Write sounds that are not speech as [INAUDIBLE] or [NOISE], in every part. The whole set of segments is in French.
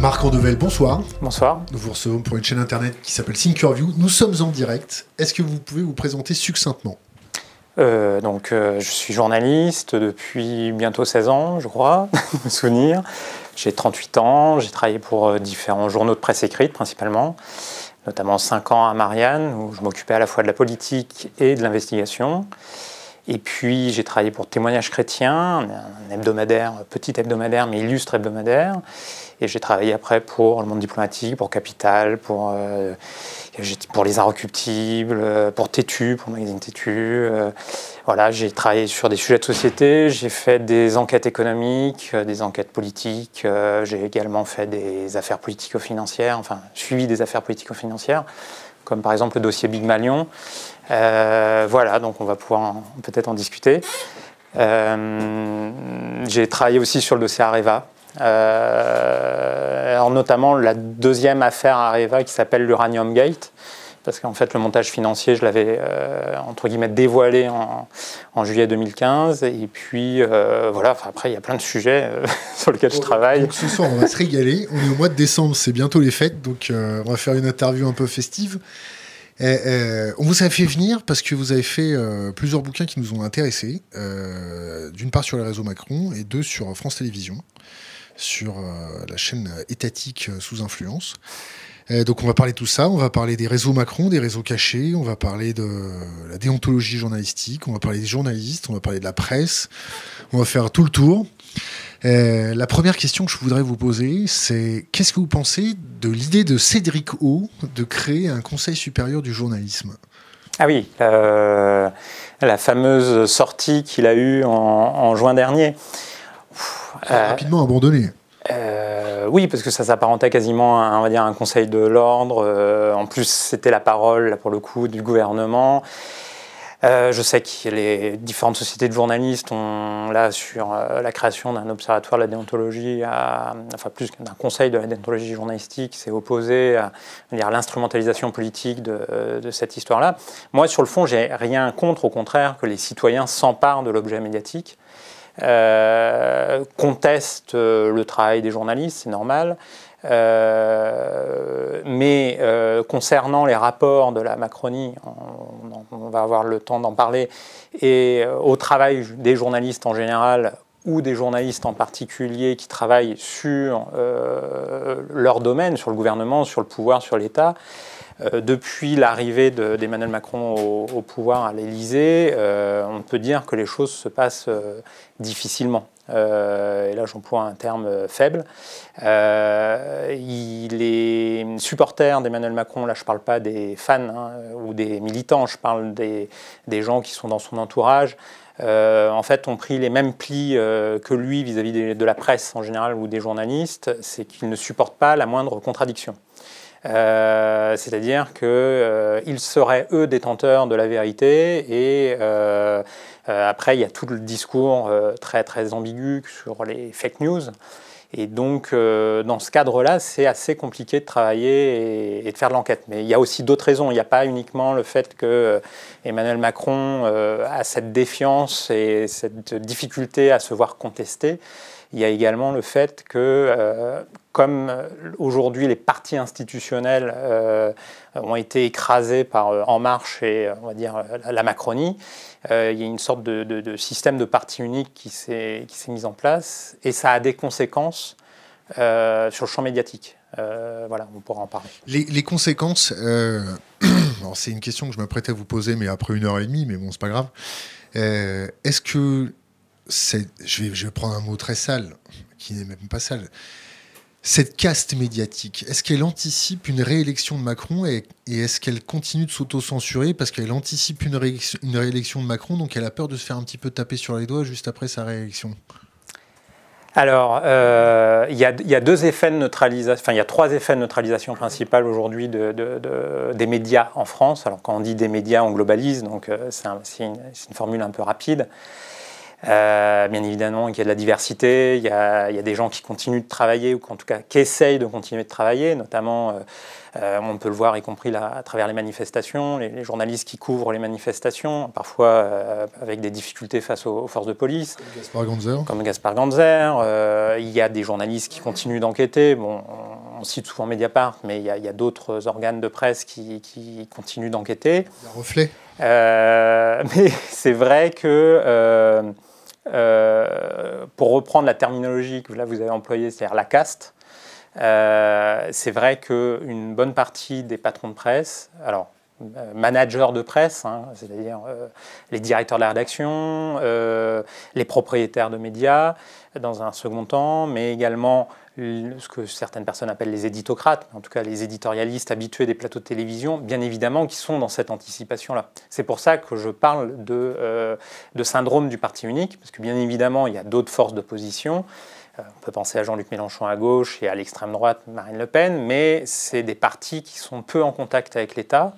Marc Rodevel, bonsoir. Bonsoir. Nous vous recevons pour une chaîne internet qui s'appelle Thinkerview. Nous sommes en direct. Est-ce que vous pouvez vous présenter succinctement euh, donc, euh, je suis journaliste depuis bientôt 16 ans, je crois, [LAUGHS] me souvenir. J'ai 38 ans, j'ai travaillé pour euh, différents journaux de presse écrite principalement, notamment 5 ans à Marianne, où je m'occupais à la fois de la politique et de l'investigation. Et puis, j'ai travaillé pour Témoignages chrétiens, un hebdomadaire, petit hebdomadaire, mais illustre hebdomadaire. Et j'ai travaillé après pour le monde diplomatique, pour Capital, pour, euh, pour Les Inrecuptibles, euh, pour Tétu, pour le magazine Tétu. Euh. voilà, j'ai travaillé sur des sujets de société, j'ai fait des enquêtes économiques, euh, des enquêtes politiques, j'ai également fait des affaires politico-financières, enfin, suivi des affaires politico-financières comme par exemple le dossier Big Malion. voilà, donc on va pouvoir peut-être en discuter. j'ai travaillé aussi sur le dossier Areva, euh, notamment la deuxième affaire Areva qui s'appelle l'Uranium Gate, parce qu'en fait le montage financier, je l'avais euh, entre guillemets dévoilé en, en, juillet 2015. Et puis euh, voilà, après il y a plein de sujets [LAUGHS] sur lesquels je oh, travaille. Donc, ce soir, on va se régaler. On est au mois de décembre, c'est bientôt les fêtes, donc on va faire une interview un peu festive. on vous a fait venir parce que vous avez fait plusieurs bouquins qui nous ont intéressés, d'une part sur les réseaux Macron et deux sur France Télévisions sur euh, la chaîne étatique euh, sous influence. Euh, donc on va parler de tout ça, on va parler des réseaux Macron, des réseaux cachés, on va parler de la déontologie journalistique, on va parler des journalistes, on va parler de la presse, on va faire tout le tour. la première question que je voudrais vous poser, c'est qu'est-ce que vous pensez de l'idée de Cédric O de créer un Conseil supérieur du journalisme Ah oui, la fameuse sortie qu'il a eue en juin dernier. Euh, rapidement abandonné. Euh, oui, parce que ça s'apparentait quasiment à on va dire, un conseil de l'ordre. Euh, en plus, c'était la parole, pour le coup, du gouvernement. je sais que les différentes sociétés de journalistes ont, là, sur la création d'un observatoire de la déontologie, à, enfin plus qu'un conseil de la déontologie journalistique, s'est opposé à, dire l'instrumentalisation politique de, de cette histoire-là. Moi, sur le fond, j'ai rien contre, au contraire, que les citoyens s'emparent de l'objet médiatique euh, contestent conteste euh, le travail des journalistes, c'est normal. Euh, mais concernant les rapports de la Macronie, on va avoir le temps d'en parler, et au travail des journalistes en général ou des journalistes en particulier qui travaillent sur leur domaine, sur le gouvernement, sur le pouvoir, sur l'État, euh, depuis l'arrivée d'Emmanuel Macron au, pouvoir à l'Élysée, euh, on peut dire que les choses se passent euh, difficilement. et là j'emploie un terme faible, il, les supporters d'Emmanuel Macron, là je ne parle pas des fans hein, ou des militants, je parle des, gens qui sont dans son entourage, en fait ont pris les mêmes plis que lui vis-à-vis -vis de la presse en général ou des journalistes, c'est qu'ils ne supportent pas la moindre contradiction. Euh, c'est-à-dire qu'ils euh, seraient, eux, détenteurs de la vérité. Et euh, euh, après, il y a tout le discours très, très ambigu sur les fake news. Et donc, dans ce cadre-là, c'est assez compliqué de travailler et, de faire l'enquête. Mais il y a aussi d'autres raisons. Il n'y a pas uniquement le fait que Emmanuel Macron a cette défiance et cette difficulté à se voir contester. Il y a également le fait que, euh, comme aujourd'hui les partis institutionnels euh, ont été écrasés par euh, En Marche et on va dire la Macronie, il y a une sorte de, système de parti unique qui s'est mis en place et ça a des conséquences sur le champ médiatique. voilà, on pourra en parler. Les, conséquences, euh, [COUGHS] c'est une question que je m'apprêtais à vous poser, mais après une heure et demie, mais bon, c'est pas grave. Est-ce que je, vais, je prendre un mot très sale, qui n'est même pas sale. Cette caste médiatique, est-ce qu'elle anticipe une réélection de Macron et, et est-ce qu'elle continue de s'auto-censurer parce qu'elle anticipe une, réélection de Macron, donc elle a peur de se faire un petit peu taper sur les doigts juste après sa réélection alors, euh, il y, a deux effets de neutralisation, enfin, il y a trois effets de neutralisation principales aujourd'hui de, des médias en France. Alors, quand on dit des médias, on globalise, donc euh, c'est une, formule un peu rapide. Euh, bien évidemment, il y a de la diversité, il y a, des gens qui continuent de travailler, ou en tout cas qui essayent de continuer de travailler, notamment, euh, euh, on peut le voir y compris là, à travers les manifestations, les, journalistes qui couvrent les manifestations, parfois avec des difficultés face aux, forces de police. Ganzer. Comme Gaspard Ganzer. il y a des journalistes qui continuent d'enquêter. Bon, on, cite souvent Mediapart, mais il y a, d'autres organes de presse qui, continuent d'enquêter. Il y a Reflet. [LAUGHS] mais c'est vrai que euh, pour reprendre la terminologie que là, vous avez employée, c'est-à-dire la caste, euh, c'est vrai qu'une bonne partie des patrons de presse, alors euh, managers de presse, hein, c'est-à-dire les directeurs de la rédaction, les propriétaires de médias, dans un second temps, mais également ce que certaines personnes appellent les éditocrates, en tout cas les éditorialistes habitués des plateaux de télévision, bien évidemment, qui sont dans cette anticipation-là. C'est pour ça que je parle de, euh, syndrome du parti unique, parce que bien évidemment, il y a d'autres forces d'opposition. Euh, on peut penser à Jean-Luc Mélenchon à gauche et à l'extrême droite Marine Le Pen, mais c'est des partis qui sont peu en contact avec l'État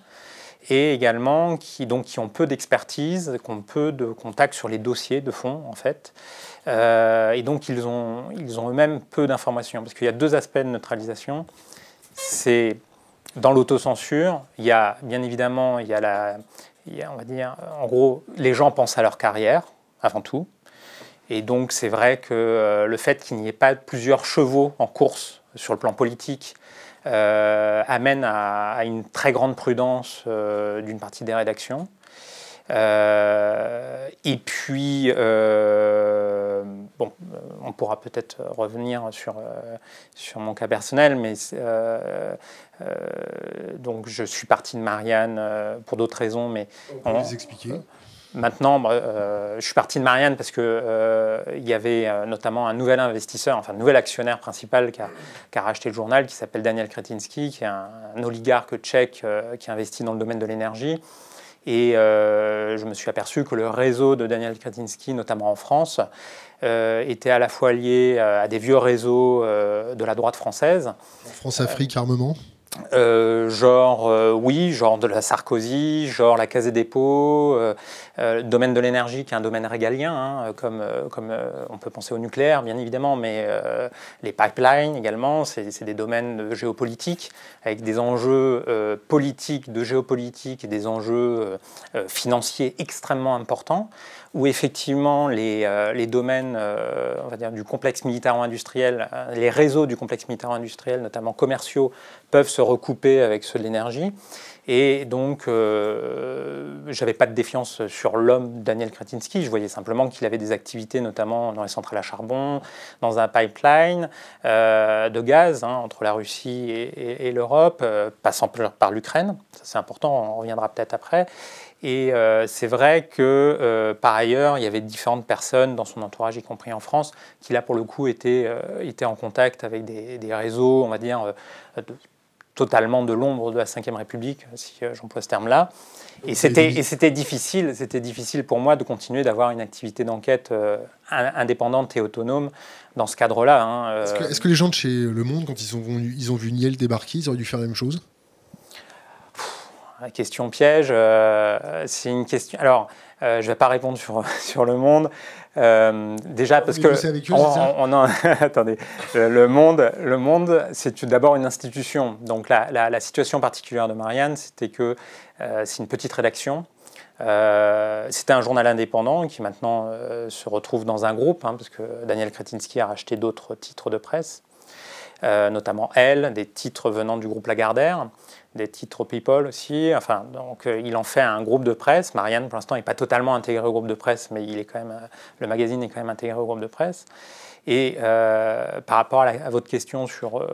et également qui, donc, qui ont peu d'expertise, qui ont peu de contact sur les dossiers de fond, en fait. Euh, et donc, ils ont, ils ont eux-mêmes peu d'informations. Parce qu'il y a deux aspects de neutralisation. C'est dans l'autocensure, il y a bien évidemment, il y a la, on va dire, en gros, les gens pensent à leur carrière avant tout. Et donc, c'est vrai que euh, le fait qu'il n'y ait pas plusieurs chevaux en course sur le plan politique euh, amène à, une très grande prudence d'une partie des rédactions. Euh, et puis, euh, bon, euh, on pourra peut-être revenir sur, sur mon cas personnel, mais donc je suis parti de Marianne pour d'autres raisons, mais on peut expliquer. Maintenant, bah, je suis parti de Marianne parce qu'il y avait notamment un nouvel investisseur, enfin un nouvel actionnaire principal qui a, racheté le journal, qui s'appelle Daniel Kretinsky, qui est un oligarque tchèque qui investit dans le domaine de l'énergie. Et euh, je me suis aperçu que le réseau de Daniel Kretinsky, notamment en France, euh, était à la fois lié euh, à des vieux réseaux de la droite française. France-Afrique, armement euh, genre, euh, oui, genre de la Sarkozy, genre la Caisse des dépôts, euh, domaine de l'énergie qui est un domaine régalien, hein, comme, comme on peut penser au nucléaire, bien évidemment, mais les pipelines également, c'est des domaines géopolitiques, avec des enjeux politiques, de géopolitique et des enjeux financiers extrêmement importants où effectivement les, euh, les domaines euh, on va dire, du complexe militaro-industriel, euh, les réseaux du complexe militaro-industriel, notamment commerciaux, peuvent se recouper avec ceux de l'énergie. Et donc, euh, j'avais pas de défiance sur l'homme Daniel Kretinsky. Je voyais simplement qu'il avait des activités, notamment dans les centrales à charbon, dans un pipeline euh, de gaz hein, entre la Russie et, l'Europe, passant par, par l'Ukraine. Ça, c'est important, on reviendra peut-être après. Et euh, c'est vrai que, euh, par ailleurs, il y avait différentes personnes dans son entourage, y compris en France, qui, là, pour le coup, étaient, euh, en contact avec des, des réseaux, on va dire, totalement de l'ombre de la Ve République, si j'emploie ce terme-là. Et c'était difficile, c'était difficile pour moi de continuer d'avoir une activité d'enquête indépendante et autonome dans ce cadre-là. Hein, est-ce que, que, les gens de chez Le Monde, quand ils ont, ils ont vu Niel débarquer, ils auraient dû faire la même chose Hein, question piège, euh, c'est une question. Alors, euh, je vais pas répondre sur, [LAUGHS] sur le monde. Euh, déjà parce que on, [LAUGHS] attendez, le monde, le monde, c'est d'abord une institution. Donc la, situation particulière de Marianne, c'était que c'est une petite rédaction. c'était un journal indépendant qui maintenant se retrouve dans un groupe, hein, parce que Daniel Kretinsky a racheté d'autres titres de presse, notamment Elle, des titres venant du groupe Lagardère des titres People aussi. Enfin, donc euh, il en fait un groupe de presse. Marianne, pour l'instant, n'est pas totalement intégré au groupe de presse, mais il est quand même, euh, le magazine est quand même intégré au groupe de presse. Et euh, par rapport à, votre question sur,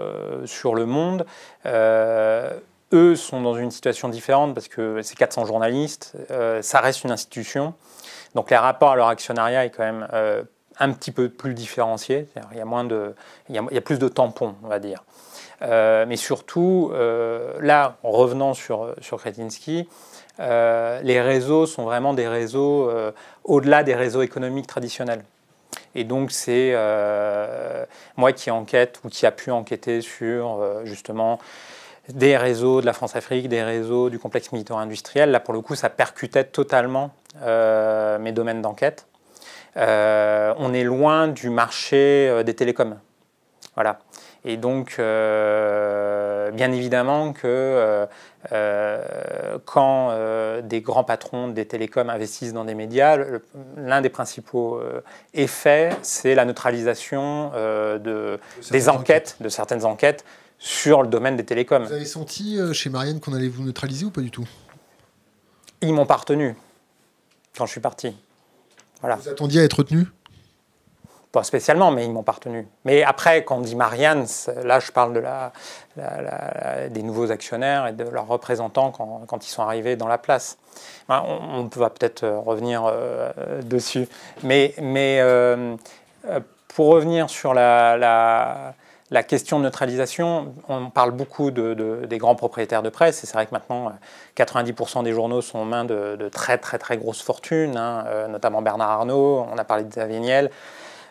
sur le monde, eux sont dans une situation différente parce que c'est 400 journalistes, ça reste une institution. Donc les rapports à leur actionnariat est quand même un petit peu plus différencié. Il y, a moins de, il, il y a plus de tampons, on va dire. Euh, mais surtout, euh, là, en revenant sur, Kretinsky, euh, les réseaux sont vraiment des réseaux au-delà des réseaux économiques traditionnels. Et donc, c'est moi qui enquête ou qui a pu enquêter sur justement des réseaux de la France-Afrique, des réseaux du complexe militaire industriel Là, pour le coup, ça percutait totalement mes domaines d'enquête. on est loin du marché des télécoms. Voilà. Et donc, euh, bien évidemment que euh, euh, quand des grands patrons des télécoms investissent dans des médias, l'un des principaux effets, c'est la neutralisation de, des enquêtes, de certaines enquêtes sur le domaine des télécoms. Vous avez senti chez Marianne qu'on allait vous neutraliser ou pas du tout Ils m'ont pas retenu quand je suis parti. Voilà. Vous attendiez à être retenu pas spécialement, mais ils m'ont partenu. Mais après, quand on dit Marianne, là je parle de la, des nouveaux actionnaires et de leurs représentants quand, quand ils sont arrivés dans la place. on, on, va peut-être euh, revenir euh, dessus. Mais, mais euh, pour revenir sur la, la question de neutralisation, on parle beaucoup de, des grands propriétaires de presse, et c'est vrai que maintenant 90% des journaux sont en main de, de, très très très grosses fortunes, hein. notamment Bernard Arnault, on a parlé de Xavier Niel,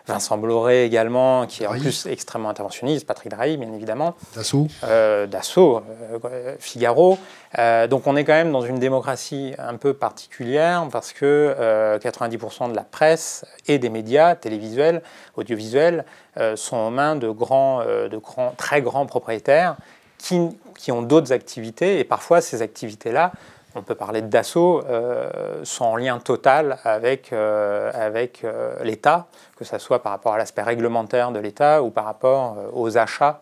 Vincent Bloré également, qui est en plus extrêmement interventionniste, Patrick Drahi, bien évidemment. Dassault. Euh, Dassault, euh, Figaro. Euh, donc on est quand même dans une démocratie un peu particulière parce que 90% euh, de la presse et des médias télévisuels, audiovisuels, sont aux mains de grands, de grands, très grands propriétaires qui, qui ont d'autres activités et parfois ces activités-là on peut parler de Dassault, sont en euh, lien total avec, euh, euh, l'État, que ce soit par rapport à l'aspect réglementaire de l'État ou par rapport aux achats,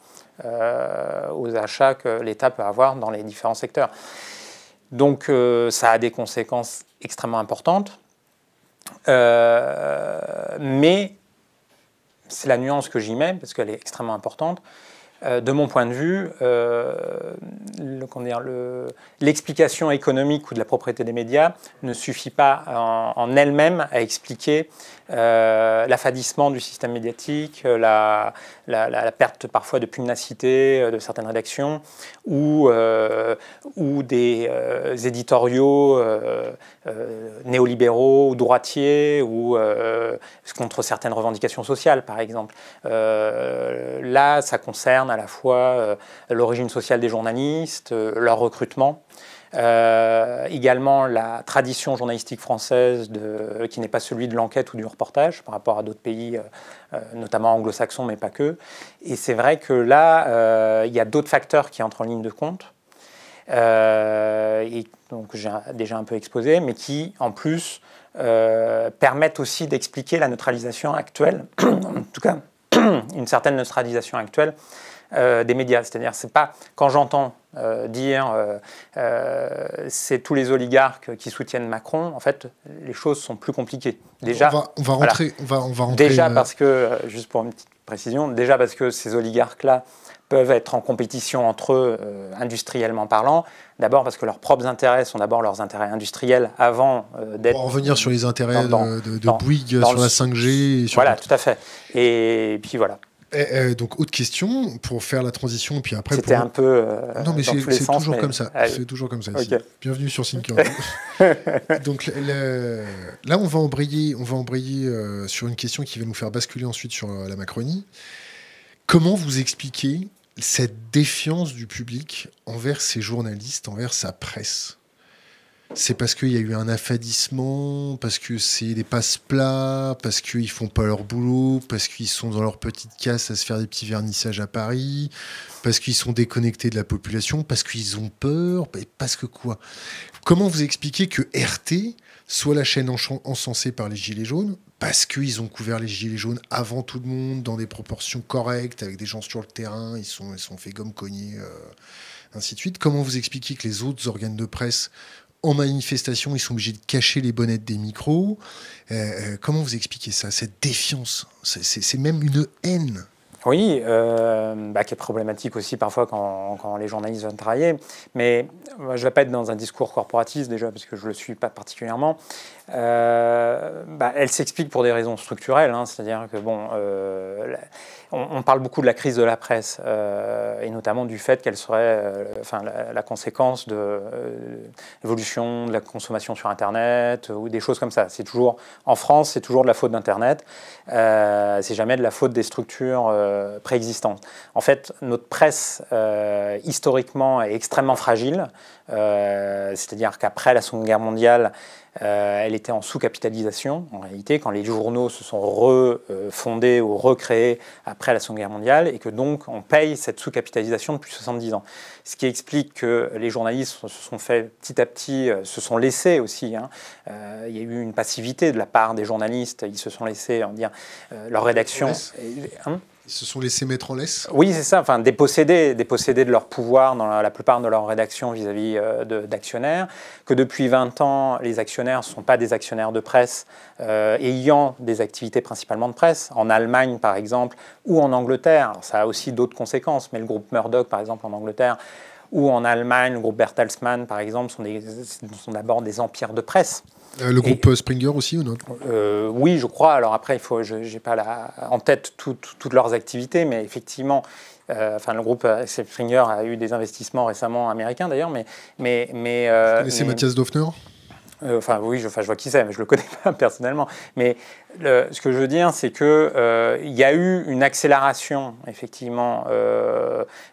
aux achats que l'État peut avoir dans les différents secteurs. Donc ça a des conséquences extrêmement importantes, mais c'est la nuance que j'y mets, parce qu'elle est extrêmement importante, euh, de mon point de vue, euh, l'explication économique ou de la propriété des médias ne suffit pas en elle-même à expliquer euh, l'affadissement du système médiatique, euh, la, perte parfois de pugnacité euh, de certaines rédactions, ou, euh, des éditoriaux néolibéraux ou droitiers, ou contre certaines revendications sociales, par exemple. là, ça concerne à la fois l'origine sociale des journalistes, leur recrutement, euh, également la tradition journalistique française de, qui n'est pas celui de l'enquête ou du reportage par rapport à d'autres pays, euh, euh, notamment anglo-saxons, mais pas que. Et c'est vrai que là, il y a d'autres facteurs qui entrent en ligne de compte. et donc j'ai déjà un peu exposé, mais qui en plus permettent aussi d'expliquer la neutralisation actuelle, [CLEARS THROAT] en tout cas [CLEARS THROAT] une certaine neutralisation actuelle euh, des médias. C'est-à-dire, c'est pas quand j'entends euh, dire euh, c'est tous les oligarques qui soutiennent Macron, en fait, les choses sont plus compliquées. Déjà, on va, rentrer. déjà parce que, juste pour une petite précision, déjà parce que ces oligarques-là peuvent être en compétition entre eux industriellement parlant. D'abord parce que leurs propres intérêts sont d'abord leurs intérêts industriels avant d'être... Pour revenir sur les intérêts de, Bouygues, sur la 5G... voilà, tout à fait. Et puis voilà. Eh, eh, donc, autre question pour faire la transition, puis après. C'était un peu. Euh, non, mais c'est toujours, comme ça. toujours comme ça. Okay. Bienvenue sur Sinker. [LAUGHS] donc là, on va embrayer, on va embrayer euh, sur une question qui va nous faire basculer ensuite sur euh, la Macronie. Comment vous expliquez cette défiance du public envers ses journalistes, envers sa presse c'est parce qu'il y a eu un affadissement, parce que c'est des passe plats, parce qu'ils font pas leur boulot, parce qu'ils sont dans leur petite casse à se faire des petits vernissages à Paris, parce qu'ils sont déconnectés de la population, parce qu'ils ont peur, parce que quoi Comment vous expliquez que RT soit la chaîne encensée par les Gilets jaunes, parce qu'ils ont couvert les Gilets jaunes avant tout le monde, dans des proportions correctes, avec des gens sur le terrain, ils sont, ils sont fait gomme cogner, euh, ainsi de suite. Comment vous expliquez que les autres organes de presse en manifestation, ils sont obligés de cacher les bonnettes des micros. Euh, euh, comment vous expliquez ça, cette défiance C'est même une haine. Oui, euh, bah, qui est problématique aussi parfois quand, les journalistes veulent travailler. Mais je ne vais pas être dans un discours corporatiste déjà, parce que je ne le suis pas particulièrement. Bah, elle s'explique pour des raisons structurelles, hein. c'est-à-dire que bon, on, parle beaucoup de la crise de la presse, euh, et notamment du fait qu'elle serait euh, enfin, la, conséquence de euh, l'évolution de la consommation sur Internet ou des choses comme ça. C'est toujours, en France, c'est toujours de la faute d'Internet, c'est jamais de la faute des structures préexistantes. En fait, notre presse, historiquement, est extrêmement fragile. Euh, c'est-à-dire qu'après la Seconde Guerre mondiale, euh, elle était en sous-capitalisation, en réalité, quand les journaux se sont refondés ou recréés après la Seconde Guerre mondiale, et que donc on paye cette sous-capitalisation depuis 70 ans. Ce qui explique que les journalistes se sont fait petit à petit, euh, se sont laissés aussi. Hein. il y a eu une passivité de la part des journalistes, ils se sont laissés en dire leur rédaction. Ils se sont laissés mettre en laisse Oui, c'est ça, enfin dépossédés, dépossédés de leur pouvoir dans la, plupart de leurs rédactions vis-à-vis euh, d'actionnaires, que depuis 20 ans, les actionnaires ne sont pas des actionnaires de presse, euh, ayant des activités principalement de presse, en Allemagne par exemple, ou en Angleterre, ça a aussi d'autres conséquences, mais le groupe Murdoch par exemple en Angleterre, ou en Allemagne, le groupe Bertelsmann par exemple, sont d'abord des empires de presse euh, le groupe euh, Springer aussi ou non euh, Oui, je crois. Alors après, il faut, je n'ai pas la, en tête toutes leurs activités, mais effectivement, enfin, le groupe Springer a eu des investissements récemment américains d'ailleurs, mais. mais, mais Vous connaissez Mathias Dofner Enfin, oui, je, enfin, je vois qui c'est, mais je le connais [LAUGHS] pas personnellement. Mais ce que je veux dire, c'est qu'il euh, y a eu une accélération, effectivement,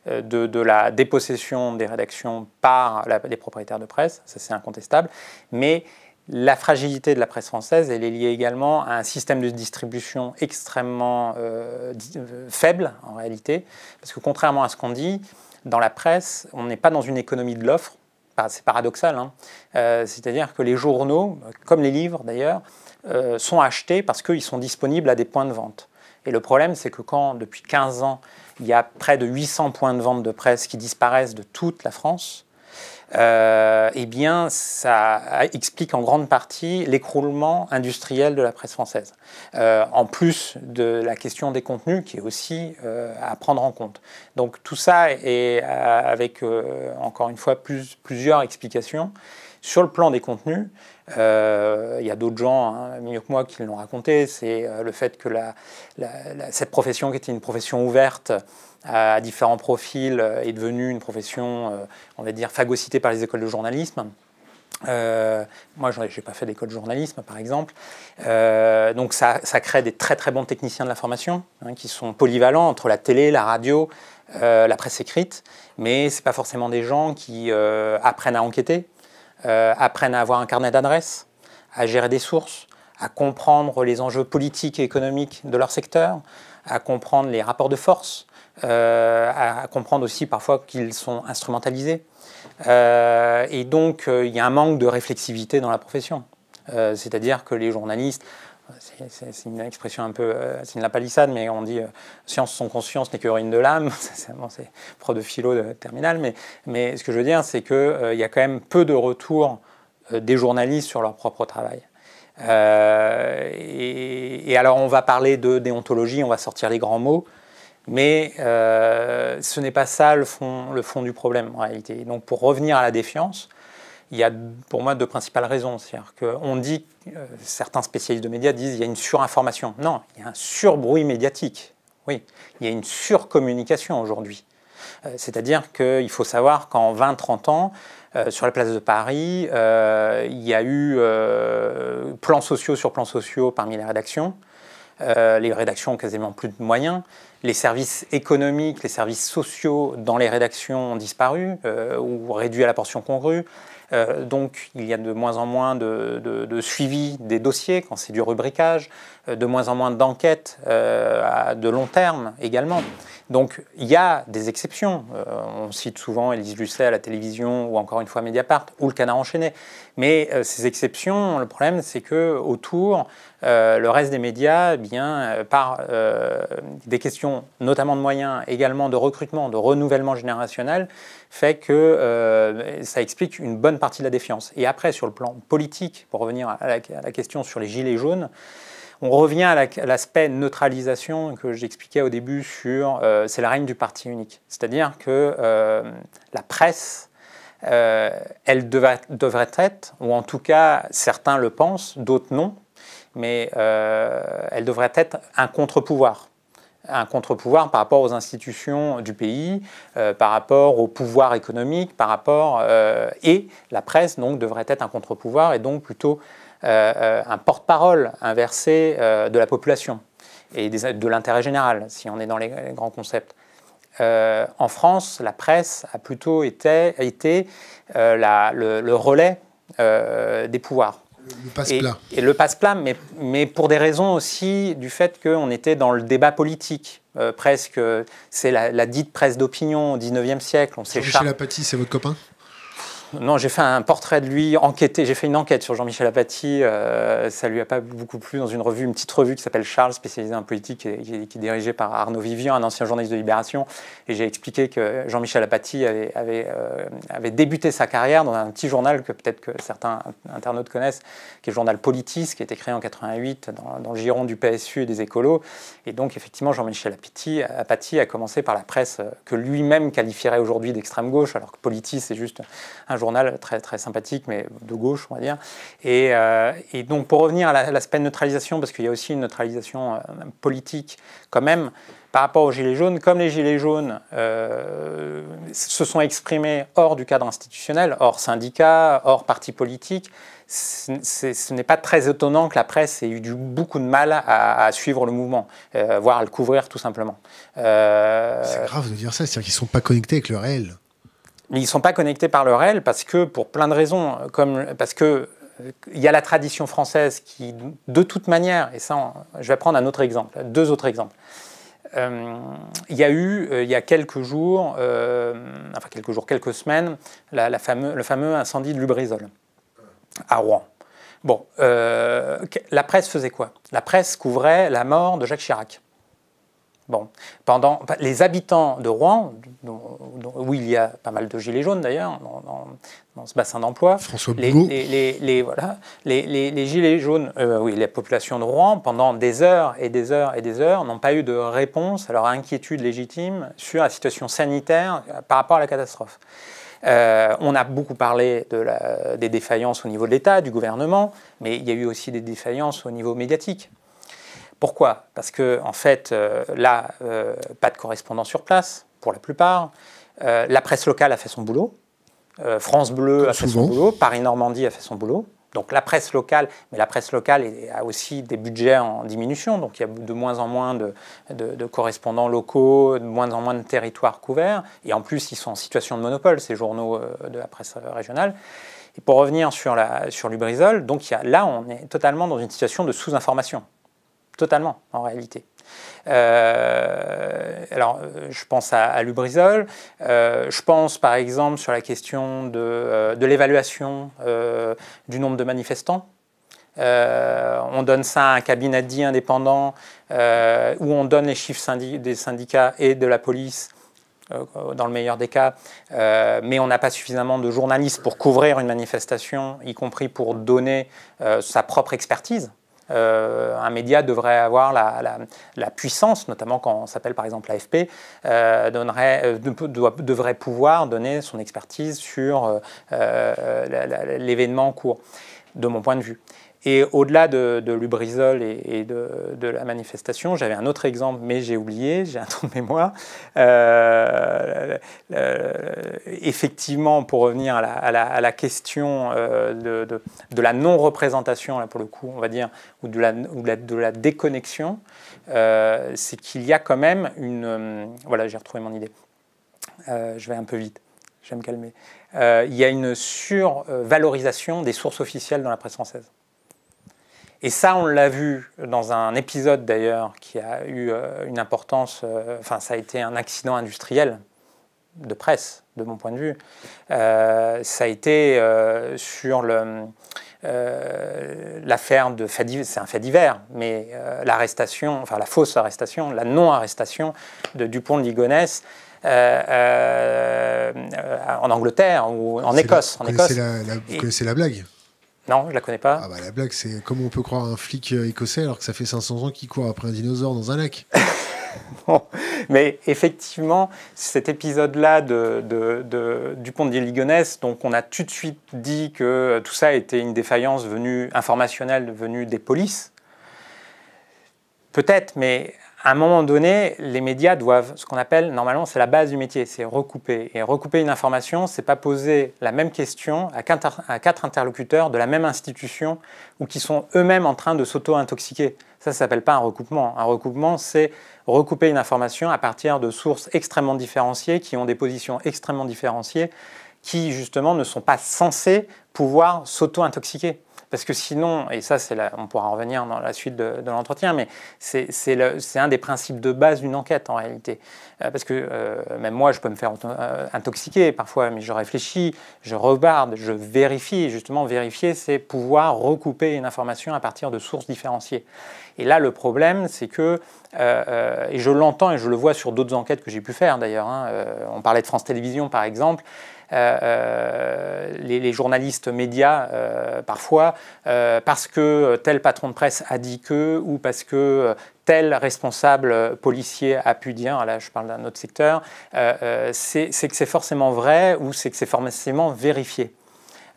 de, de, la dépossession des rédactions par les propriétaires de presse, ça c'est incontestable, mais la fragilité de la presse française, elle est liée également à un système de distribution extrêmement euh, euh, faible, en réalité, parce que contrairement à ce qu'on dit, dans la presse, on n'est pas dans une économie de l'offre, c'est paradoxal, hein. euh, c'est-à-dire que les journaux, comme les livres d'ailleurs, sont achetés parce qu'ils sont disponibles à des points de vente. Et le problème, c'est que quand, depuis 15 ans, il y a près de 800 points de vente de presse qui disparaissent de toute la France, euh, eh bien, ça explique en grande partie l'écroulement industriel de la presse française, euh, en plus de la question des contenus qui est aussi euh, à prendre en compte. Donc tout ça est avec, encore une fois, plusieurs explications. Sur le plan des contenus, il y a d'autres gens, hein, mieux que moi, qui l'ont raconté, c'est le fait que cette profession qui était une profession ouverte à différents profils euh, est devenue une profession, euh, on va dire, phagocytée par les écoles de journalisme. Euh, moi, je n'ai pas fait d'école de journalisme, par exemple. donc, ça, ça, crée des très très bons techniciens de la formation, hein, qui sont polyvalents entre la télé, la radio, la presse écrite. Mais ce pas forcément des gens qui apprennent à enquêter, apprennent à avoir un carnet d'adresses, à gérer des sources, à comprendre les enjeux politiques et économiques de leur secteur, à comprendre les rapports de force, euh, à, comprendre aussi parfois qu'ils sont instrumentalisés. Euh, et donc, euh, il y a un manque de réflexivité dans la profession. C'est-à-dire que les journalistes, c'est une expression un peu, c'est une la palissade, mais on dit science sans conscience n'est que ruine de l'âme. [LAUGHS] c'est bon, prof de philo de terminale, mais, ce que je veux dire, c'est qu'il y a quand même peu de retours des journalistes sur leur propre travail. et, alors, on va parler de déontologie, on va sortir les grands mots. Mais euh, ce n'est pas ça le fond, du problème en réalité. donc pour revenir à la défiance, il y a pour moi deux principales raisons. C'est-à-dire qu'on dit, euh, certains spécialistes de médias disent, il y a une surinformation. Non, il y a un surbruit médiatique. Oui, il y a une surcommunication aujourd'hui. Euh, c'est-à-dire qu'il faut savoir qu'en 20-30 ans, sur la place de Paris, il y a eu plans sociaux sur plans sociaux parmi les rédactions. Euh, les rédactions ont quasiment plus de moyens, les services économiques, les services sociaux dans les rédactions ont disparu euh, ou réduit à la portion congrue. Euh, donc il y a de moins en moins de, de suivi des dossiers quand c'est du rubriquage, de moins en moins d'enquêtes à de long terme également. Donc il y a des exceptions. Euh, on cite souvent Elise Lucet à la télévision ou encore une fois Mediapart ou le canard enchaîné. Mais euh, ces exceptions, le problème c'est que autour, euh, le reste des médias, eh bien par des questions notamment de moyens, également de recrutement, de renouvellement générationnel, fait que ça explique une bonne partie de la défiance. Et après sur le plan politique, pour revenir à la question sur les gilets jaunes. On revient à l'aspect neutralisation que j'expliquais au début sur euh, c'est la règne du parti unique. C'est-à-dire que euh, la presse, euh, elle devrait être, ou en tout cas certains le pensent, d'autres non, mais elle devrait être un contre-pouvoir un contre-pouvoir par rapport aux institutions du pays, par rapport au pouvoir économique, par rapport et la presse donc devrait être un contre-pouvoir et donc plutôt euh, euh, un porte-parole inversé euh, de la population et de l'intérêt général, si on est dans les, grands concepts. en France, la presse a plutôt été, le, relais des pouvoirs. Le passe-plat. Et, le passe-plat, mais, pour des raisons aussi du fait qu'on était dans le débat politique. presque, c'est la, dite presse d'opinion au 19e siècle. On c'est votre copain non, j'ai fait un portrait de lui, enquêté. J'ai fait une enquête sur Jean-Michel Apathy. Euh, ça lui a pas beaucoup plu dans une revue, une petite revue qui s'appelle Charles, spécialisée en politique, et, qui, est dirigée par Arnaud Vivian, un ancien journaliste de Libération. Et j'ai expliqué que Jean-Michel Apathy euh, avait, débuté sa carrière dans un petit journal que peut-être que certains internautes connaissent, qui est le journal Politis, qui a été créé en 88 dans, le giron du PSU et des écolos. Et donc, effectivement, Jean-Michel Apathy, a commencé par la presse que lui-même qualifierait aujourd'hui d'extrême gauche, alors que Politis, c'est juste un journal journal très, très sympathique, mais de gauche, on va dire. Et, euh, donc, pour revenir à l'aspect neutralisation, parce qu'il y a aussi une neutralisation euh, politique quand même, par rapport aux Gilets jaunes, comme les Gilets jaunes euh, se sont exprimés hors du cadre institutionnel, hors syndicat, hors parti politique, ce n'est pas très étonnant que la presse ait eu du, beaucoup de mal à, suivre le mouvement, voire à le couvrir tout simplement. C'est grave de dire ça, c'est-à-dire qu'ils ne sont pas connectés avec le réel mais ils ne sont pas connectés par le réel parce que, pour plein de raisons, comme, parce que il euh, y a la tradition française qui, de toute manière, et ça, je vais prendre un autre exemple, deux autres exemples. il euh, y a eu, il euh, y a quelques jours, enfin quelques jours, quelques semaines, le fameux incendie de Lubrizol à Rouen. Bon, la presse faisait quoi La presse couvrait la mort de Jacques Chirac. Bon, pendant les habitants de Rouen, où il y a pas mal de gilets jaunes d'ailleurs dans, ce bassin d'emploi. François les, les, gilets jaunes, euh, oui, la population de Rouen, pendant des heures et des heures et des heures, n'ont pas eu de réponse à leur inquiétude légitime sur la situation sanitaire euh, par rapport à la catastrophe. Euh, on a beaucoup parlé des défaillances au niveau de l'État, du gouvernement, mais il y a eu aussi des défaillances au niveau médiatique. Pourquoi Parce que, en fait, là, pas de correspondant sur place pour la plupart. Euh, la presse locale a fait son boulot. Euh, France Bleu a fait son boulot. Paris Normandie a fait son boulot. Donc la presse locale, mais la presse locale a aussi des budgets en diminution, donc il y a de moins en moins de, correspondants locaux, de moins en moins de territoires couverts, et en plus ils sont en situation de monopole, ces journaux euh, de la presse régionale. Et pour revenir sur, la, sur Lubrizol, donc là on est totalement dans une situation de sous-information, totalement en réalité. Euh, alors, euh, je pense à, Lubrizol. Euh, je pense, par exemple, sur la question de, l'évaluation du nombre de manifestants. on donne ça à un cabinet dit indépendant où on donne les chiffres des syndicats et de la police dans le meilleur des cas, mais on n'a pas suffisamment de journalistes pour couvrir une manifestation, y compris pour donner sa propre expertise euh, un média devrait avoir la, puissance, notamment quand on s'appelle par exemple l'AFP, euh, euh, devrait pouvoir donner son expertise sur l'événement en cours, de mon point de vue. Et au-delà de, de Lubrizol et, de, la manifestation, j'avais un autre exemple, mais j'ai oublié, j'ai un temps de mémoire. Euh, euh, euh, effectivement, pour revenir à la, question de, la non-représentation, pour le coup, on va dire, ou de la, déconnexion, c'est qu'il y a quand même une... voilà, j'ai retrouvé mon idée. je vais un peu vite je vais me calmer. il y a une survalorisation des sources officielles dans la presse française. Et ça, on l'a vu dans un épisode d'ailleurs qui a eu euh, une importance, euh, enfin ça a été un accident industriel de presse, de mon point de vue. Euh, ça a été sur le, l'affaire de c'est un fait divers, mais l'arrestation, enfin la fausse arrestation, la non-arrestation de Dupont de Ligonnès. en Angleterre ou en Écosse. La, en Écosse. c'est la blague non, je la connais pas. Ah bah, la blague, c'est comment on peut croire un flic euh, écossais alors que ça fait 500 ans qu'il court après un dinosaure dans un lac [LAUGHS] Mais effectivement, cet épisode-là de, de, du pont de Ligonnès, donc on a tout de suite dit que tout ça était une défaillance venue, informationnelle venue des polices. Peut-être, mais à un moment donné, les médias doivent, ce qu'on appelle normalement, c'est la base du métier, c'est recouper. Et recouper une information, c'est pas poser la même question à quatre, interlocuteurs de la même institution ou qui sont eux-mêmes en train de s'auto-intoxiquer. Ça, ça s'appelle pas un recoupement. Un recoupement, c'est recouper une information à partir de sources extrêmement différenciées, qui ont des positions extrêmement différenciées, qui justement ne sont pas censées pouvoir s'auto-intoxiquer. Parce que sinon, et ça, on pourra en revenir dans la suite de, l'entretien, mais c'est un des principes de base d'une enquête en réalité. Euh, parce que euh, même moi, je peux me faire euh, intoxiquer parfois, mais je réfléchis, je rebarde, je vérifie. Justement, vérifier, c'est pouvoir recouper une information à partir de sources différenciées. Et là, le problème, c'est que, et je l'entends et je le vois sur d'autres enquêtes que j'ai pu faire d'ailleurs, hein, on parlait de France Télévisions par exemple, euh, euh, les, journalistes médias euh, parfois, parce que tel patron de presse a dit que, ou parce que tel responsable policier a pu dire, là je parle d'un autre secteur, c'est que c'est forcément vrai ou c'est que c'est forcément vérifié.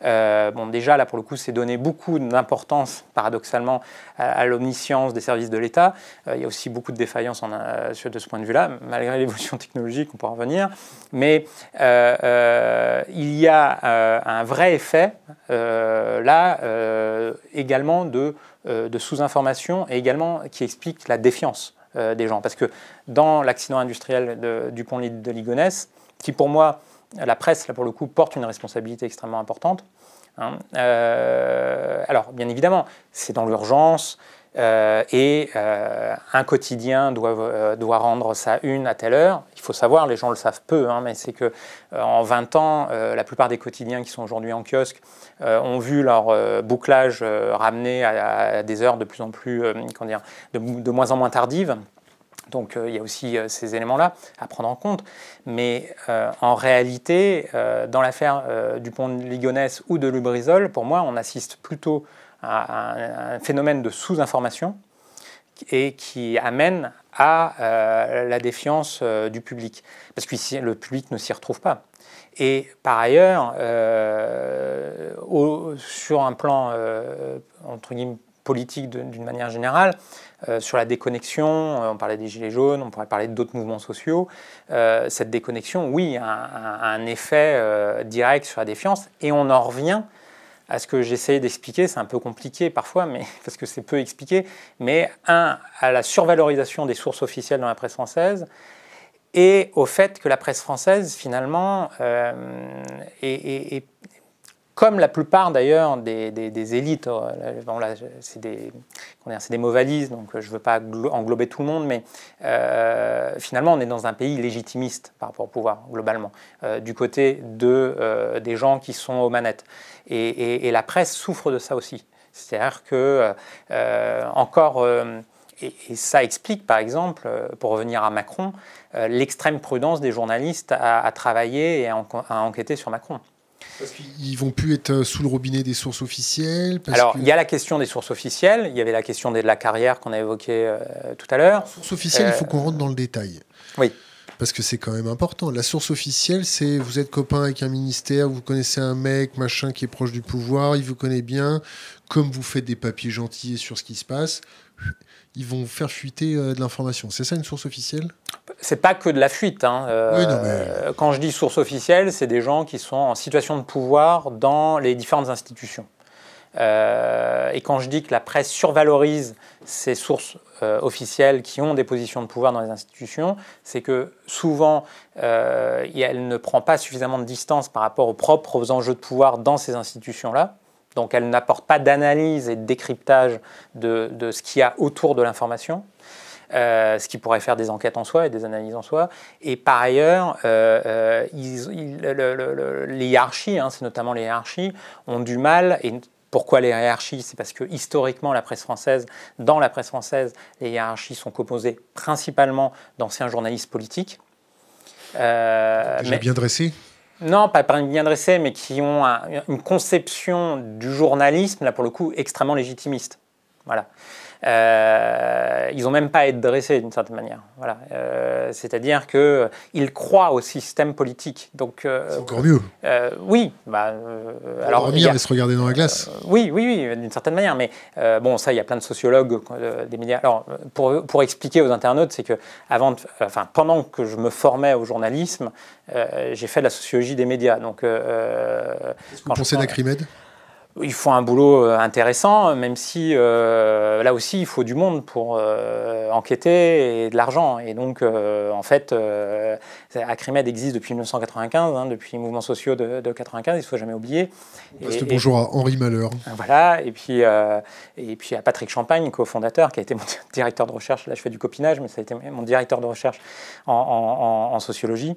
Euh, bon, déjà, là, pour le coup, c'est donné beaucoup d'importance, paradoxalement, à, l'omniscience des services de l'État. Euh, il y a aussi beaucoup de défaillances euh, de ce point de vue-là, malgré [LAUGHS] l'évolution technologique, on pourra en revenir. Mais il y a un vrai effet, là, également de, sous-information et également qui explique la défiance des gens. Parce que dans l'accident industriel du pont de Ligonès, qui pour moi la presse, là pour le coup, porte une responsabilité extrêmement importante. Hein. Euh, alors, bien évidemment, c'est dans l'urgence. Euh, et euh, un quotidien doit, rendre sa une à telle heure. Il faut savoir, les gens le savent peu, hein, mais c'est que en 20 ans, la plupart des quotidiens qui sont aujourd'hui en kiosque ont vu leur bouclage ramené à, des heures de plus en plus, comment dire, de moins en moins tardives. Donc euh, il y a aussi euh, ces éléments-là à prendre en compte. Mais euh, en réalité, dans l'affaire du pont de Ligonnès ou de Lubrizol, pour moi, on assiste plutôt à, un, phénomène de sous-information et qui amène à la défiance du public. Parce que le public ne s'y retrouve pas. Et par ailleurs, sur un plan, entre politique d'une manière générale, euh, sur la déconnexion, euh, on parlait des Gilets jaunes, on pourrait parler d'autres mouvements sociaux. Euh, cette déconnexion, oui, a un, effet direct sur la défiance, et on en revient à ce que j'essayais d'expliquer, c'est un peu compliqué parfois, mais, [LAUGHS] parce que c'est peu expliqué, mais un, à la survalorisation des sources officielles dans la presse française, et au fait que la presse française, finalement, est comme la plupart d'ailleurs des, élites, euh, bon c'est des, des, mots valises, donc euh, je ne veux pas englober tout le monde, mais euh, finalement on est dans un pays légitimiste par rapport au pouvoir, globalement, du côté de, des gens qui sont aux manettes. Et, la presse souffre de ça aussi. C'est-à-dire que, encore, et, ça explique par exemple, pour revenir à Macron, l'extrême prudence des journalistes à, travailler et à enquêter sur Macron. Parce qu'ils vont plus être euh, sous le robinet des sources officielles Alors, il y a la question des sources officielles, il y avait la question de la carrière qu'on a évoquée euh, tout à l'heure. Source officielle, il faut euh, qu'on rentre dans le détail. Oui. Parce que c'est quand même important. La source officielle, c'est vous êtes copain avec un ministère, vous connaissez un mec, machin, qui est proche du pouvoir, il vous connaît bien, comme vous faites des papiers gentils sur ce qui se passe, ils vont faire fuiter euh, de l'information. C'est ça une source officielle C'est pas que de la fuite. Hein. Euh, quand je dis source officielle, c'est des gens qui sont en situation de pouvoir dans les différentes institutions. Euh, et quand je dis que la presse survalorise ces sources officielles qui ont des positions de pouvoir dans les institutions, c'est que souvent, elle ne prend pas suffisamment de distance par rapport aux propres enjeux de pouvoir dans ces institutions-là. Donc elle n'apporte pas d'analyse et de décryptage de, ce qu'il y a autour de l'information. Euh, ce qui pourrait faire des enquêtes en soi et des analyses en soi. Et par ailleurs, euh, euh, les hiérarchies, hein, c'est notamment les hiérarchies, ont du mal, et pourquoi les hiérarchies C'est parce que historiquement, la presse française, dans la presse française, les hiérarchies sont composées principalement d'anciens journalistes politiques. mais, bien dressé. Non, pas par bien dressés, mais qui ont une conception du journalisme, là pour le coup, extrêmement légitimiste. Voilà. Euh, ils n'ont même pas à être dressés d'une certaine manière. Voilà. Euh, c'est-à-dire qu'ils euh, croient au système politique. Donc, c'est encore mieux. oui. Bah, alors, mieux de se regarder dans la glace. oui, oui, oui, d'une certaine manière. Mais bon, ça, il y a plein de sociologues, des médias. Alors, pour, pour expliquer aux internautes, c'est que avant, enfin, pendant que je me formais au journalisme, j'ai fait de la sociologie des médias. Donc, euh, ce que vous pensez ils font un boulot euh, intéressant, même si euh, là aussi il faut du monde pour euh, enquêter et de l'argent. Et donc en fait, Acrimed existe depuis 1995, hein, depuis les mouvements sociaux de, 1995, 95, il ne faut jamais oublier. bonjour à Henri Malheur. Voilà, et puis, et puis à Patrick Champagne, cofondateur, qui a été mon [LAUGHS] directeur de recherche, là je fais du copinage, mais ça a été mon directeur de recherche en sociologie.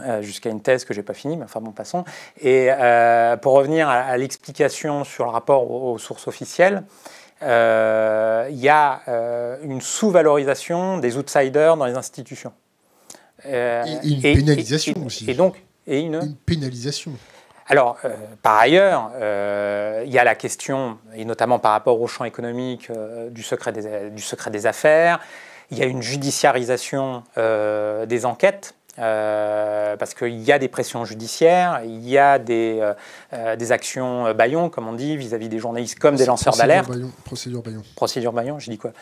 Euh, jusqu'à une thèse que j'ai pas finie, mais enfin bon, passons. Et euh, pour revenir à, l'explication sur le rapport aux, sources officielles, euh, il y a une sous-valorisation des outsiders dans les institutions. et une pénalisation aussi. Et donc, et une... pénalisation. Alors, par ailleurs, il y a la question, et notamment par rapport au champ économique, du, secret du, secret des, affaires. Il y a une judiciarisation des enquêtes euh, parce qu'il y a des pressions judiciaires, il y a des, euh, euh, des actions Bayon, comme on dit, vis-à-vis des journalistes comme des lanceurs d'alerte. Procédure Bayon. Procédure Bayon, je dis quoi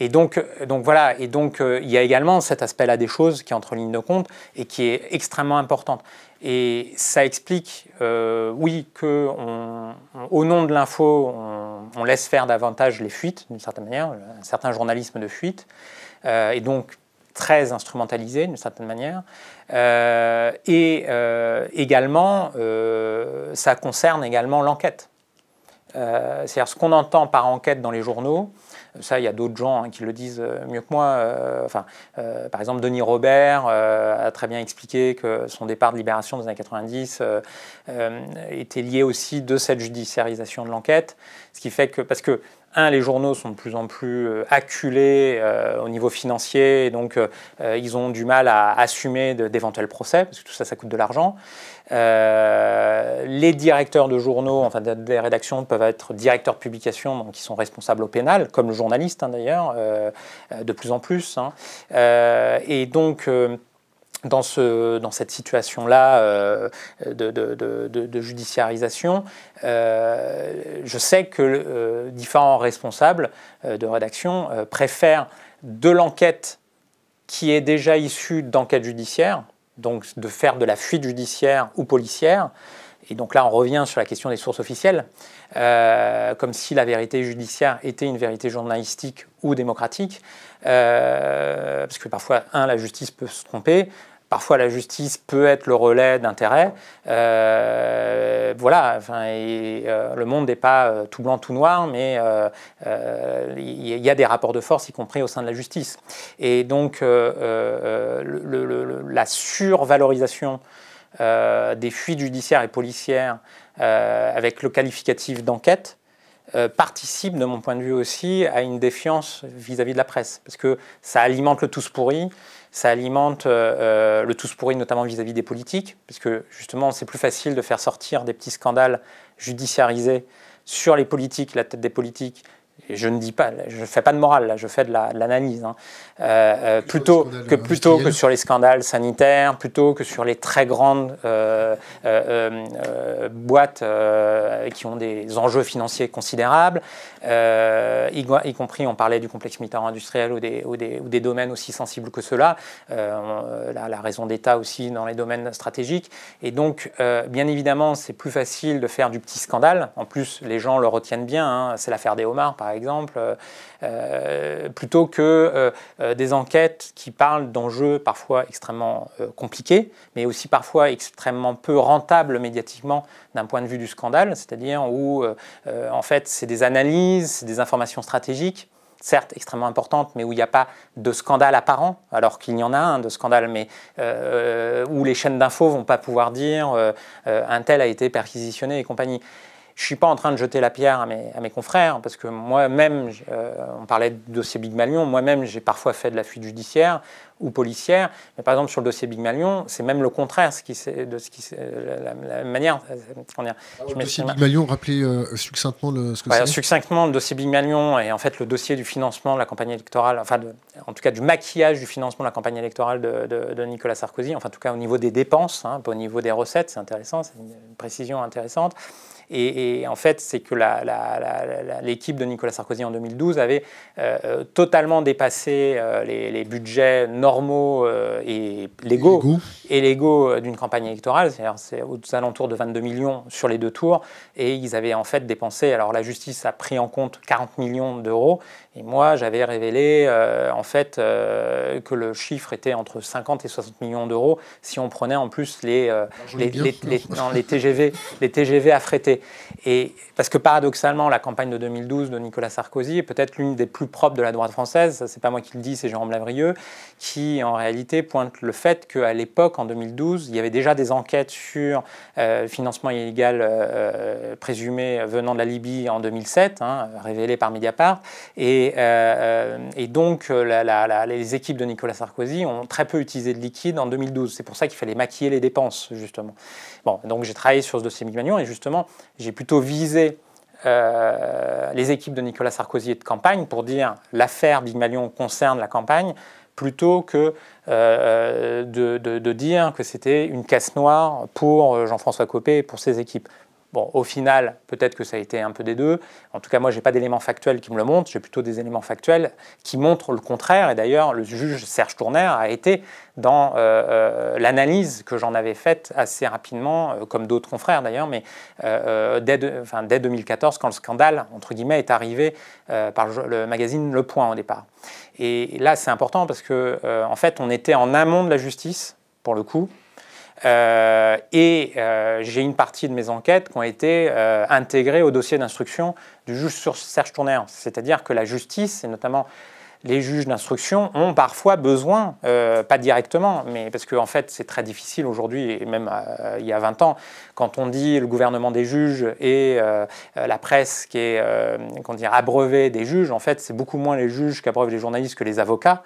Et donc, donc voilà, et donc il y a également cet aspect-là des choses qui est entre lignes de compte et qui est extrêmement importante. Et ça explique, oui, que au nom de l'info, on, on, laisse faire davantage les fuites, d'une certaine manière, un certain journalisme de fuite. et donc, très instrumentalisé d'une certaine manière. Euh, et euh, également, euh, ça concerne également l'enquête. C'est-à-dire ce qu'on entend par enquête dans les journaux, ça il y a d'autres gens hein, qui le disent mieux que moi. enfin, par exemple, Denis Robert a très bien expliqué que son départ de Libération des années 90 était lié aussi de cette judiciarisation de l'enquête, ce qui fait que parce que un, les journaux sont de plus en plus euh, acculés euh, au niveau financier, donc euh, ils ont du mal à assumer d'éventuels procès, parce que tout ça, ça coûte de l'argent. les directeurs de journaux, enfin des rédactions, peuvent être directeurs de publication, donc ils sont responsables au pénal, comme le journaliste hein, d'ailleurs, de plus en plus. Hein. et donc dans, ce, cette situation-là euh, de, judiciarisation, euh, je sais que euh, différents responsables de rédaction préfèrent de l'enquête qui est déjà issue d'enquête judiciaire, donc de faire de la fuite judiciaire ou policière, et donc là, on revient sur la question des sources officielles, comme si la vérité judiciaire était une vérité journalistique ou démocratique, euh, parce que parfois, un, la justice peut se tromper, parfois la justice peut être le relais d'intérêt. Euh, voilà, enfin, euh, le monde n'est pas tout blanc, tout noir, mais il y a des rapports de force, y compris au sein de la justice. Et donc, la survalorisation des fuites judiciaires et policières avec le qualificatif d'enquête, euh, participe, de mon point de vue aussi, à une défiance vis-à-vis de la presse, parce que ça alimente le tous pourri, ça alimente euh, euh, le tous pourri notamment vis-à-vis -vis des politiques, parce que justement c'est plus facile de faire sortir des petits scandales judiciarisés sur les politiques, la tête des politiques, je ne dis pas, je fais pas de morale, là, je fais de l'analyse, hein. euh, euh, plutôt que plutôt que sur les scandales sanitaires, plutôt que sur les très grandes euh, boîtes qui ont des enjeux financiers considérables, y, y, compris on parlait du complexe militaire industriel ou des, ou des, ou des, domaines aussi sensibles que ceux-là, la, raison d'État aussi dans les domaines stratégiques, et donc bien évidemment c'est plus facile de faire du petit scandale, en plus les gens le retiennent bien, hein. c'est l'affaire des homards par exemple exemple, euh, euh, plutôt que euh, des enquêtes qui parlent d'enjeux parfois extrêmement compliqués, mais aussi parfois extrêmement peu rentables médiatiquement d'un point de vue du scandale, c'est-à-dire où en fait c'est des analyses, c'est des informations stratégiques certes extrêmement importantes, mais où il n'y a pas de scandale apparent, alors qu'il y en a un de scandale, mais où les chaînes d'infos vont pas pouvoir dire un tel a été perquisitionné et compagnie. Je ne suis pas en train de jeter la pierre à mes, confrères, parce que moi-même, euh, on parlait de dossier Big Malion, moi-même j'ai parfois fait de la fuite judiciaire ou policière, mais par exemple sur le dossier Big Malion, c'est même le contraire ce qui, de ce qui, euh, la, manière. Euh, ah, le dossier Big Malion, rappelez succinctement le, ce que ouais, Succinctement, le dossier Big Malion est en fait le dossier du financement de la campagne électorale, enfin en tout cas du maquillage du financement de la campagne électorale de, Nicolas Sarkozy, enfin en tout cas au niveau des dépenses, hein, pas au niveau des recettes, c'est intéressant, c'est une précision intéressante. Et, en fait, c'est que l'équipe de Nicolas Sarkozy en 2012 avait euh, euh, totalement dépassé euh, les, budgets normaux et légaux, et légaux d'une campagne électorale, c'est-à-dire c'est aux alentours de 22 millions sur les deux tours, et ils avaient en fait dépensé, alors la justice a pris en compte 40 millions d'euros, et moi, j'avais révélé euh, en fait euh, que le chiffre était entre 50 et 60 millions d'euros si on prenait en plus les, euh, bah, les, TGV, les TGV affrétés. Et parce que paradoxalement, la campagne de 2012 de Nicolas Sarkozy est peut-être l'une des plus propres de la droite française. C'est pas moi qui le dis, c'est Jérôme Lavrieux qui, en réalité, pointe le fait qu'à l'époque, en 2012, il y avait déjà des enquêtes sur financement illégal présumé venant de la Libye en 2007, hein, révélé par Mediapart, et euh, et, donc, euh, les équipes de Nicolas Sarkozy ont très peu utilisé de liquide en 2012. C'est pour ça qu'il fallait maquiller les dépenses, justement. Bon, donc j'ai travaillé sur ce dossier Magnon et justement, j'ai plutôt visé euh, les équipes de Nicolas Sarkozy et de campagne pour dire l'affaire Big Malion concerne la campagne plutôt que de, de, dire que c'était une casse noire pour Jean-François Copé et pour ses équipes. Bon, au final, peut-être que ça a été un peu des deux. En tout cas, moi, je n'ai pas d'éléments factuels qui me le montrent. J'ai plutôt des éléments factuels qui montrent le contraire. Et d'ailleurs, le juge Serge Tournaire a été dans euh, euh, l'analyse que j'en avais faite assez rapidement, euh, comme d'autres confrères d'ailleurs, mais dès, 2014, quand le scandale, entre guillemets, est arrivé par le magazine Le Point au départ. Et là, c'est important parce que, en fait, on était en amont de la justice, pour le coup. Euh, et euh, j'ai une partie de mes enquêtes qui ont été euh, intégrées au dossier d'instruction du juge Serge Tournaire. C'est-à-dire que la justice, et notamment les juges d'instruction ont parfois besoin, euh, pas directement, mais parce qu'en en fait c'est très difficile aujourd'hui, et même euh, il y a 20 ans, quand on dit le gouvernement des juges et euh, la presse qui est qu'on dit, abreuvée des juges, en fait c'est beaucoup moins les juges qu'abreuvent les journalistes que les avocats.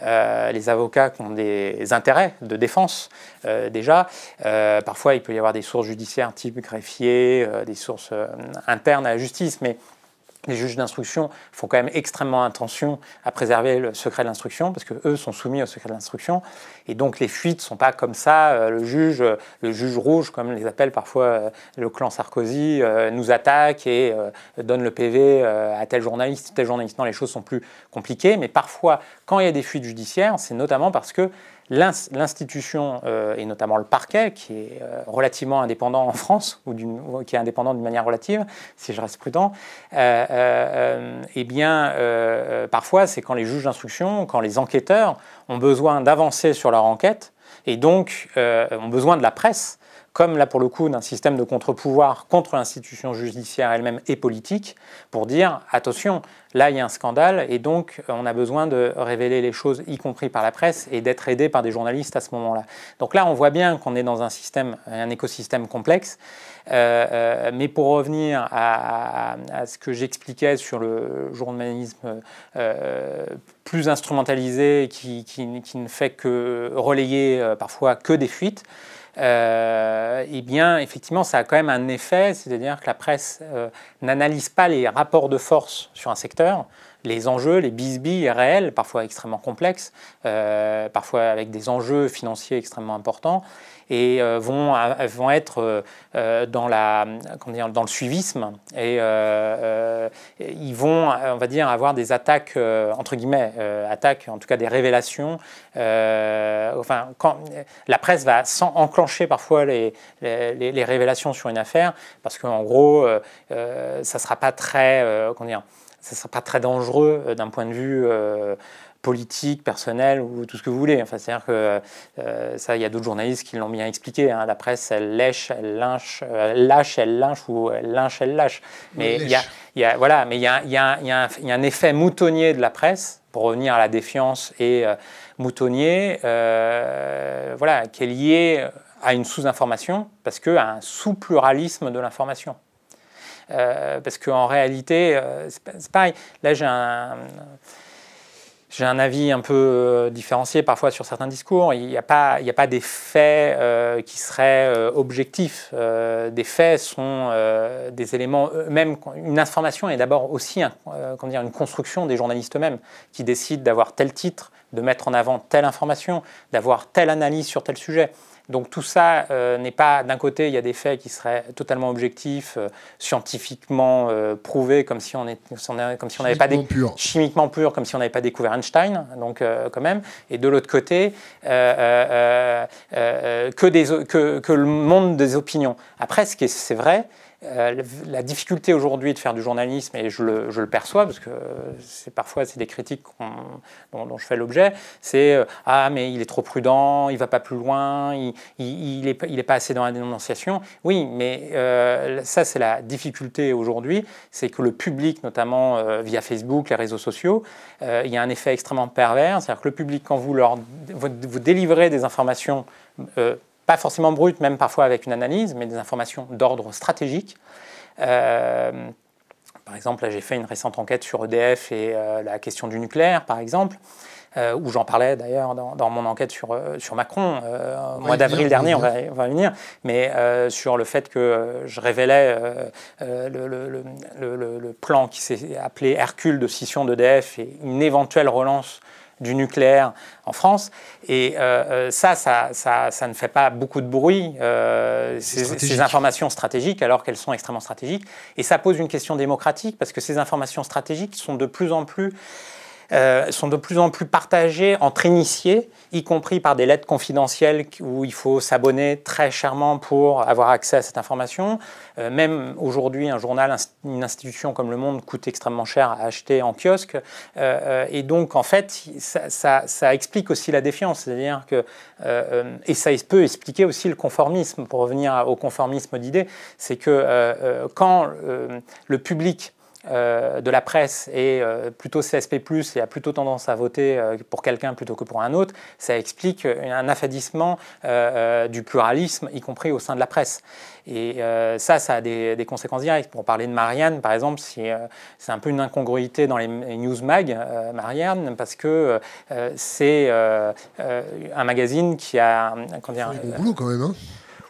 les avocats qui ont des intérêts de défense déjà. parfois, il peut y avoir des sources judiciaires type greffier, des sources internes à la justice, mais les juges d'instruction font quand même extrêmement attention à préserver le secret de l'instruction parce que eux sont soumis au secret de l'instruction et donc les fuites sont pas comme ça euh, le juge le juge rouge comme les appelle parfois euh, le clan Sarkozy euh, nous attaque et donne le PV à tel journaliste tel journaliste non les choses sont plus compliquées mais parfois quand il y a des fuites judiciaires c'est notamment parce que l'institution euh, et notamment le parquet, qui est euh, relativement indépendant en France, ou, qui est indépendant d'une manière relative, si je reste prudent, euh, eh bien, parfois, c'est quand les juges d'instruction, quand les enquêteurs ont besoin d'avancer sur leur enquête, et donc ont besoin de la presse comme là pour le coup d'un système de contre-pouvoir contre l'institution judiciaire elle-même et politique, pour dire attention, là il y a un scandale et donc euh, on a besoin de révéler les choses, y compris par la presse, et d'être aidé par des journalistes à ce moment-là. Donc là on voit bien qu'on est dans un système, un écosystème complexe. Euh, euh, mais pour revenir à, ce que j'expliquais sur le journalisme plus instrumentalisé qui, qui, ne fait que relayer parfois que des fuites, euh, eh bien, effectivement, ça a quand même un effet, c'est-à-dire que la presse euh, n'analyse pas les rapports de force sur un secteur. Les enjeux, les bisbilles réels, parfois extrêmement complexes, euh, parfois avec des enjeux financiers extrêmement importants et euh, vont, vont être euh, euh, dans, la, dire, dans le suivisme et ils vont, on va dire, avoir des attaques, entre guillemets, attaques, en tout cas des révélations. enfin, quand la presse va sans enclencher parfois les, les, révélations sur une affaire parce qu'en gros, ça ne sera pas très, comment dire, ça sera pas très dangereux d'un point de vue politique, personnelle ou tout ce que vous voulez. Enfin, c'est-à-dire que euh, ça, il y a d'autres journalistes qui l'ont bien expliqué. Hein. La presse, elle lèche, elle lynche, euh, lâche, elle lynche ou elle euh, lynche, elle lâche. Mais il y a, voilà, mais il y a, un effet moutonnier de la presse pour revenir à la défiance et moutonnier, voilà, qui est lié à une sous-information parce que un sous-pluralisme de l'information. parce qu'en réalité, c'est pareil. Là, j'ai un j'ai un avis un peu euh, différencié parfois sur certains discours. Il n'y a pas, a pas des faits euh, qui seraient euh, objectifs. des faits sont des éléments même Une information est d'abord aussi comment une construction des journalistes eux-mêmes qui décident d'avoir tel titre, de mettre en avant telle information, d'avoir telle analyse sur tel sujet. Donc tout ça euh, n'est pas, d'un côté, il y a des faits qui seraient totalement objectifs, euh, scientifiquement euh, prouvés, comme si on n'avait pas des chimiquement pur, comme si on n'avait pas découvert Einstein, donc quand même. Et de l'autre côté, que, le monde des opinions. Après, ce qui est, c'est vrai, euh, la difficulté aujourd'hui de faire du journalisme, et je le, perçois, parce que c'est parfois c'est des critiques dont, je fais l'objet, c'est euh, ah mais il est trop prudent, il va pas plus loin, il, il, pas assez dans la dénonciation. Oui, mais euh, ça c'est la difficulté aujourd'hui, c'est que le public, notamment via Facebook, les réseaux sociaux, il y a un effet extrêmement pervers, c'est-à-dire que le public quand vous leur vous délivrez des informations pas forcément brut, même parfois avec une analyse, mais des informations d'ordre stratégique. Euh, par exemple, j'ai fait une récente enquête sur EDF et euh, la question du nucléaire, par exemple, euh, où j'en parlais d'ailleurs dans, mon enquête sur, Macron, au mois d'avril dernier, on va, y venir, mais sur le fait que je révélais le, le, plan qui s'est appelé Hercule de scission d'EDF et une éventuelle relance du nucléaire en France. Et euh, euh, ça, ça, ne fait pas beaucoup de bruit, euh, ces, ces, informations stratégiques, alors qu'elles sont extrêmement stratégiques. Et ça pose une question démocratique, parce que ces informations stratégiques sont de plus en plus euh, sont de plus en plus partagées entre initiés, y compris par des lettres confidentielles où il faut s'abonner très chèrement pour avoir accès à cette information. Euh, même aujourd'hui, un journal, une institution comme Le Monde coûte extrêmement cher à acheter en kiosque. Euh, et donc, en fait, ça, ça explique aussi la défiance, c'est-à-dire que et ça peut expliquer aussi le conformisme. Pour revenir au conformisme d'idées, c'est que quand le public euh, de la presse est euh, plutôt CSP+, et a plutôt tendance à voter euh, pour quelqu'un plutôt que pour un autre, ça explique un affadissement du pluralisme, y compris au sein de la presse. Et ça, ça a des, conséquences directes. Pour parler de Marianne, par exemple, c'est un peu une incongruité dans les news mag, Marianne, parce que c'est un magazine qui a... Quand un boulot quand même, hein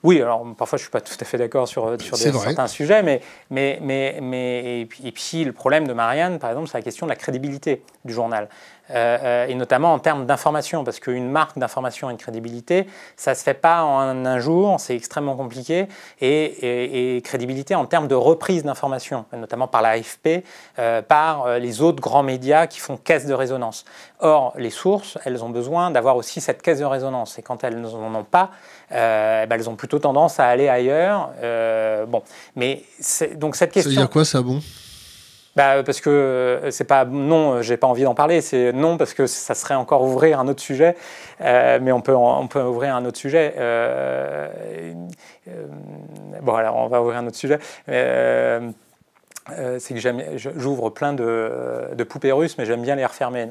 oui, alors parfois je ne suis pas tout à fait d'accord sur, euh, certains sujets, mais, mais, mais, et puis le problème de Marianne, par exemple, c'est la question de la crédibilité du journal. Euh, euh, et notamment en termes d'information, parce qu'une marque d'information et de crédibilité, ça ne se fait pas en un, jour, c'est extrêmement compliqué, et, crédibilité en termes de reprise d'information, notamment par l'AFP, euh, par les autres grands médias qui font caisse de résonance. Or, les sources, elles ont besoin d'avoir aussi cette caisse de résonance, et quand elles n'en ont pas, eh ben, elles ont plutôt tendance à aller ailleurs. bon, mais donc cette question. Ça veut dire quoi ça, bon bah, Parce que euh, c'est pas non, euh, j'ai pas envie d'en parler, c'est non parce que ça serait encore ouvrir un autre sujet, euh, mais on peut, on peut ouvrir un autre sujet. bon, alors on va ouvrir un autre sujet. Euh, c'est que j'ouvre plein de, poupées russes, mais j'aime bien les refermer.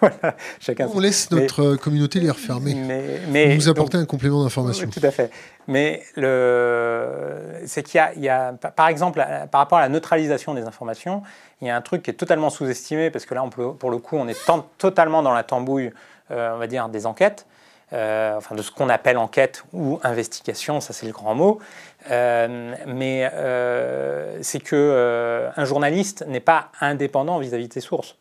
[LAUGHS] chacun On laisse notre euh, communauté les refermer. Mais, vous apportez un complément d'information. Tout à fait. Mais c'est qu'il y, a, par exemple, par rapport à la neutralisation des informations, il y a un truc qui est totalement sous-estimé parce que là, on peut, pour le coup, on est totalement dans la tambouille, euh, on va dire, des enquêtes. enfin de ce qu'on appelle enquête ou investigation, ça c'est le grand mot, euh, mais euh, c'est que euh, un journaliste n'est pas indépendant vis-à-vis de ses sources.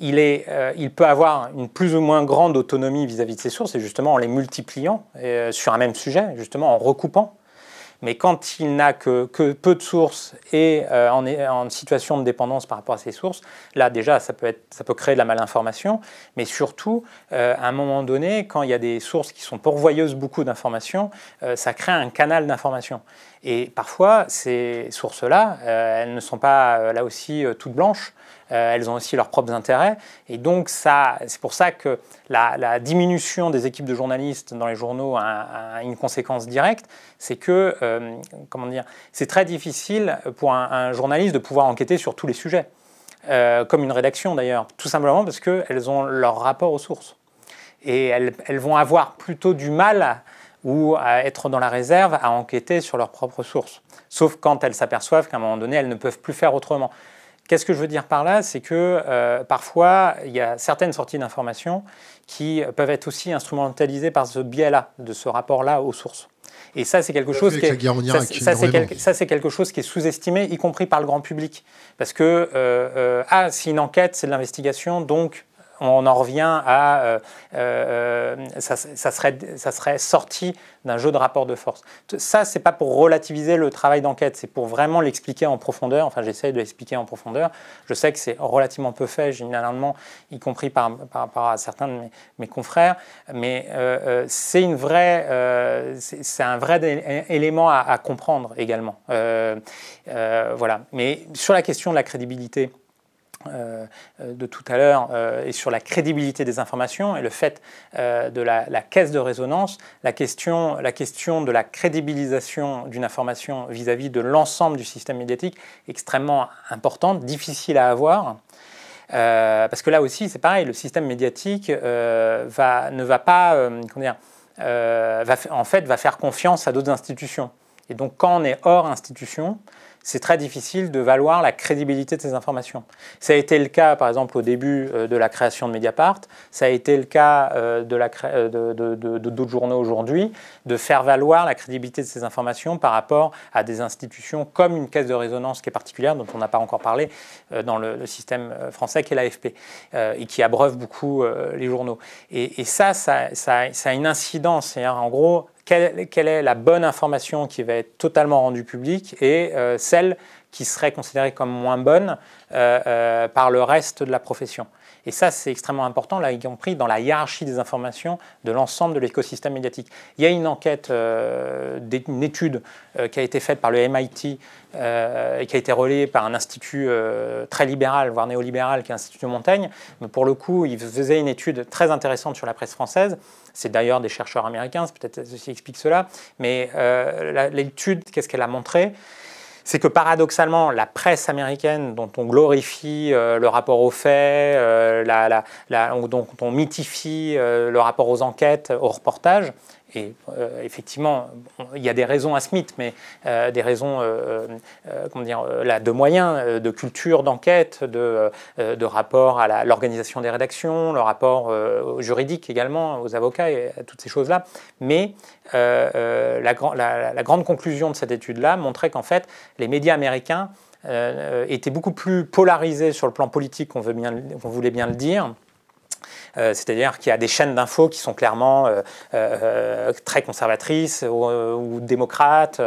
Il, est, il peut avoir une plus ou moins grande autonomie vis-à-vis de ses sources, et justement en les multipliant sur un même sujet, justement en recoupant mais quand il n'a que, peu de sources et euh, en, situation de dépendance par rapport à ces sources, là déjà, ça peut, créer de la malinformation. Mais surtout, euh, à un moment donné, quand il y a des sources qui sont pourvoyeuses beaucoup d'informations, euh, ça crée un canal d'information. Et parfois, ces sources-là, elles ne sont pas là aussi toutes blanches. Euh, elles ont aussi leurs propres intérêts. Et donc, c'est pour ça que la, diminution des équipes de journalistes dans les journaux a, une conséquence directe, c'est que, euh, comment dire, c'est très difficile pour un, journaliste de pouvoir enquêter sur tous les sujets. Euh, comme une rédaction d'ailleurs, tout simplement parce qu'elles ont leur rapport aux sources. Et elles, vont avoir plutôt du mal ou à être dans la réserve à enquêter sur leurs propres sources. Sauf quand elles s'aperçoivent qu'à un moment donné, elles ne peuvent plus faire autrement. Qu'est-ce que je veux dire par là C'est que euh, parfois, il y a certaines sorties d'informations qui peuvent être aussi instrumentalisées par ce biais-là, de ce rapport-là aux sources. Et ça, c'est quelque chose qui est, ça, c'est quelque chose qui est sous-estimé, y compris par le grand public, parce que euh, euh, ah, si une enquête, c'est de l'investigation, donc on en revient à... Euh, euh, ça, serait, sorti d'un jeu de rapport de force. Ça, c'est pas pour relativiser le travail d'enquête, c'est pour vraiment l'expliquer en profondeur. Enfin, j'essaie de l'expliquer en profondeur. Je sais que c'est relativement peu fait, généralement, y compris par, rapport à certains de mes, confrères, mais euh, c'est une vraie... c'est un vrai élément à, à comprendre également. voilà. Mais sur la question de la crédibilité, euh, euh, de tout à l'heure euh, et sur la crédibilité des informations et le fait de la, caisse de résonance, la question, la question de la crédibilisation d'une information vis-à-vis de l'ensemble du système médiatique extrêmement importante, difficile à avoir. parce que là aussi, c'est pareil, le système médiatique va, ne va pas, en fait, va faire confiance à d'autres institutions. Et donc, quand on est hors institution, c'est très difficile de valoir la crédibilité de ces informations. Ça a été le cas, par exemple, au début euh, de la création de Mediapart, ça a été le cas euh, euh, de d'autres de, journaux aujourd'hui, de faire valoir la crédibilité de ces informations par rapport à des institutions comme une caisse de résonance qui est particulière, dont on n'a pas encore parlé dans le, système français, qui est l'AFP, et qui abreuve beaucoup les journaux. Et, ça, ça, ça, ça a une incidence. C'est-à-dire, en gros, quelle, est la bonne information qui va être totalement rendue publique et euh, celle qui serait considérée comme moins bonne euh, euh, par le reste de la profession. Et ça, c'est extrêmement important, là, y compris dans la hiérarchie des informations de l'ensemble de l'écosystème médiatique. Il y a une enquête, euh, une étude euh, qui a été faite par le MIT euh, et qui a été relayée par un institut très libéral, voire néolibéral, qui est l'Institut Montaigne. Mais pour le coup, il faisait une étude très intéressante sur la presse française. C'est d'ailleurs des chercheurs américains, peut-être ceci explique cela. Mais l'étude, qu'est-ce qu'elle a montré c'est que paradoxalement, la presse américaine, dont on glorifie euh, le rapport aux faits, euh, dont on mythifie euh, le rapport aux enquêtes, aux reportages, et euh, effectivement, il y a des raisons à Smith mais euh, des raisons, euh, comment dire, de moyens, de culture, d'enquête, de, rapport à l'organisation des rédactions, le rapport juridique également, aux avocats et à toutes ces choses-là. Mais la, grande conclusion de cette étude-là montrait qu'en fait, les médias américains étaient beaucoup plus polarisés sur le plan politique, qu'on on voulait bien le dire, euh, c'est-à-dire qu'il y a des chaînes d'infos qui sont clairement euh, euh, très conservatrices ou, démocrates.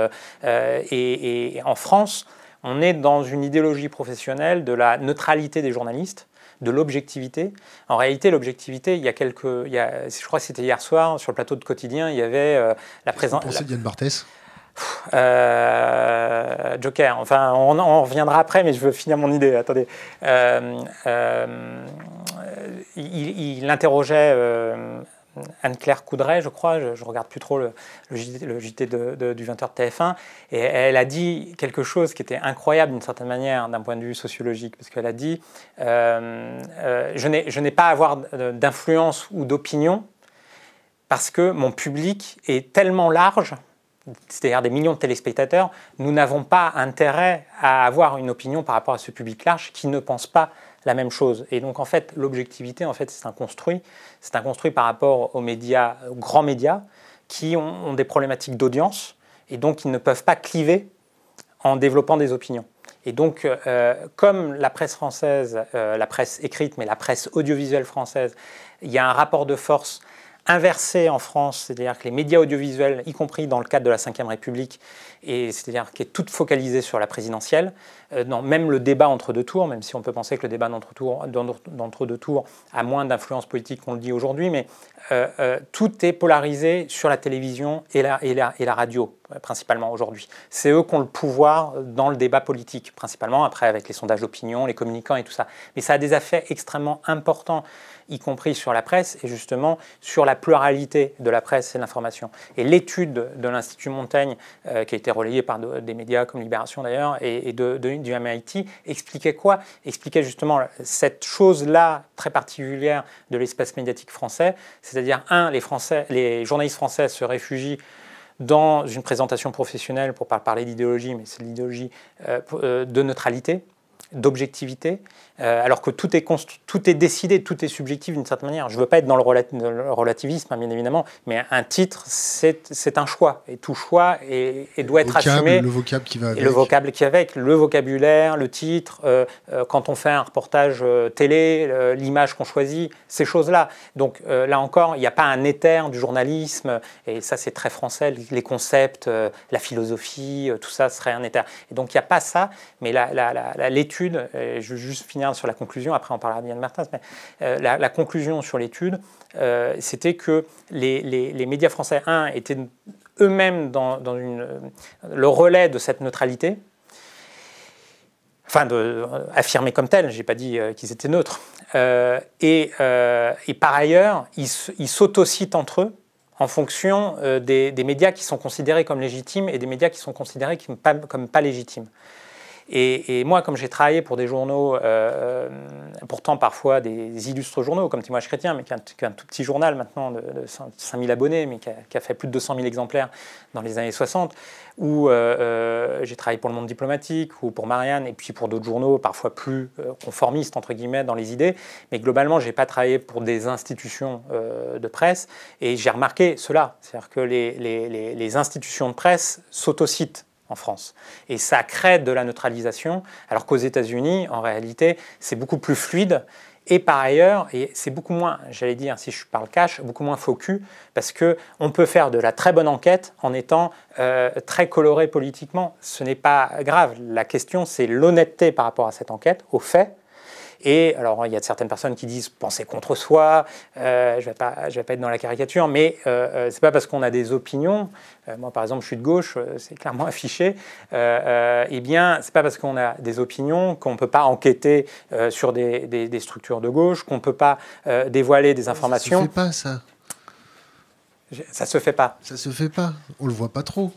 Et, en France, on est dans une idéologie professionnelle de la neutralité des journalistes de l'objectivité. En réalité, l'objectivité, il y a quelques. je crois que c'était hier soir, sur le plateau de Quotidien, il y avait la présence. pensez Diane euh, Joker, enfin, on, on, reviendra après, mais je veux finir mon idée. Attendez. Euh, euh, il, interrogeait Anne-Claire Coudray, je crois, je, ne regarde plus trop le, JT, du 20h de TF1, et elle a dit quelque chose qui était incroyable d'une certaine manière, d'un point de vue sociologique, parce qu'elle a dit Je n'ai pas à avoir d'influence ou d'opinion parce que mon public est tellement large c'est-à-dire des millions de téléspectateurs, nous n'avons pas intérêt à avoir une opinion par rapport à ce public large qui ne pense pas la même chose. Et donc en fait, l'objectivité, en fait, c'est un construit, c'est un construit par rapport aux médias, aux grands médias, qui ont, des problématiques d'audience et donc ils ne peuvent pas cliver en développant des opinions. Et donc, euh, comme la presse française, euh, la presse écrite, mais la presse audiovisuelle française, il y a un rapport de force inversé en France, c'est-à-dire que les médias audiovisuels, y compris dans le cadre de la Ve République, et c'est-à-dire qui est toute focalisée sur la présidentielle, euh, même le débat entre deux tours, même si on peut penser que le débat d'entre, deux tours a moins d'influence politique qu'on le dit aujourd'hui, mais euh, euh, tout est polarisé sur la télévision et la, et et la radio, principalement aujourd'hui. C'est eux qui ont le pouvoir dans le débat politique, principalement, après avec les sondages d'opinion, les communicants et tout ça. Mais ça a des effets extrêmement importants y compris sur la presse, et justement sur la pluralité de la presse et de l'information. Et l'étude de l'Institut Montaigne, euh, qui a été relayée par des médias comme Libération d'ailleurs, et, de, du MIT, expliquait quoi Expliquait justement cette chose-là très particulière de l'espace médiatique français, c'est-à-dire, un, les, Français, les journalistes français se réfugient dans une présentation professionnelle, pour ne pas parler d'idéologie, mais c'est l'idéologie euh, euh, de neutralité, d'objectivité, euh, alors que tout est, tout est décidé, tout est subjectif d'une certaine manière. Je ne veux pas être dans le, relativisme, hein, bien évidemment, mais un titre, c'est un choix. Et tout choix doit être assumé. Le vocable qui va avec. le vocable qui avec, le vocabulaire, le titre, euh, euh, quand on fait un reportage télé, l'image qu'on choisit, ces choses-là. Donc là encore, il n'y a pas un éther du journalisme, et ça c'est très français, les concepts, la philosophie, tout ça serait un éther. Et donc il n'y a pas ça, mais l'étude, je veux juste finir sur la conclusion, après on parlera bien de mais euh, la, conclusion sur l'étude, euh, c'était que les, médias français, un, étaient eux-mêmes dans, euh, le relais de cette neutralité, enfin de, affirmés comme je n'ai pas dit qu'ils étaient neutres. et, par ailleurs, ils s'autocitent entre eux en fonction des, médias qui sont considérés comme légitimes et des médias qui sont considérés comme pas légitimes. Et, moi, comme j'ai travaillé pour des journaux, euh, euh, pourtant parfois des, illustres journaux, comme Timothée Chrétien, mais qui est un, tout petit journal maintenant de, 5000 abonnés, mais qui a, fait plus de 200 000 exemplaires dans les années 60, où euh, j'ai travaillé pour le monde diplomatique, ou pour Marianne, et puis pour d'autres journaux, parfois plus conformistes, entre guillemets, dans les idées. Mais globalement, je n'ai pas travaillé pour des institutions de presse, et j'ai remarqué cela, c'est-à-dire que les, les institutions de presse s'autocitent en France. Et ça crée de la neutralisation, alors qu'aux États-Unis, en réalité, c'est beaucoup plus fluide. Et par ailleurs, et c'est beaucoup moins, j'allais dire, si je parle cash, beaucoup moins faux cul, parce qu'on peut faire de la très bonne enquête en étant euh, très coloré politiquement. Ce n'est pas grave. La question, c'est l'honnêteté par rapport à cette enquête, au fait. Et alors, hein, il y a certaines personnes qui disent penser contre soi, euh, je ne vais, pas être dans la caricature, mais euh, euh, ce n'est pas parce qu'on a des opinions, moi par exemple je suis de gauche, c'est clairement [LAUGHS] affiché, eh bien, n'est pas parce qu'on a des opinions qu'on ne peut pas enquêter sur des, structures de gauche, qu'on ne peut pas dévoiler des informations. Ça se fait pas ça. Ça se fait pas. Ça se fait pas. On le voit pas trop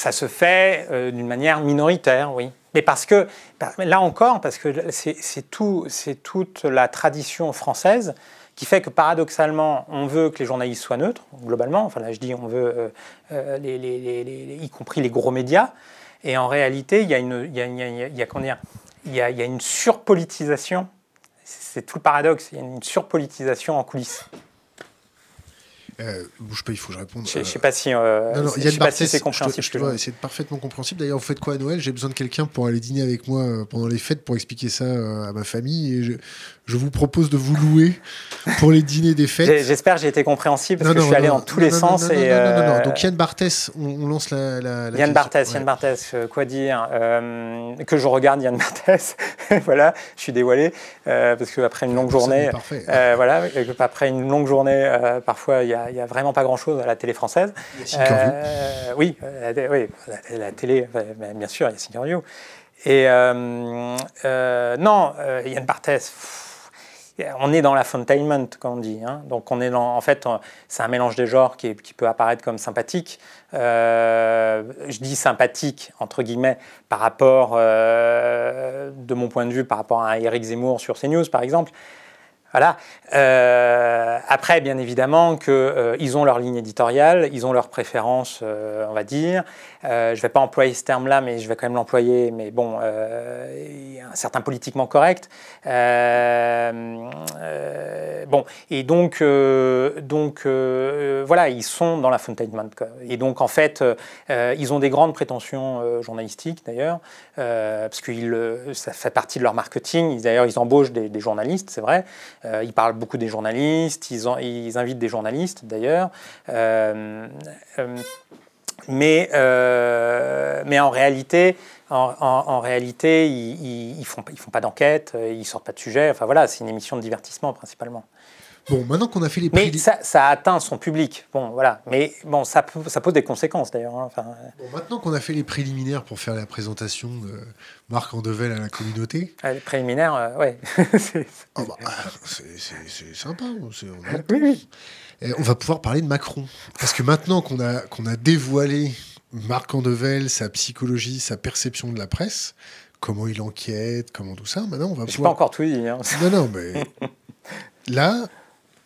ça se fait euh, d'une manière minoritaire, oui. Mais parce que, bah, là encore, parce que c'est toute la tradition française qui fait que paradoxalement, on veut que les journalistes soient neutres, globalement. Enfin, là, je dis, on veut, euh, euh, y compris les gros médias. Et en réalité, il y a une surpolitisation. C'est tout le paradoxe. Il y a une surpolitisation en coulisses. Euh, je il faut que je réponde. Je sais euh, pas si, c'est parfaitement compréhensible. D'ailleurs, vous faites quoi à Noël J'ai besoin de quelqu'un pour aller dîner avec moi euh, pendant les fêtes pour expliquer ça euh, à ma famille. Et je vous propose de vous louer pour les dîners des fêtes. J'espère que j'ai été compréhensible parce que je suis allé dans tous les sens. et non, euh, Donc Yann Barthès, on, lance la, la, Yann Barthès, Yann Barthès, euh, quoi dire euh, Que je regarde Yann Barthès, [LAUGHS] voilà, je suis dévoilé, parce qu'après une, longue journée, voilà, après une longue journée, parfois il n'y a, vraiment pas grand-chose à la télé française. oui, oui, la, télé, bien sûr, il y a Et non, Yann Barthès on est dans la funtainment, comme on dit. Hein. Donc, on est en fait, c'est un mélange des genres qui, peut apparaître comme sympathique. Euh, je dis sympathique, entre guillemets, par rapport, euh, de mon point de vue, par rapport à Eric Zemmour sur CNews, par exemple. Voilà. Euh, après, bien évidemment, qu'ils ont leur ligne éditoriale, ils ont leurs préférences, on va dire, euh, je ne vais pas employer ce terme-là, mais je vais quand même l'employer, mais bon, euh, un certain politiquement correct. Euh, euh, bon, et donc, donc voilà, ils sont dans la Fontainement. Et donc, en fait, ils ont des grandes prétentions journalistiques, d'ailleurs, parce que ça fait partie de leur marketing. D'ailleurs, ils embauchent des, journalistes, c'est vrai. ils parlent beaucoup des journalistes, ils, ils invitent des journalistes, d'ailleurs. Mais, euh, mais en réalité, en, en, réalité ils ne font, ils font pas d'enquête, euh, ils sortent pas de sujet. Enfin voilà, c'est une émission de divertissement principalement. Bon, maintenant qu'on a fait les Mais ça, a atteint son public. Bon, voilà. Mais bon, ça, ça pose des conséquences d'ailleurs. Hein. Enfin... Euh. Bon, maintenant qu'on a fait les préliminaires pour faire la présentation de Marc Andevel à la communauté. Ah, les préliminaires, euh, [LAUGHS] ah bah, c'est sympa. On oui, euh, on va pouvoir parler de Macron. Parce que maintenant qu'on a, qu'on a dévoilé Marc Andevel, sa psychologie, sa perception de la presse, comment il enquête, comment tout ça, maintenant on va pouvoir... Je pas encore tout dit. Hein. Non, non, mais... [LAUGHS] Là,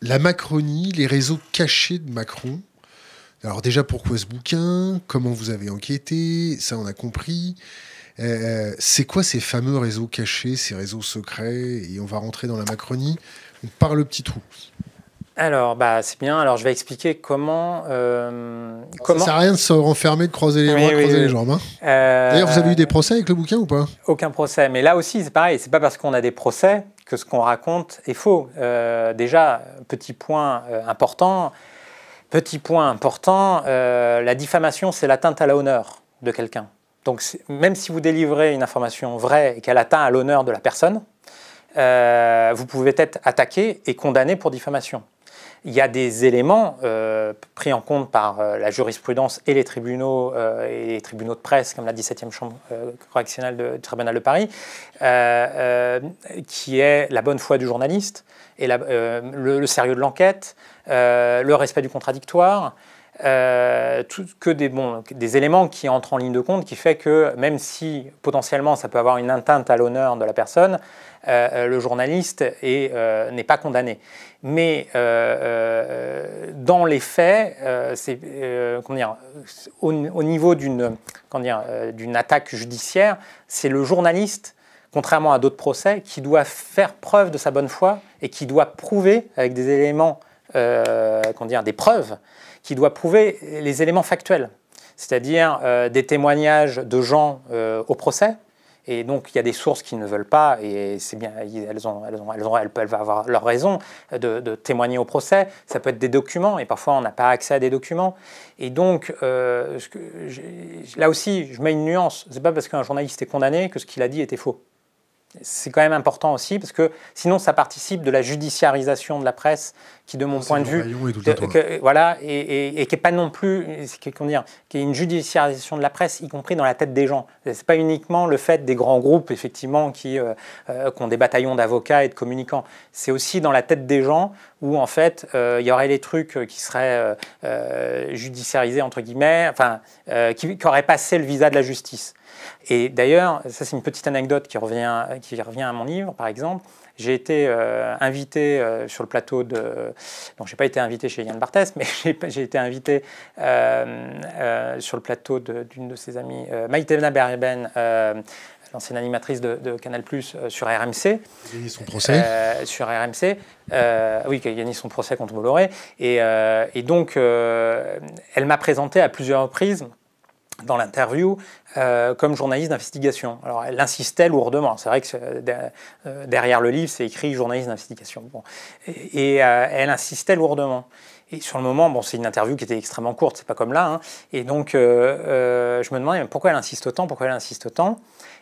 la Macronie, les réseaux cachés de Macron. Alors déjà, pourquoi ce bouquin Comment vous avez enquêté Ça, on a compris. Euh, euh, c'est quoi ces fameux réseaux cachés, ces réseaux secrets Et on va rentrer dans la Macronie On par le petit trou alors, bah, c'est bien. Alors, je vais expliquer comment. Euh, comment... sert à rien de se renfermer, de croiser les, mains? bras, croiser les jambes. Hein. Euh, D'ailleurs, vous avez eu des procès avec le bouquin ou pas Aucun procès. Mais là aussi, c'est pareil. C'est pas parce qu'on a des procès que ce qu'on raconte est faux. Euh, déjà, petit point euh, important. Petit point important. la diffamation, c'est l'atteinte à l'honneur de quelqu'un. Donc, même si vous délivrez une information vraie et qu'elle atteint à l'honneur de la personne, vous pouvez être attaqué et condamné pour diffamation il y a des éléments euh, pris en compte par euh, la jurisprudence et les tribunaux euh, et les tribunaux de presse, comme la 17e chambre correctionnelle du tribunal de Paris, qui est la bonne foi du journaliste et le, sérieux de l'enquête, le respect du contradictoire. Euh, que des, éléments qui entrent en ligne de compte, qui fait que même si potentiellement ça peut avoir une atteinte à l'honneur de la personne, euh, le journaliste euh, n'est pas condamné. Mais dans les faits, au, niveau d'une, attaque judiciaire, c'est le journaliste contrairement à d'autres procès, qui doit faire preuve de sa bonne foi et qui doit prouver avec des éléments, des preuves, qui doit prouver les éléments factuels, c'est-à-dire euh, des témoignages de gens euh, au procès. Et donc, il y a des sources qui ne veulent pas, et c'est bien, elles, ont, elles, elles, peuvent avoir leur raison de, témoigner au procès. Ça peut être des documents, et parfois on n'a pas accès à des documents. Et donc, euh, là aussi, je mets une nuance. C'est pas parce qu'un journaliste est condamné que ce qu'il a dit était faux. C'est quand même important aussi parce que sinon ça participe de la judiciarisation de la presse qui, de mon point de vue, et voilà, et, et, qui n'est pas non plus, qu'on dire, qui est une judiciarisation de la presse, y compris dans la tête des gens. C'est pas uniquement le fait des grands groupes effectivement qui, euh, euh, ont des bataillons d'avocats et de communicants. C'est aussi dans la tête des gens où en fait euh, il y aurait les trucs qui seraient judiciarisés entre guillemets, enfin qui auraient passé le visa de la justice. Et d'ailleurs, ça c'est une petite anecdote qui revient, qui revient à mon livre, par exemple. J'ai été euh, invité euh, sur le plateau de... Non, j'ai pas été invité chez Yann Barthès, mais [LAUGHS] j'ai été invité euh, sur le plateau d'une de, ses amies, Maïtena Berben, l'ancienne animatrice de, de Canal+, sur RMC. Il a gagné son procès. sur RMC. oui, qui a gagné son procès contre Bolloré. et donc, elle m'a présenté à plusieurs reprises dans l'interview euh, comme journaliste d'investigation. Alors elle insistait lourdement. C'est vrai que euh, derrière le livre, c'est écrit journaliste d'investigation. Et, euh, elle insistait lourdement. Et sur le moment, bon, c'est une interview qui était extrêmement courte, c'est pas comme là. Hein. Et donc, je me demandais pourquoi elle insiste autant, pourquoi elle insiste autant.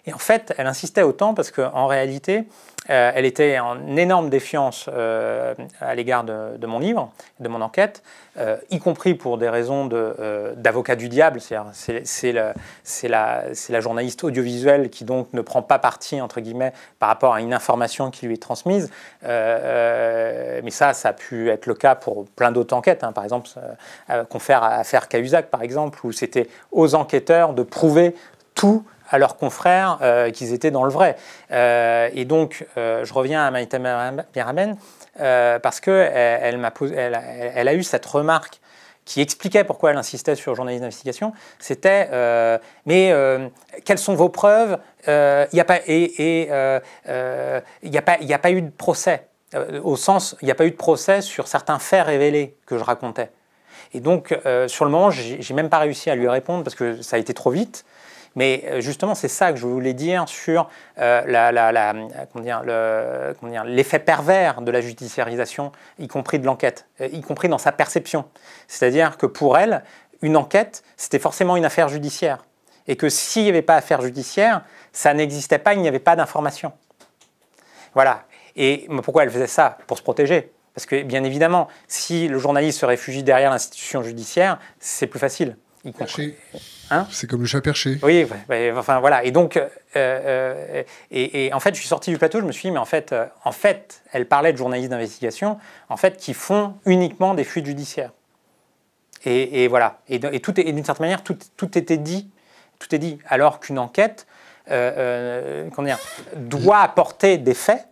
Et en fait, elle insistait autant parce qu'en réalité, euh, elle était en énorme défiance euh, à l'égard de, mon livre, de mon enquête, euh, y compris pour des raisons d'avocat du diable. C'est la, la, journaliste audiovisuelle qui donc ne prend pas parti, entre guillemets, par rapport à une information qui lui est transmise. mais ça, ça a pu être le cas pour plein d'autres enquêtes. Hein. par exemple, qu'on fait à faire Cahuzac, par exemple, où c'était aux enquêteurs de prouver tout à leurs confrères euh, qu'ils étaient dans le vrai. Euh, et donc, euh, je reviens à Maïta euh, parce qu'elle elle, elle, elle a eu cette remarque qui expliquait pourquoi elle insistait sur le journalisme d'investigation, c'était mais quelles sont vos preuves Il n'y a pas et, a a pas eu de procès au sens il n'y a pas eu de procès sur certains faits révélés que je racontais. Et donc sur le moment, j'ai même pas réussi à lui répondre parce que ça a été trop vite. Mais euh, justement, c'est ça que je voulais dire sur euh, la, l'effet pervers de la judiciarisation, y compris de l'enquête, euh, y compris dans sa perception. C'est-à-dire que pour elle, une enquête, c'était forcément une affaire judiciaire. Et que s'il n'y avait pas affaire judiciaire, ça n'existait pas, il n'y avait pas d'information. Voilà. Et pourquoi elle faisait ça Pour se protéger. Parce que, bien évidemment, si le journaliste se réfugie derrière l'institution judiciaire, c'est plus facile. Hein c'est comme le chat perché. Oui, enfin voilà. Et donc, euh, euh, et, en fait, je suis sorti du plateau, je me suis dit, mais en fait, euh, en fait, elle parlait de journalistes d'investigation, en fait, qui font uniquement des fuites judiciaires. Et, voilà. Et, d'une certaine manière, tout, était dit, tout est dit. Alors qu'une enquête, doit apporter des faits,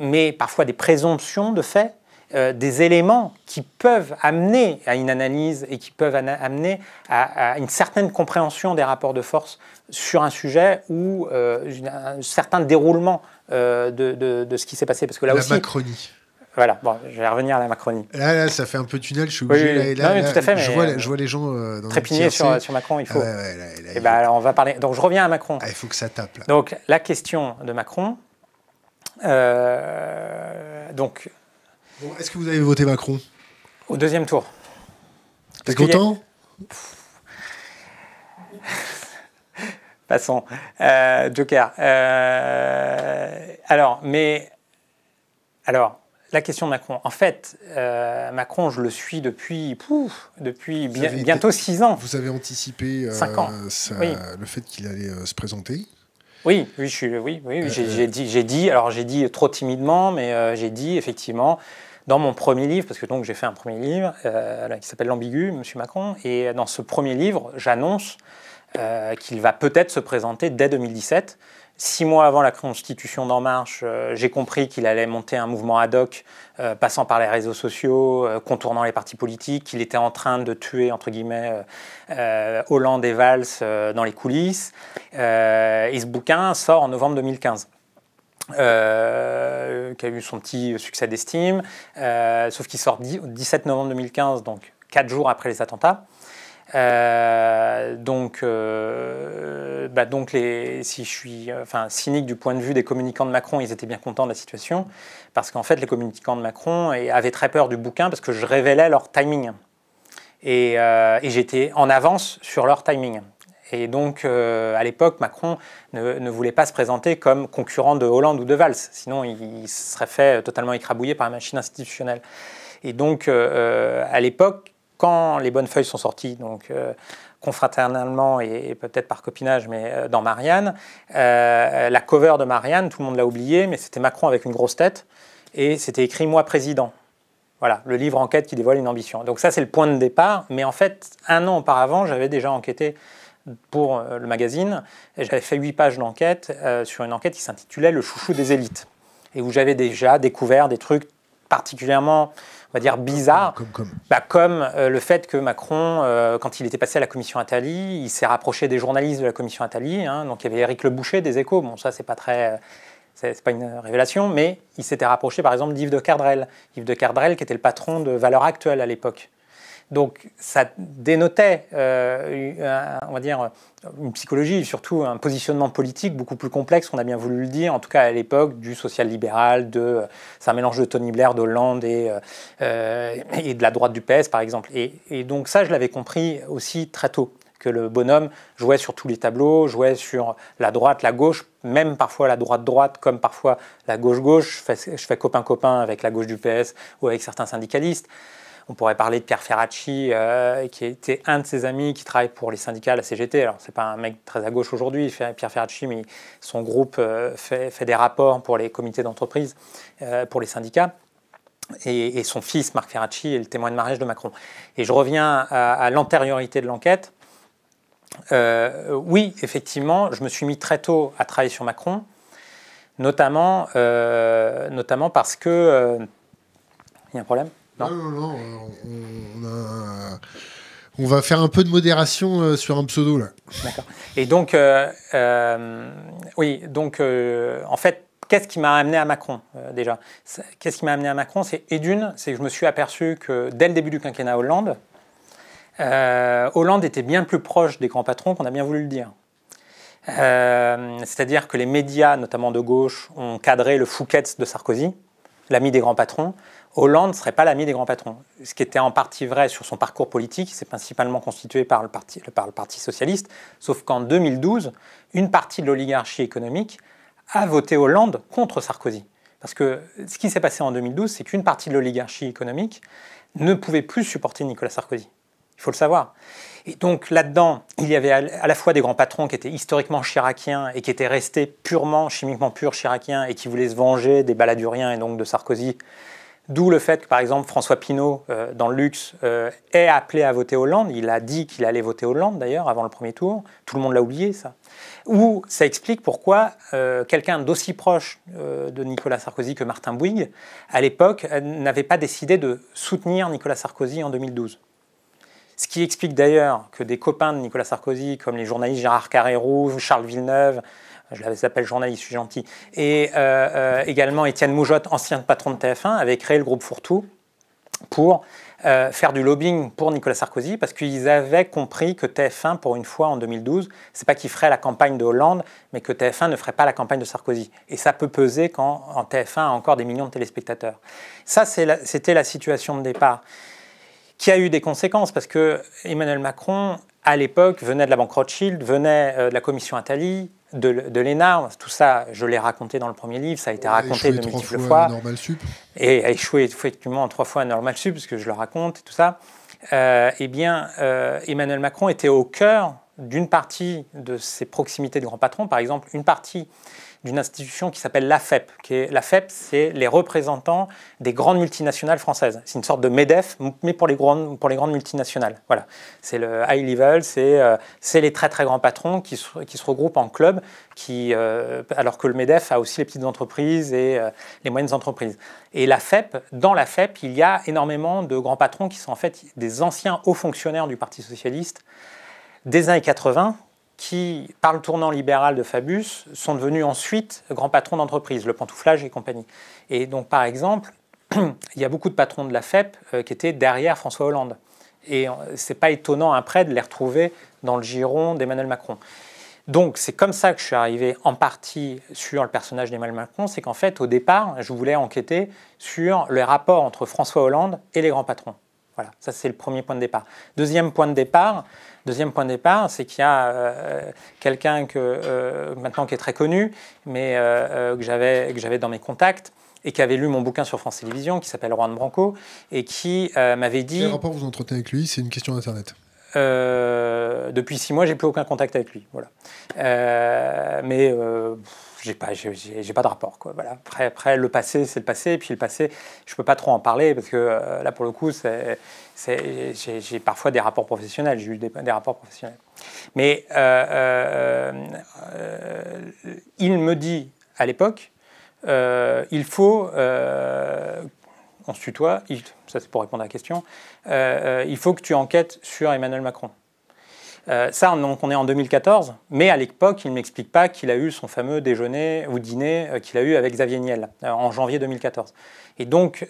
mais parfois des présomptions de faits euh, des éléments qui peuvent amener à une analyse et qui peuvent amener à, une certaine compréhension des rapports de force sur un sujet ou euh, un certain déroulement euh, de, ce qui s'est passé. Parce que là La aussi, Macronie. Voilà, bon, je vais revenir à la Macronie. Là, là ça fait un peu tunnel, je suis obligé. non, tout à fait, je, vois, les gens trépigner sur, sur, Macron, il faut. Ah et eh ben, on va parler. Donc, je reviens à Macron. Ah, il faut que ça tape. Donc, la question de Macron. donc, est-ce que vous avez voté Macron Au deuxième tour. T'es content [LAUGHS] Passons. Euh, Joker. Euh, alors, mais. Alors, la question de Macron. En fait, euh, Macron, je le suis depuis, pouf, depuis bientôt six ans. Vous avez anticipé euh, Cinq ans. le fait qu'il allait se présenter oui, oui, je oui, oui, j'ai dit, j'ai dit, alors j'ai dit trop timidement, mais j'ai dit effectivement, dans mon premier livre, parce que donc j'ai fait un premier livre euh, qui s'appelle L'ambigu, M. Macron, et euh, dans ce premier livre, j'annonce euh, qu'il va peut-être se présenter dès 2017. Six mois avant la constitution d'En Marche, j'ai compris qu'il allait monter un mouvement ad hoc, passant par les réseaux sociaux, contournant les partis politiques, qu'il était en train de tuer, entre guillemets, Hollande et Valls dans les coulisses. et ce bouquin sort en novembre 2015. Euh, qui a eu son petit succès d'estime, euh, sauf qu'il sort le 17 novembre 2015, donc 4 jours après les attentats. Euh, donc, bah, donc si je suis enfin, cynique du point de vue des communicants de Macron, ils étaient bien contents de la situation, parce qu'en fait, les communicants de Macron avaient très peur du bouquin, parce que je révélais leur timing. et j'étais en avance sur leur timing. Et donc, euh, à l'époque, Macron ne, voulait pas se présenter comme concurrent de Hollande ou de Valls, sinon il, serait fait euh, totalement écrabouillé par la machine institutionnelle. Et donc, euh, à l'époque, quand les bonnes feuilles sont sorties, donc confraternellement et, peut-être par copinage, mais dans Marianne, la cover de Marianne, tout le monde l'a oublié, mais c'était Macron avec une grosse tête, et c'était écrit Moi président. Voilà, le livre enquête qui dévoile une ambition. Donc ça, c'est le point de départ, mais en fait, un an auparavant, j'avais déjà enquêté pour euh, le magazine, j'avais fait huit pages d'enquête euh, sur une enquête qui s'intitulait Le chouchou des élites, et où j'avais déjà découvert des trucs particulièrement, on va dire, bizarres, comme, bah, euh, le fait que Macron, quand il était passé à la commission Attali, il s'est rapproché des journalistes de la commission Attali, hein. donc il y avait Éric Le Boucher des Échos, bon ça c'est pas c'est pas une révélation, mais il s'était rapproché par exemple d'Yves de Cardrel. Yves de Cardrel qui était le patron de Valeurs Actuelles à l'époque. Donc ça dénotait, euh, on va dire, une psychologie, surtout un positionnement politique beaucoup plus complexe, on a bien voulu le dire, en tout cas à l'époque du social-libéral, de c'est un mélange de Tony Blair, d'Hollande et, euh, et de la droite du PS par exemple. Et, et donc ça, je l'avais compris aussi très tôt que le bonhomme jouait sur tous les tableaux, jouait sur la droite, la gauche, même parfois la droite-droite, comme parfois la gauche-gauche. Je fais copain-copain avec la gauche du PS ou avec certains syndicalistes. On pourrait parler de Pierre Ferracci, euh, qui était un de ses amis qui travaille pour les syndicats, la CGT. Alors, n'est pas un mec très à gauche aujourd'hui, Pierre Ferracci, mais son groupe euh, fait, des rapports pour les comités d'entreprise, euh, pour les syndicats. Et, son fils, Marc Ferracci, est le témoin de mariage de Macron. Et je reviens à, l'antériorité de l'enquête. oui, effectivement, je me suis mis très tôt à travailler sur Macron, notamment, notamment parce que. Il y a un problème non, non, non, on, va faire un peu de modération euh, sur un pseudo là. D'accord. Et donc, euh, euh, oui, donc en fait, qu'est-ce qui m'a amené à Macron déjà Qu'est-ce qui m'a amené à Macron C'est et d'une, c'est que je me suis aperçu que dès le début du quinquennat Hollande, Hollande était bien plus proche des grands patrons qu'on a bien voulu le dire. C'est-à-dire que les médias, notamment de gauche, ont cadré le Fouquet de Sarkozy, l'ami des grands patrons, Hollande ne serait pas l'ami des grands patrons. Ce qui était en partie vrai sur son parcours politique, c'est principalement constitué par le, parti, socialiste, sauf qu'en 2012, une partie de l'oligarchie économique a voté Hollande contre Sarkozy. Parce que ce qui s'est passé en 2012, c'est qu'une partie de l'oligarchie économique ne pouvait plus supporter Nicolas Sarkozy. Il faut le savoir. Et donc là-dedans, il y avait à la fois des grands patrons qui étaient historiquement chiraquiens et qui étaient restés purement, chimiquement purs chiraquiens et qui voulaient se venger des baladuriens et donc de Sarkozy D'où le fait que, par exemple, François Pinault, euh, dans le luxe, est euh, appelé à voter Hollande. Il a dit qu'il allait voter Hollande, d'ailleurs, avant le premier tour. Tout le monde l'a oublié, ça. Ou ça explique pourquoi euh, quelqu'un d'aussi proche de Nicolas Sarkozy que Martin Bouygues, à l'époque, n'avait pas décidé de soutenir Nicolas Sarkozy en 2012. Ce qui explique d'ailleurs que des copains de Nicolas Sarkozy, comme les journalistes Gérard Carrérou, Charles Villeneuve, je l'avais appelle journaliste, je suis gentil, et euh, euh, également Étienne Moujotte, ancien patron de TF1, avait créé le groupe Fourtout pour euh, faire du lobbying pour Nicolas Sarkozy parce qu'ils avaient compris que TF1, pour une fois en 2012, c'est pas qu'il ferait la campagne de Hollande, mais que TF1 ne ferait pas la campagne de Sarkozy. Et ça peut peser quand en TF1 a encore des millions de téléspectateurs. Ça, c'était la, la situation de départ qui a eu des conséquences parce que Emmanuel Macron à l'époque, venait de la banque Rothschild, venait euh, de la commission Attali, de, de Tout ça, je l'ai raconté dans le premier livre, ça a été raconté de multiples fois. Et a échoué effectivement trois fois à Normal Sup, parce que je le raconte et tout ça. Euh, eh bien, euh, Emmanuel Macron était au cœur d'une partie de ses proximités de grands patrons, par exemple, une partie d'une institution qui s'appelle l'AFEP. L'AFEP, c'est les représentants des grandes multinationales françaises. C'est une sorte de MEDEF, mais pour les grandes, pour les grandes multinationales. Voilà. C'est le high level, c'est euh, les très très grands patrons qui, se, regroupent en club, qui, euh, alors que le MEDEF a aussi les petites entreprises et euh, les moyennes entreprises. Et e dans l'AFEP, il y a énormément de grands patrons qui sont en fait des anciens hauts fonctionnaires du Parti socialiste des années 80 qui, par le tournant libéral de Fabius, sont devenus ensuite grands patrons d'entreprise, le pantouflage et compagnie. Et donc, par exemple, [CLEARS THROAT] il y a beaucoup de patrons de la FEP euh, qui étaient derrière François Hollande. Et euh, c'est pas étonnant après de les retrouver dans le giron d'Emmanuel Macron. Donc c'est comme ça que je suis arrivé en partie sur le personnage d'Emmanuel Macron, c'est qu'en fait au départ je voulais enquêter sur les rapports entre François Hollande et les grands patrons. Voilà, ça c'est le premier point de départ. Deuxième point de départ, Deuxième point de départ, c'est qu'il y a euh, quelqu'un que, euh, maintenant qui est très connu, mais euh, j'avais que j'avais dans mes contacts, et qui avait lu mon bouquin sur France Télévisions, qui s'appelle Juan Branco, et qui m'avait dit... Quel rapport vous entretenez avec lui C'est une question d'Internet. depuis six mois, j'ai plus aucun contact avec lui. Voilà. mais j'ai pas, j'ai, pas de rapport. Quoi. Voilà. Après, après, le passé, c'est le passé. Et puis le passé, je peux pas trop en parler parce que euh, là, pour le coup, c'est, j'ai, parfois des rapports professionnels. J'ai eu des, rapports professionnels. Mais euh, euh, il me dit à l'époque, il faut, on se tutoie, ça c'est pour répondre à la question, il faut que tu enquêtes sur Emmanuel Macron. Euh, ça, on est en 2014, mais à l'époque, il ne m'explique pas qu'il a eu son fameux déjeuner ou dîner euh, qu'il a eu avec Xavier Niel euh, en janvier 2014. Et donc,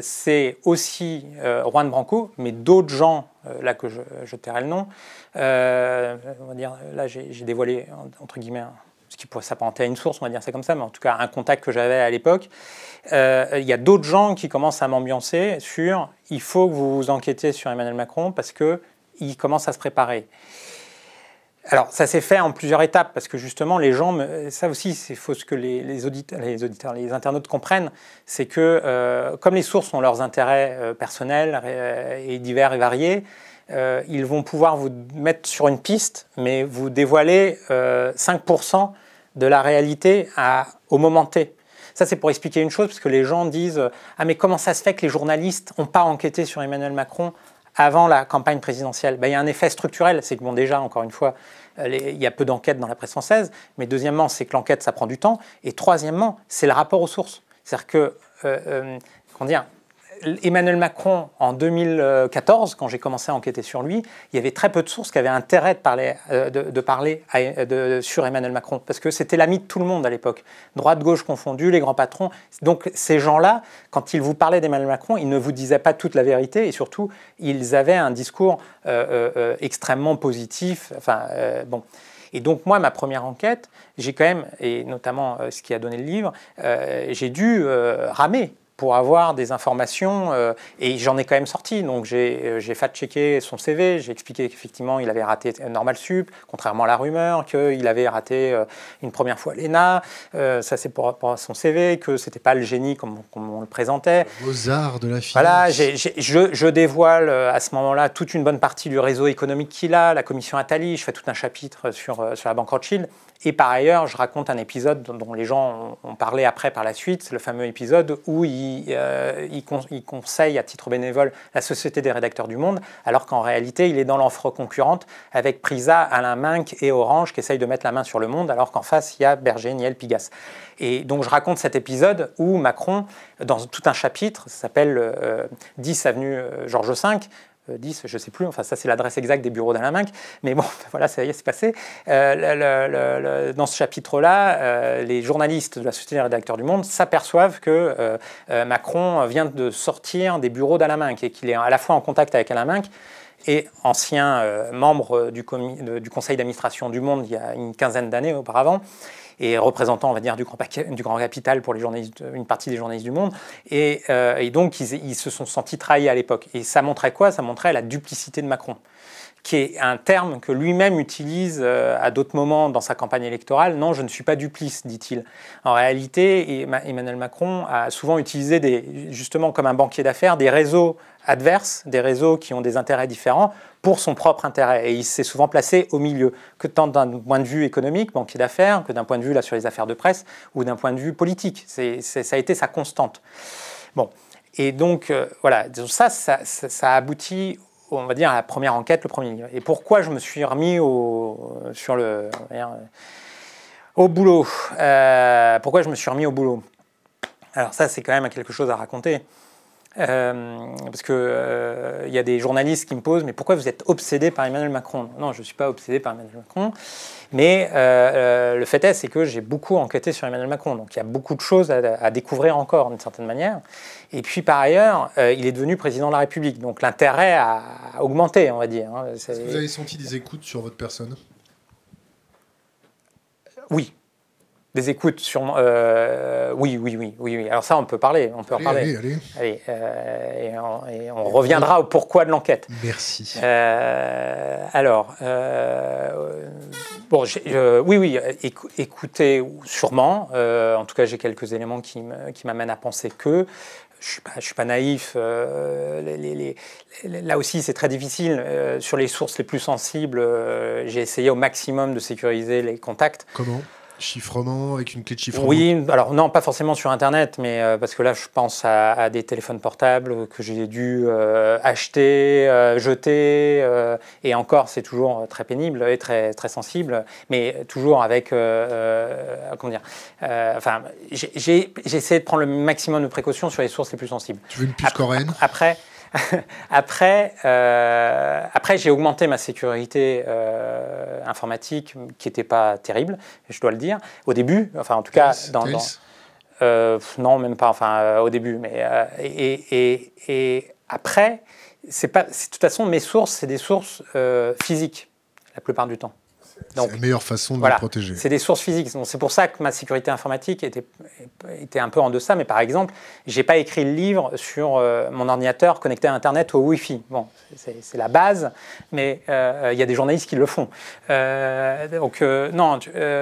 c'est aussi Juan Branco, mais d'autres gens, là que je, je tairai le nom, on va dire, là j'ai dévoilé, entre guillemets, ce qui pourrait s'apparenter à une source, on va dire c'est comme ça, mais en tout cas un contact que j'avais à l'époque, il y a d'autres gens qui commencent à m'ambiancer sur il faut que vous vous enquêtez sur Emmanuel Macron parce que il commence à se préparer. Alors, ça s'est fait en plusieurs étapes, parce que justement, les gens, ça aussi, c'est faut ce que les, auditeurs, les, internautes comprennent, c'est que euh, comme les sources ont leurs intérêts euh, personnels euh, et, divers et variés, ils vont pouvoir vous mettre sur une piste, mais vous dévoiler 5% de la réalité au moment T. Ça, c'est pour expliquer une chose, parce que les gens disent Ah, mais comment ça se fait que les journalistes n'ont pas enquêté sur Emmanuel Macron avant la campagne présidentielle ben, Il y a un effet structurel, c'est que bon déjà, encore une fois, euh, il y a peu d'enquêtes dans la presse française, mais deuxièmement, c'est que l'enquête, ça prend du temps, et troisièmement, c'est le rapport aux sources. C'est-à-dire que, euh, euh, Emmanuel Macron, en 2014, quand j'ai commencé à enquêter sur lui, il y avait très peu de sources qui avaient intérêt de parler, euh, de, parler sur Emmanuel Macron, parce que c'était l'ami de tout le monde à l'époque, droite-gauche confondue, les grands patrons. Donc ces gens-là, quand ils vous parlaient d'Emmanuel Macron, ils ne vous disaient pas toute la vérité, et surtout, ils avaient un discours euh, euh, extrêmement positif. Enfin, bon. Et donc moi, ma première enquête, j'ai quand même, et notamment ce qui a donné le livre, j'ai dû ramer pour avoir des informations. Euh, et j'en ai quand même sorti. Donc j'ai euh, fact-checké son CV, j'ai expliqué qu'effectivement il avait raté Normal Sup, contrairement à la rumeur, qu'il avait raté euh, une première fois l'ENA, ça c'est pour, son CV, que c'était pas le génie comme, on le présentait. Aux arts de la finance. Voilà, je, je, dévoile à ce moment-là toute une bonne partie du réseau économique qu'il a, la commission Attali, je fais tout un chapitre sur, sur la banque Rothschild. Et par ailleurs, je raconte un épisode dont les gens ont parlé après par la suite, le fameux épisode où il euh, il, conseille à titre bénévole la Société des rédacteurs du Monde, alors qu'en réalité, il est dans l'enfre concurrente avec Prisa, Alain Minck et Orange qui essayent de mettre la main sur le monde, alors qu'en face, il y a Berger, Niel, Pigas. Et donc, je raconte cet épisode où Macron, dans tout un chapitre, ça s'appelle 10 euh, avenue euh, Georges V, 10, euh, je ne sais plus, enfin ça c'est l'adresse exacte des bureaux d'Alain mais bon, [LAUGHS] voilà, ça y est, c'est passé. Euh, dans ce chapitre-là, euh, les journalistes de la Société des rédacteurs du Monde s'aperçoivent que Macron vient de sortir des bureaux d'Alain et qu'il est à la fois en contact avec Alain et ancien membre du conseil d'administration du Monde il y a une quinzaine d'années auparavant et représentant, on va dire, du grand, capital pour les journalistes, une partie des journalistes du monde. Et, euh, donc, ils, se sont sentis trahis à l'époque. Et ça montrait quoi Ça montrait la duplicité de Macron qui est un terme que lui-même utilise euh, à d'autres moments dans sa campagne électorale. Non, je ne suis pas duplice, dit-il. En réalité, Emmanuel Macron a souvent utilisé, justement comme un banquier d'affaires, des réseaux adverse, des réseaux qui ont des intérêts différents pour son propre intérêt. Et il s'est souvent placé au milieu, que tant d'un point de vue économique, banquier d'affaires, que d'un point de vue là, sur les affaires de presse, ou d'un point de vue politique. C'est, ça a été sa constante. Bon. Et donc, euh, voilà, ça, ça, ça, aboutit on va dire, à la première enquête, le premier livre. Et pourquoi je me suis remis au, sur le, au boulot euh, Pourquoi je me suis remis au boulot Alors ça, c'est quand même quelque chose à raconter. Euh, parce qu'il euh, il y a des journalistes qui me posent, mais pourquoi vous êtes obsédé par Emmanuel Macron Non, je ne suis pas obsédé par Emmanuel Macron. Mais euh, le fait est, c'est que j'ai beaucoup enquêté sur Emmanuel Macron. Donc il y a beaucoup de choses à, découvrir encore, d'une certaine manière. Et puis par ailleurs, il est devenu président de la République. Donc l'intérêt a augmenté, on va dire. Hein. Est-ce que vous avez senti des écoutes sur votre personne Oui, des écoutes, sûrement. Euh, oui, oui, oui, oui, Alors ça, on peut parler, on peut en parler. Allez, allez. Euh, et on, reviendra au pourquoi de l'enquête. Merci. Euh, alors, bon, oui, oui, écoutez, sûrement. en tout cas, j'ai quelques éléments qui m'amènent à penser que je suis suis pas naïf. là aussi, c'est très difficile. sur les sources les plus sensibles, j'ai essayé au maximum de sécuriser les contacts. Comment chiffrement avec une clé de chiffrement Oui, alors non, pas forcément sur Internet, mais euh, parce que là, je pense à, des téléphones portables que j'ai dû euh, acheter, euh, jeter, et encore, c'est toujours très pénible et très, très sensible, mais toujours avec, comment dire, enfin, j'ai essayé de prendre le maximum de précautions sur les sources les plus sensibles. Tu veux une puce coréenne après [LAUGHS] après, euh, après j'ai augmenté ma sécurité euh, informatique qui n'était pas terrible, je dois le dire. Au début, enfin en tout cas, dans, euh, non même pas, enfin au début, mais et, après, c'est pas, de toute façon mes sources, c'est des sources physiques la plupart du temps. C'est la meilleure façon de la protéger. C'est des sources physiques. C'est pour ça que ma sécurité informatique était, un peu en deçà. Mais par exemple, je n'ai pas écrit le livre sur euh, mon ordinateur connecté à Internet ou au Wi-Fi. Bon, c'est la base, mais euh, il y a des journalistes qui le font. Euh, donc, non,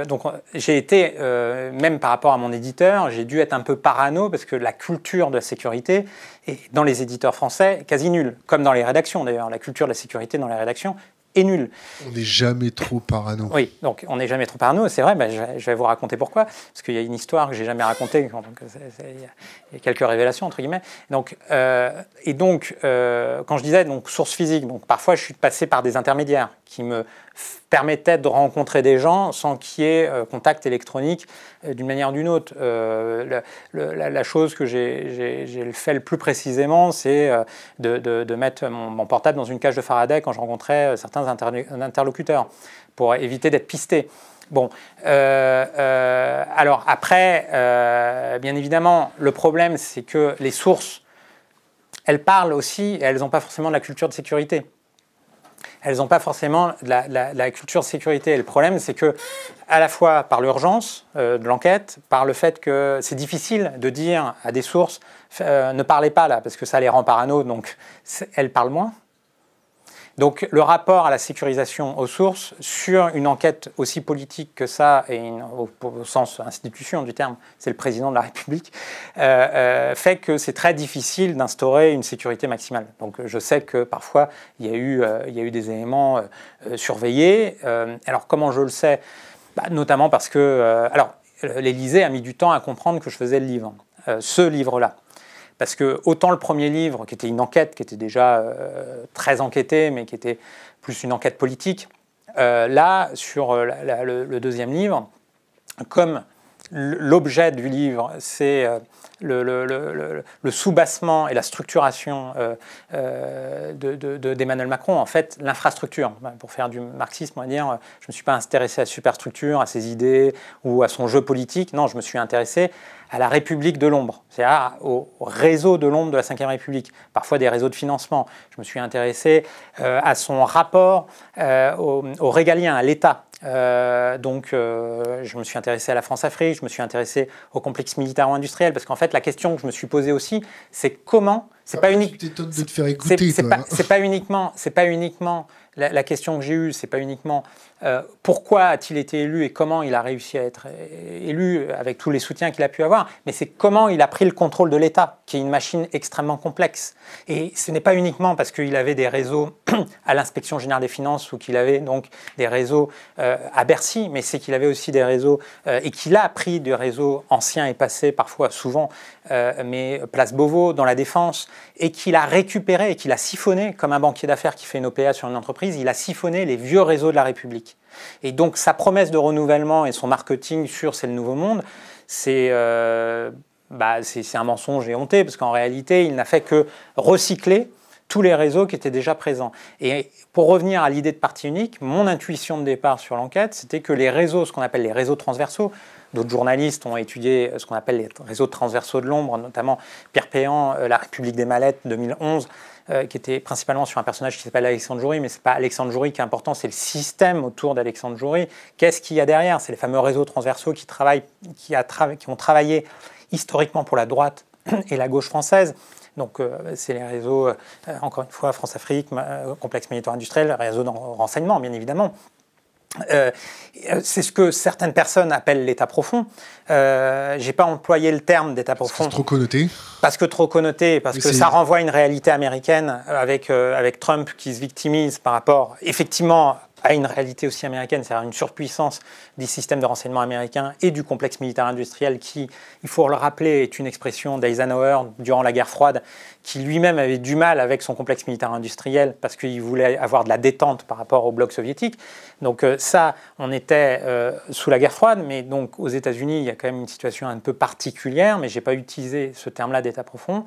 donc j'ai été, même par rapport à mon éditeur, j'ai dû être un peu parano parce que la culture de la sécurité est, dans les éditeurs français, quasi nulle. Comme dans les rédactions d'ailleurs. La culture de la sécurité dans les rédactions, est nul. On n'est jamais trop parano. Oui, donc on n'est jamais trop parano, c'est vrai, mais je, vais vous raconter pourquoi, parce qu'il y a une histoire que j'ai jamais racontée, il y, a quelques révélations, entre guillemets. Donc, euh, et donc, euh, quand je disais donc, source physique, donc parfois je suis passé par des intermédiaires qui me permettait de rencontrer des gens sans qu'il y ait euh, contact électronique euh, d'une manière ou d'une autre. Euh, la, chose que j'ai fait le plus précisément, c'est de, mettre mon, mon, portable dans une cage de Faraday quand je rencontrais certains interlocuteurs pour éviter d'être pisté. Bon, alors après, bien évidemment, le problème, c'est que les sources, elles parlent aussi et elles n'ont pas forcément de la culture de sécurité elles n'ont pas forcément la, la, culture sécurité. Et le problème, c'est que, à la fois par l'urgence euh, de l'enquête, par le fait que c'est difficile de dire à des sources euh, ne parlez pas là, parce que ça les rend parano, donc elles parlent moins. Donc le rapport à la sécurisation aux sources sur une enquête aussi politique que ça, et au, sens institution du terme, c'est le président de la République, euh, euh, fait que c'est très difficile d'instaurer une sécurité maximale. Donc je sais que parfois il y a eu, euh, des éléments surveillés. alors comment je le sais bah, Notamment parce que... alors l'Élysée a mis du temps à comprendre que je faisais le livre, ce livre-là. Parce que autant le premier livre, qui était une enquête, qui était déjà euh, très enquêtée, mais qui était plus une enquête politique, euh, là, sur euh, le, deuxième livre, comme l'objet du livre, c'est euh, le, le, le, soubassement et la structuration euh, euh, d'Emmanuel de, Macron, en fait, l'infrastructure. Ben, pour faire du marxisme, on dire, je ne me suis pas intéressé à la superstructure, à ses idées ou à son jeu politique. Non, je me suis intéressé à la République de l'ombre, c'est-à-dire au réseau de l'ombre de la Ve République, parfois des réseaux de financement. Je me suis intéressé à son rapport aux au régalien, à l'État. Euh, donc, euh, je me suis intéressé à la France-Afrique, je me suis intéressé au complexe militaro-industriel, parce qu'en fait, la question que je me suis posée aussi, c'est comment. C'est ah pas uniquement. Hein. C'est pas, uniquement. C'est pas uniquement la, question que j'ai eue, c'est pas uniquement euh, pourquoi a-t-il été élu et comment il a réussi à être euh, élu avec tous les soutiens qu'il a pu avoir, mais c'est comment il a pris le contrôle de l'État, qui est une machine extrêmement complexe. Et ce n'est pas uniquement parce qu'il avait des réseaux [CLEARS THROAT] à l'inspection générale des finances ou qu'il avait donc des réseaux euh, à Bercy, mais c'est qu'il avait aussi des réseaux et qu'il a pris des réseaux anciens et passés, parfois souvent euh, mais Place Beauvau, dans la défense, et qu'il a récupéré et qu'il a siphonné, comme un banquier d'affaires qui fait une OPA sur une entreprise, il a siphonné les vieux réseaux de la République. Et donc sa promesse de renouvellement et son marketing sur C'est le Nouveau Monde, euh, bah, c'est... c'est un mensonge et honté, parce qu'en réalité, il n'a fait que recycler tous les réseaux qui étaient déjà présents. Et pour revenir à l'idée de parti unique, mon intuition de départ sur l'enquête, c'était que les réseaux, ce qu'on appelle les réseaux transversaux, D'autres journalistes ont étudié euh, ce qu'on appelle les réseaux transversaux de l'ombre, notamment Pierre Péan, euh, La République des Mallettes 2011, euh, qui était principalement sur un personnage qui s'appelle Alexandre Joury, mais ce n'est pas Alexandre Joury qui est important, c'est le système autour d'Alexandre Joury. Qu'est-ce qu'il y a derrière C'est les fameux réseaux transversaux qui, travaillent, qui, ont travaillé historiquement pour la droite [CLEARS THROAT] et la gauche française. Donc, c'est les réseaux, encore une fois, France-Afrique, complexe militaire industriel, réseaux de renseignement, bien évidemment. Euh, c'est ce que certaines personnes appellent l'état profond. Euh, j'ai pas employé le terme d'état profond. trop connoté. Parce que trop connoté, parce que ça renvoie à une réalité américaine avec, euh, avec Trump qui se victimise par rapport, effectivement, à une réalité aussi américaine, c'est-à-dire une surpuissance des systèmes de renseignement américains et du complexe militaire-industriel qui, il faut le rappeler, est une expression d'Eisenhower durant la guerre froide, qui lui-même avait du mal avec son complexe militaire-industriel parce qu'il voulait avoir de la détente par rapport au bloc soviétique. Donc euh, ça, on était euh, sous la guerre froide, mais donc aux États-Unis, il y a quand même une situation un peu particulière, mais je n'ai pas utilisé ce terme-là d'état profond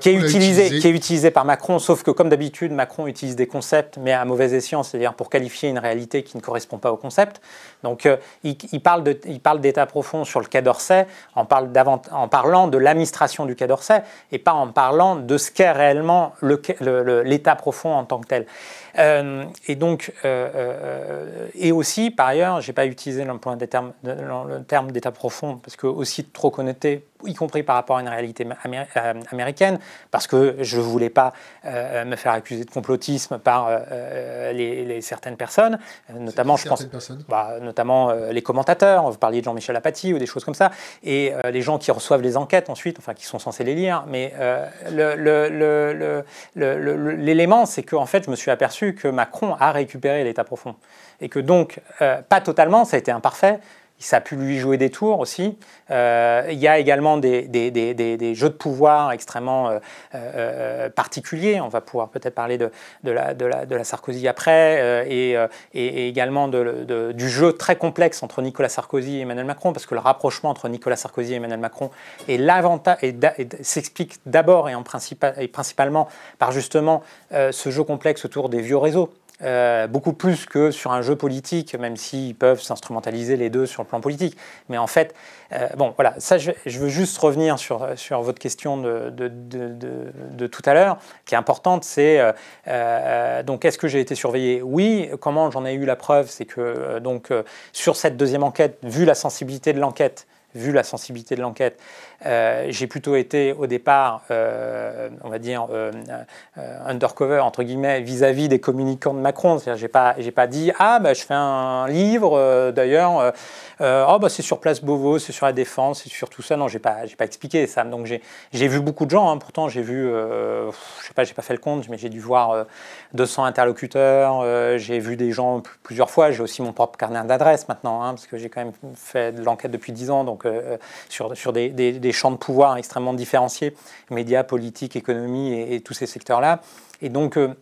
qui est, utilisé, qui est utilisé par Macron, sauf que comme d'habitude, Macron utilise des concepts, mais à mauvais escient, c'est-à-dire pour qualifier une réalité qui ne correspond pas au concept. Donc euh, il, parle il parle d'état profond sur le cas d'Orsay en, parle en parlant de l'administration du cas d'Orsay et pas en parlant de ce qu'est réellement l'état profond en tant que tel. Euh, et donc, euh, et aussi, par ailleurs, je n'ai pas utilisé le terme d'état profond parce que aussi trop connecté y compris par rapport à une réalité américaine, parce que je ne voulais pas euh, me faire accuser de complotisme par euh, euh, les, certaines personnes, notamment, je pense, bah, notamment les commentateurs, vous parliez de Jean-Michel Apathy ou des choses comme ça, et les gens qui reçoivent les enquêtes ensuite, enfin qui sont censés les lire, mais l'élément, c'est qu'en fait, je me suis aperçu que Macron a récupéré l'état profond, et que donc, pas totalement, ça a été imparfait, ça a pu lui jouer des tours aussi. Euh, il y a également des, jeux de pouvoir extrêmement euh, euh, particuliers. On va pouvoir peut-être parler de, la, Sarkozy après, et, également du jeu très complexe entre Nicolas Sarkozy et Emmanuel Macron, parce que le rapprochement entre Nicolas Sarkozy et Emmanuel Macron s'explique d'abord et, et principalement par justement ce jeu complexe autour des vieux réseaux euh, beaucoup plus que sur un jeu politique, même s'ils peuvent s'instrumentaliser les deux sur le plan politique. Mais en fait, euh, bon, voilà, ça, je, veux juste revenir sur, sur votre question de, de, tout à l'heure, qui est importante, c'est euh, donc est-ce que j'ai été surveillé Oui. Comment j'en ai eu la preuve C'est que donc sur cette deuxième enquête, vu la sensibilité de l'enquête, vu la sensibilité de l'enquête, euh, j'ai plutôt été au départ, euh, on va dire, euh, undercover, entre guillemets, vis-à-vis des communicants de Macron. C'est-à-dire, j'ai pas, j'ai pas dit, ah, bah, je fais un livre, d'ailleurs, oh, bah, c'est sur Place Beauvau, c'est sur la Défense, c'est sur tout ça. Non, j'ai pas, j'ai pas expliqué ça. Donc, j'ai, vu beaucoup de gens, hein. pourtant, j'ai vu, je sais pas, j'ai pas fait le compte, mais j'ai dû voir 200 interlocuteurs, j'ai vu des gens plusieurs fois, j'ai aussi mon propre carnet d'adresse maintenant, hein, parce que j'ai quand même fait de l'enquête depuis 10 ans, donc sur, sur des, des, des champs de pouvoir extrêmement différenciés, médias, politique, économie et, tous ces secteurs-là. Et donc, euh,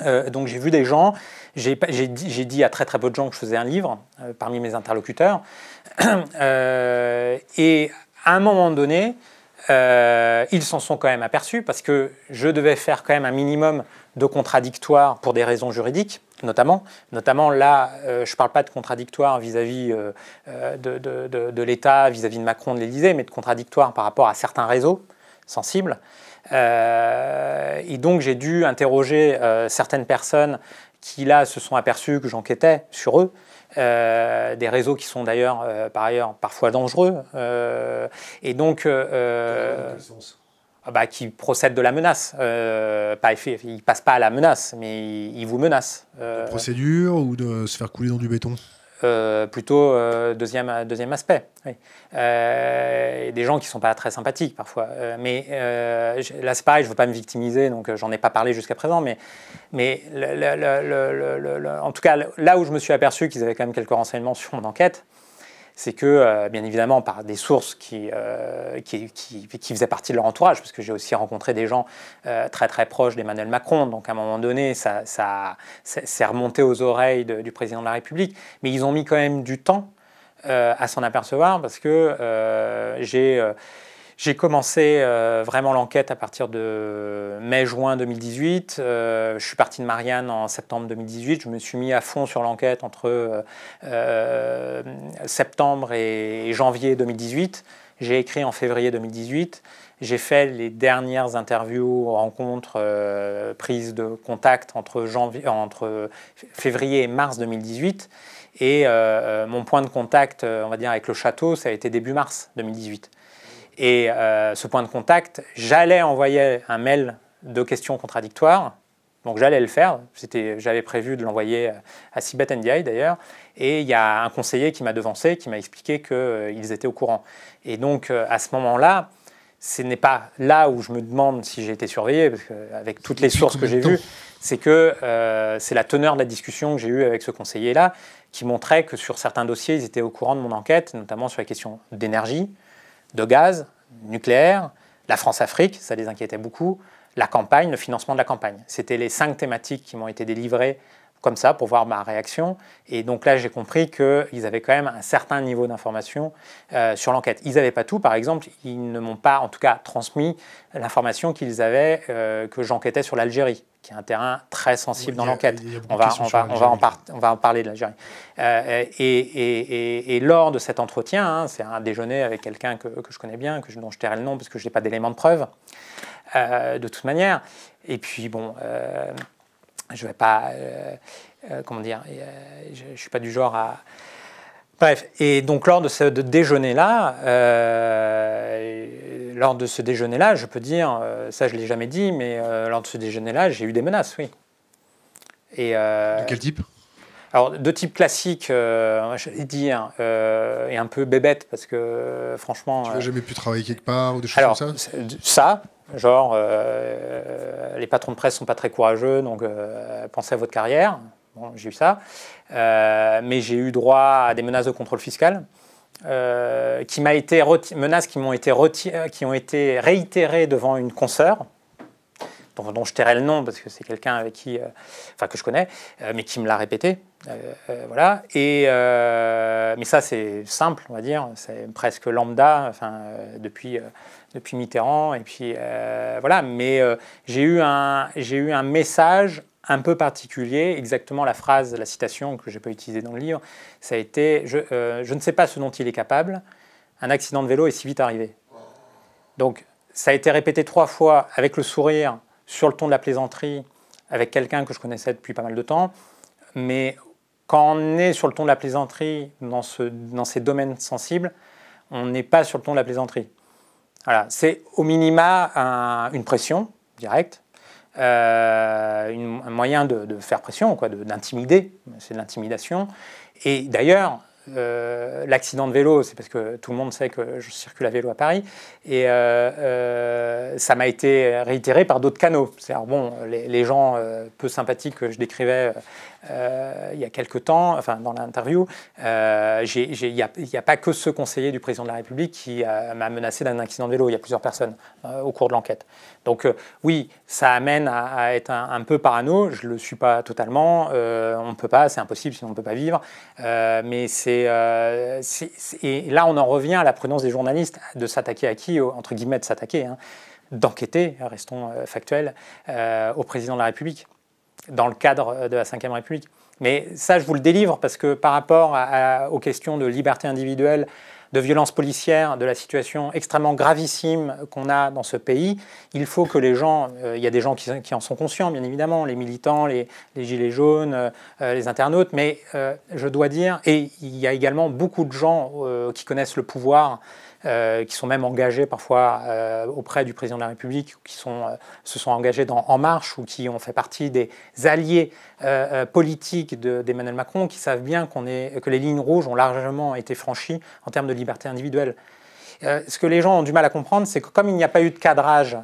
euh, donc j'ai vu des gens, j'ai dit, à très très peu de gens que je faisais un livre euh, parmi mes interlocuteurs. [CLEARS THROAT] et à un moment donné, ils s'en sont quand même aperçus parce que je devais faire quand même un minimum de contradictoire pour des raisons juridiques, notamment. Notamment là, euh, je ne parle pas de contradictoire vis-à-vis euh, euh, de, l'État, vis-à-vis de Macron, de l'Élysée, mais de contradictoire par rapport à certains réseaux sensibles. et donc j'ai dû interroger certaines personnes qui là se sont aperçues que j'enquêtais sur eux. des réseaux qui sont d'ailleurs par ailleurs parfois dangereux. et donc, ah bah, qui procède de la menace. Euh, pas effet, il passe pas à la menace, mais il, vous menace. Euh, de procédure ou de se faire couler dans du béton euh, plutôt euh, deuxième, deuxième aspect. Oui. des gens qui ne sont pas très sympathiques parfois. mais là, c'est pareil, je ne veux pas me victimiser, donc j'en ai pas parlé jusqu'à présent. Mais, mais en tout cas, là où je me suis aperçu qu'ils avaient quand même quelques renseignements sur mon enquête, c'est que, euh, bien évidemment, par des sources euh, qui, qui, faisaient partie de leur entourage, parce que j'ai aussi rencontré des gens euh, très très proches d'Emmanuel Macron, donc à un moment donné, ça, s'est remonté aux oreilles du président de la République, mais ils ont mis quand même du temps à s'en apercevoir, parce que j'ai j'ai commencé euh, vraiment l'enquête à partir de mai-juin 2018. Euh, je suis parti de Marianne en septembre 2018. Je me suis mis à fond sur l'enquête entre euh, septembre et janvier 2018. J'ai écrit en février 2018. J'ai fait les dernières interviews, rencontres, prises de contact entre, janvier, entre, février et mars 2018. Et mon point de contact, on va dire, avec le château, ça a été début mars 2018. Et euh, ce point de contact, j'allais envoyer un mail de questions contradictoires. Donc j'allais le faire, j'avais prévu de l'envoyer euh, à Sibet NDI, d'ailleurs, et il y a un conseiller qui m'a devancé, qui m'a expliqué qu'ils euh, étaient au courant. Et donc à ce moment-là, ce n'est pas là où je me demande si j'ai été surveillé, parce qu'avec toutes les sources que j'ai vues, c'est que c'est la teneur de la discussion que j'ai eue avec ce conseiller-là qui montrait que sur certains dossiers, ils étaient au courant de mon enquête, notamment sur la question d'énergie, de gaz, nucléaire, la France-Afrique, ça les inquiétait beaucoup, la campagne, le financement de la campagne. C'était les cinq thématiques qui m'ont été délivrées comme ça pour voir ma réaction. Et donc là, j'ai compris qu'ils avaient quand même un certain niveau d'information euh, sur l'enquête. Ils n'avaient pas tout, par exemple, ils ne m'ont pas, en tout cas, transmis l'information qu'ils avaient euh, que j'enquêtais sur l'Algérie qui est un terrain très sensible dans l'enquête. On, on, on va en parler de l'Algérie. Euh, et, lors de cet entretien, hein, c'est un déjeuner avec quelqu'un que, je connais bien, que je, dont je tairai le nom parce que je n'ai pas d'éléments de preuve, euh, de toute manière. Et puis, bon, euh, je ne vais pas, comment dire, je ne suis pas du genre à... Bref, et donc lors de ce déjeuner-là, euh, lors de ce déjeuner-là, je peux dire, euh, ça je l'ai jamais dit, mais euh, lors de ce déjeuner-là, j'ai eu des menaces, oui. Et, de quel type Alors de type classique, j'allais dire, hein, et un peu bébête parce que franchement. Tu n'as jamais pu travailler quelque part ou des choses comme ça Ça, genre, les patrons de presse sont pas très courageux, donc pensez à votre carrière j'ai eu ça. Euh, mais j'ai eu droit à des menaces de contrôle fiscal. Euh, qui m'a été menaces qui m'ont été euh, qui ont été réitérées devant une consoeur dont, je tairai le nom parce que c'est quelqu'un avec qui enfin que je connais mais qui me l'a répété voilà et mais ça c'est simple on va dire c'est presque lambda enfin depuis depuis Mitterrand et puis voilà mais j'ai eu un j'ai eu un message un peu particulier. Exactement la phrase, la citation que je n'ai pas utilisée dans le livre, ça a été euh, je, ne sais pas ce dont il est capable, un accident de vélo est si vite arrivé. Donc ça a été répété trois fois avec le sourire, sur le ton de la plaisanterie, avec quelqu'un que je connaissais depuis pas mal de temps. Mais quand on est sur le ton de la plaisanterie dans, ces domaines sensibles, on n'est pas sur le ton de la plaisanterie. Voilà, c'est au minima une pression directe, euh, un moyen de, faire pression, quoi, d'intimider. C'est de l'intimidation. Et d'ailleurs, euh, l'accident de vélo, c'est parce que tout le monde sait que je circule à vélo à Paris, et euh, ça m'a été réitéré par d'autres canaux. C'est-à-dire, bon, les gens peu sympathiques que je décrivais euh, il y a quelque temps, enfin dans l'interview, euh, il n'y a, pas que ce conseiller du président de la République qui euh, m'a menacé d'un accident de vélo. Il y a plusieurs personnes au cours de l'enquête. Donc oui, ça amène à, être un, peu parano. Je le suis pas totalement. on ne peut pas, c'est impossible, sinon on ne peut pas vivre. mais c'est et là on en revient à la prudence des journalistes de s'attaquer à qui, entre guillemets, de s'attaquer. Hein. d'enquêter, restons factuels, au président de la République dans le cadre euh, de la Ve République. Mais ça, je vous le délivre parce que par rapport aux questions de liberté individuelle, de violence policière, de la situation extrêmement gravissime qu'on a dans ce pays, il faut que les gens, euh, il y a des gens qui, en sont conscients, bien évidemment, les militants, les, gilets jaunes, euh, les internautes, mais je dois dire, et il y a également beaucoup de gens qui connaissent le pouvoir euh, qui sont même engagés parfois euh, auprès du président de la République, qui euh, se sont engagés En Marche ou qui ont fait partie des alliés politiques d'Emmanuel Macron, qui savent bien que les lignes rouges ont largement été franchies en termes de liberté individuelle. ce que les gens ont du mal à comprendre, c'est que comme il n'y a pas eu de cadrage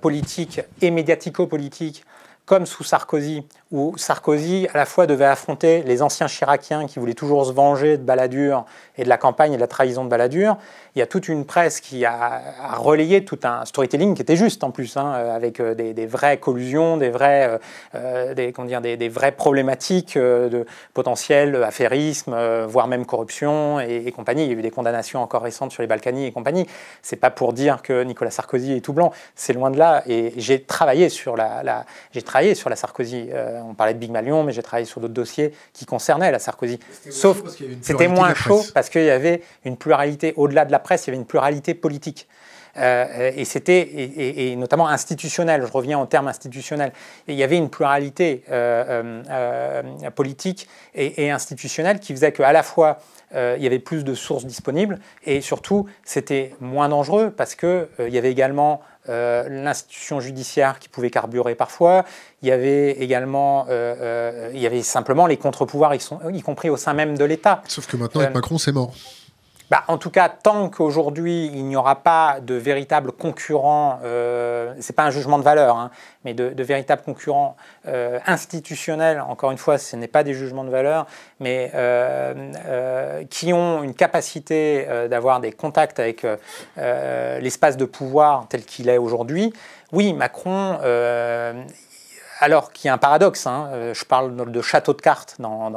politique et médiatico-politique, comme sous Sarkozy, où Sarkozy à la fois devait affronter les anciens Chiraciens qui voulaient toujours se venger de Balladur et de la campagne et de la trahison de Balladur. Il y a toute une presse qui a, relayé tout un storytelling qui était juste en plus, hein, euh, avec euh, des, vraies collusions, des vraies, euh, des, comment dire, des, vraies problématiques de potentiel affairisme, voire même corruption et, compagnie. Il y a eu des condamnations encore récentes sur les Balkany et compagnie. C'est pas pour dire que Nicolas Sarkozy est tout blanc, c'est loin de là. Et j'ai travaillé sur la, la j'ai travaillé sur la Sarkozy on parlait de Big Malion, mais j'ai travaillé sur d'autres dossiers qui concernaient la Sarkozy. Sauf c'était moins chaud parce qu'il y avait une pluralité, au-delà de la presse, il y avait une pluralité politique. Euh, et c'était, et, notamment institutionnelle. je reviens en termes institutionnels, il y avait une pluralité euh, euh, politique et, institutionnelle qui faisait que à la fois il y avait plus de sources disponibles et surtout c'était moins dangereux parce qu'il il y avait également l'institution euh, judiciaire qui pouvait carburer parfois. Il y avait également, euh, euh, il y avait simplement les contre-pouvoirs, y, y, compris au sein même de l'État. Sauf que maintenant, avec Macron, c'est mort. Bah, en tout cas, tant qu'aujourd'hui, il n'y aura pas de véritable concurrent, euh, ce n'est pas un jugement de valeur, hein, mais de, de véritables concurrents euh, institutionnels, encore une fois, ce n'est pas des jugements de valeur, mais euh, euh, qui ont une capacité d'avoir des contacts avec l'espace de pouvoir tel qu'il est aujourd'hui, oui, Macron alors qu'il y a un paradoxe, hein, je parle de château de cartes dans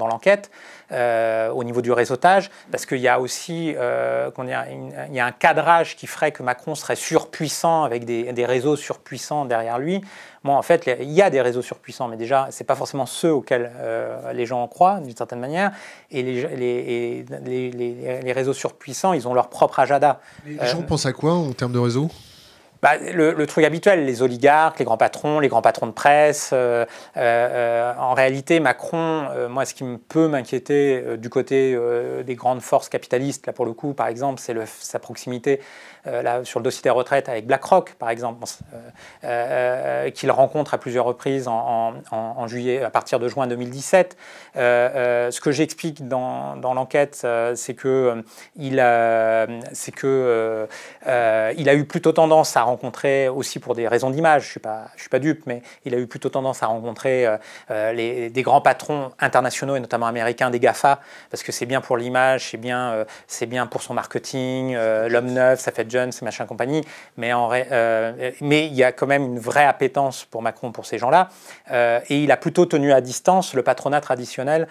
l'enquête, euh, au niveau du réseautage, parce qu'il y a aussi euh, il y un cadrage qui ferait que Macron serait surpuissant avec des, réseaux surpuissants derrière lui. Moi, en fait, il y a des réseaux surpuissants, mais déjà, ce n'est pas forcément ceux auxquels euh, les gens en croient, d'une certaine manière. Et les, les, réseaux surpuissants, ils ont leur propre agenda. Les gens pensent à quoi en termes de réseaux bah, le, truc habituel, les oligarques, les grands patrons, les grands patrons de presse. Euh, euh, en réalité, Macron, euh, moi, ce qui peut m'inquiéter du côté des grandes forces capitalistes, là pour le coup, par exemple, c'est sa proximité là, sur le dossier des retraites avec BlackRock, par exemple, qu'il rencontre à plusieurs reprises en, juillet, à partir de juin 2017. ce que j'explique dans, l'enquête, c'est que, il, a, que il a eu plutôt tendance à rencontré aussi pour des raisons d'image, je ne suis, pas, je suis pas dupe, mais il a eu plutôt tendance à rencontrer euh, euh, les, des grands patrons internationaux et notamment américains, des GAFA, parce que c'est bien pour l'image, c'est bien, euh, c'est bien pour son marketing, l'homme neuf, ça fait jeune, c'est machin compagnie, mais, en, mais il y a quand même une vraie appétence pour Macron, pour ces gens-là, et il a plutôt tenu à distance le patronat traditionnel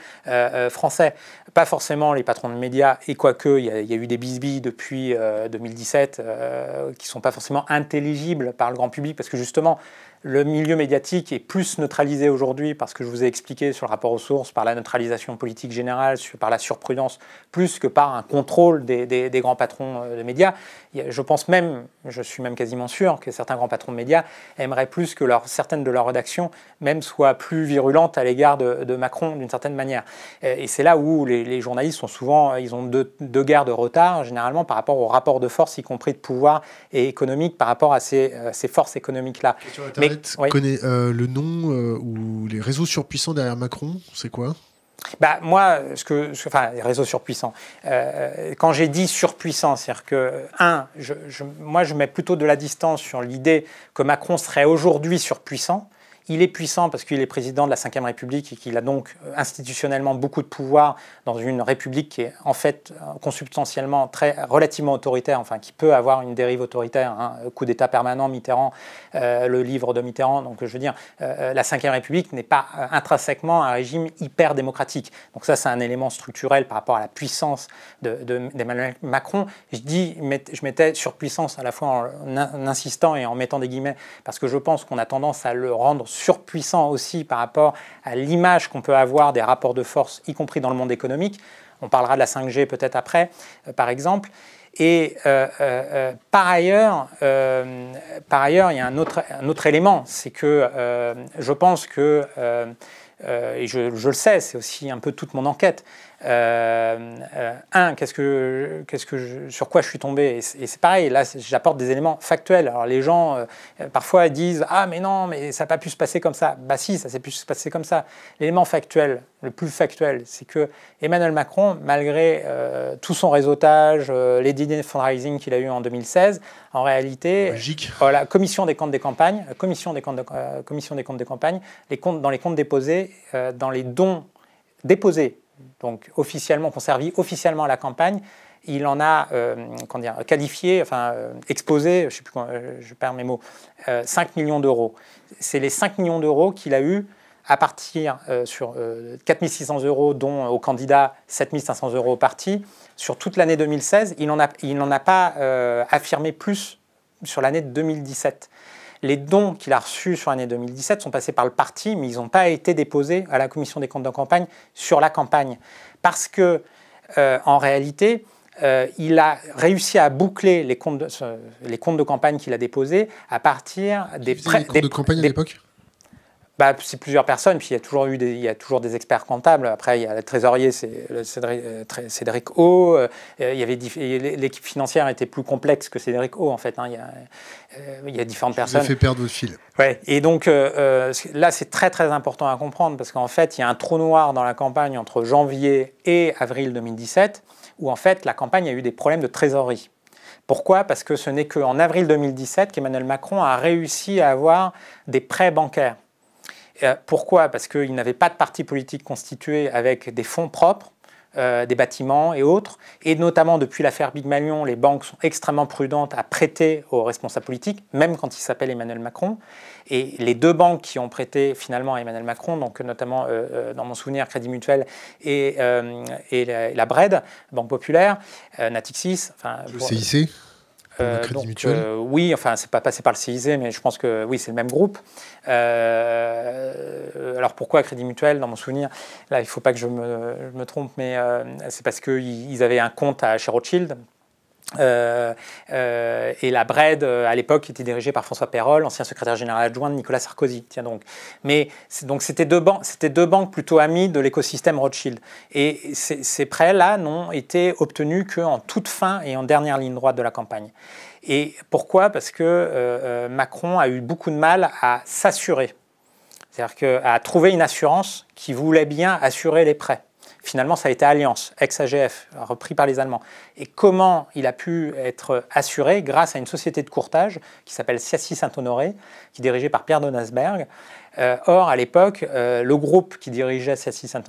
français pas forcément les patrons de médias, et quoique, il y, a eu des bisbis depuis 2017 euh, euh, qui ne sont pas forcément intelligibles par le grand public, parce que justement, le milieu médiatique est plus neutralisé aujourd'hui parce que je vous ai expliqué sur le rapport aux sources, par la neutralisation politique générale, par la surprudence, plus que par un contrôle des, grands patrons euh, de médias. Je pense même, je suis même quasiment sûr que certains grands patrons de médias aimeraient plus que certaines de leurs rédactions même soient plus virulentes à l'égard de, Macron d'une certaine manière. Et c'est là où les, journalistes sont souvent, ils ont deux, guerres de retard généralement par rapport au rapport de force, y compris de pouvoir et économique, par rapport à ces, euh, ces forces économiques-là. Mais vous connaît euh, le nom euh, ou les réseaux surpuissants derrière Macron, c'est quoi bah, moi, ce que, enfin, les réseaux surpuissants. Euh, quand j'ai dit surpuissants, c'est-à-dire que, un, moi, je mets plutôt de la distance sur l'idée que Macron serait aujourd'hui surpuissant. Il est puissant parce qu'il est président de la Ve République et qu'il a donc euh, institutionnellement beaucoup de pouvoir dans une République qui est en fait euh, consubstantiellement très relativement autoritaire, enfin qui peut avoir une dérive autoritaire. un hein, euh, Coup d'État permanent, Mitterrand, le livre de Mitterrand. Donc je veux dire, la Ve République n'est pas intrinsèquement un régime hyper démocratique. Donc ça, c'est un élément structurel par rapport à la puissance d'Emmanuel de, Macron. Je dis, je mettais surpuissance à la fois en, en insistant et en mettant des guillemets parce que je pense qu'on a tendance à le rendre surpuissant aussi par rapport à l'image qu'on peut avoir des rapports de force, y compris dans le monde économique. On parlera de la 5G peut-être après, euh, par exemple. Et euh, euh, par, ailleurs, par ailleurs, il y a un autre, élément, c'est que je pense que, et je, le sais, c'est aussi un peu toute mon enquête, euh, euh, un, qu'est-ce que, qu'est-ce que sur quoi je suis tombé Et c'est pareil, là, j'apporte des éléments factuels. Alors les gens, euh, parfois, disent Ah, mais non, mais ça n'a pas pu se passer comme ça. Bah si, ça s'est pu se passer comme ça. L'élément factuel, le plus factuel, c'est que Emmanuel Macron, malgré tout son réseautage, les dîners fundraising qu'il a eu en 2016, en réalité, oh, la commission des comptes des campagnes, commission des comptes, commission des comptes des campagnes, les comptes dans les comptes déposés, dans les dons déposés donc officiellement, conservé officiellement à la campagne, il en a euh, dire, qualifié, enfin euh, exposé, je, ne sais plus, comment euh, je perds mes mots, 5 millions d'euros. C'est les 5 millions d'euros qu'il a eu à partir sur 4 600 euros, dont au candidat 7 500 euros au parti. Sur toute l'année 2016, il n'en a, a pas affirmé plus sur l'année 2017. Les dons qu'il a reçus sur l'année 2017 sont passés par le parti, mais ils n'ont pas été déposés à la commission des comptes de campagne sur la campagne. Parce que, euh, en réalité, euh, il a réussi à boucler les comptes de, les comptes de campagne qu'il a déposés à partir des prêts. comptes de campagne à l'époque bah, c'est plusieurs personnes, puis il y a toujours eu des, il y a toujours des experts comptables. Après, il y a le trésorier, c'est Cédric O. Euh, euh, il y avait l'équipe financière était plus complexe que Cédric O. En fait, hein. euh, il, y a, différentes personnes. Ça fait perdre votre fil. Ouais. Et donc là, c'est très très important à comprendre parce qu'en fait, il y a un trou noir dans la campagne entre janvier et avril 2017, où en fait la campagne a eu des problèmes de trésorerie. Pourquoi Parce que ce n'est qu'en avril 2017 qu'Emmanuel Macron a réussi à avoir des prêts bancaires euh, pourquoi Parce qu'ils n'avaient pas de parti politique constitué avec des fonds propres. Euh, des bâtiments et autres. Et notamment depuis l'affaire Big Malion, les banques sont extrêmement prudentes à prêter aux responsables politiques, même quand ils s'appellent Emmanuel Macron. Et les deux banques qui ont prêté finalement à Emmanuel Macron, donc notamment euh, dans mon souvenir Crédit Mutuel et, la, la, BRED, Banque Populaire, Natixis. Enfin, le CIC euh, donc, euh, oui, enfin, c'est pas passé par le Cisé mais je pense que oui, c'est le même groupe. Euh, alors pourquoi Crédit Mutuel Dans mon souvenir, là, il ne faut pas que je me, trompe, mais c'est parce qu'ils avaient un compte à, chez Rothschild, euh, euh, et la BRED, euh, à l'époque, était dirigée par François Perrol, ancien secrétaire général adjoint de Nicolas Sarkozy. Tiens donc. Mais donc c'était deux, banques plutôt amies de l'écosystème Rothschild. Et ces, prêts-là n'ont été obtenus qu'en toute fin et en dernière ligne droite de la campagne. Et pourquoi Parce que Macron a eu beaucoup de mal à s'assurer, c'est-à-dire à trouver une assurance qui voulait bien assurer les prêts finalement, ça a été Alliance, ex-AGF, repris par les Allemands. Et comment il a pu être assuré grâce à une société de courtage qui s'appelle Siassi Saint-Honoré, qui est dirigée par Pierre Donasberg. Euh, or, à l'époque, euh, le groupe qui dirigeait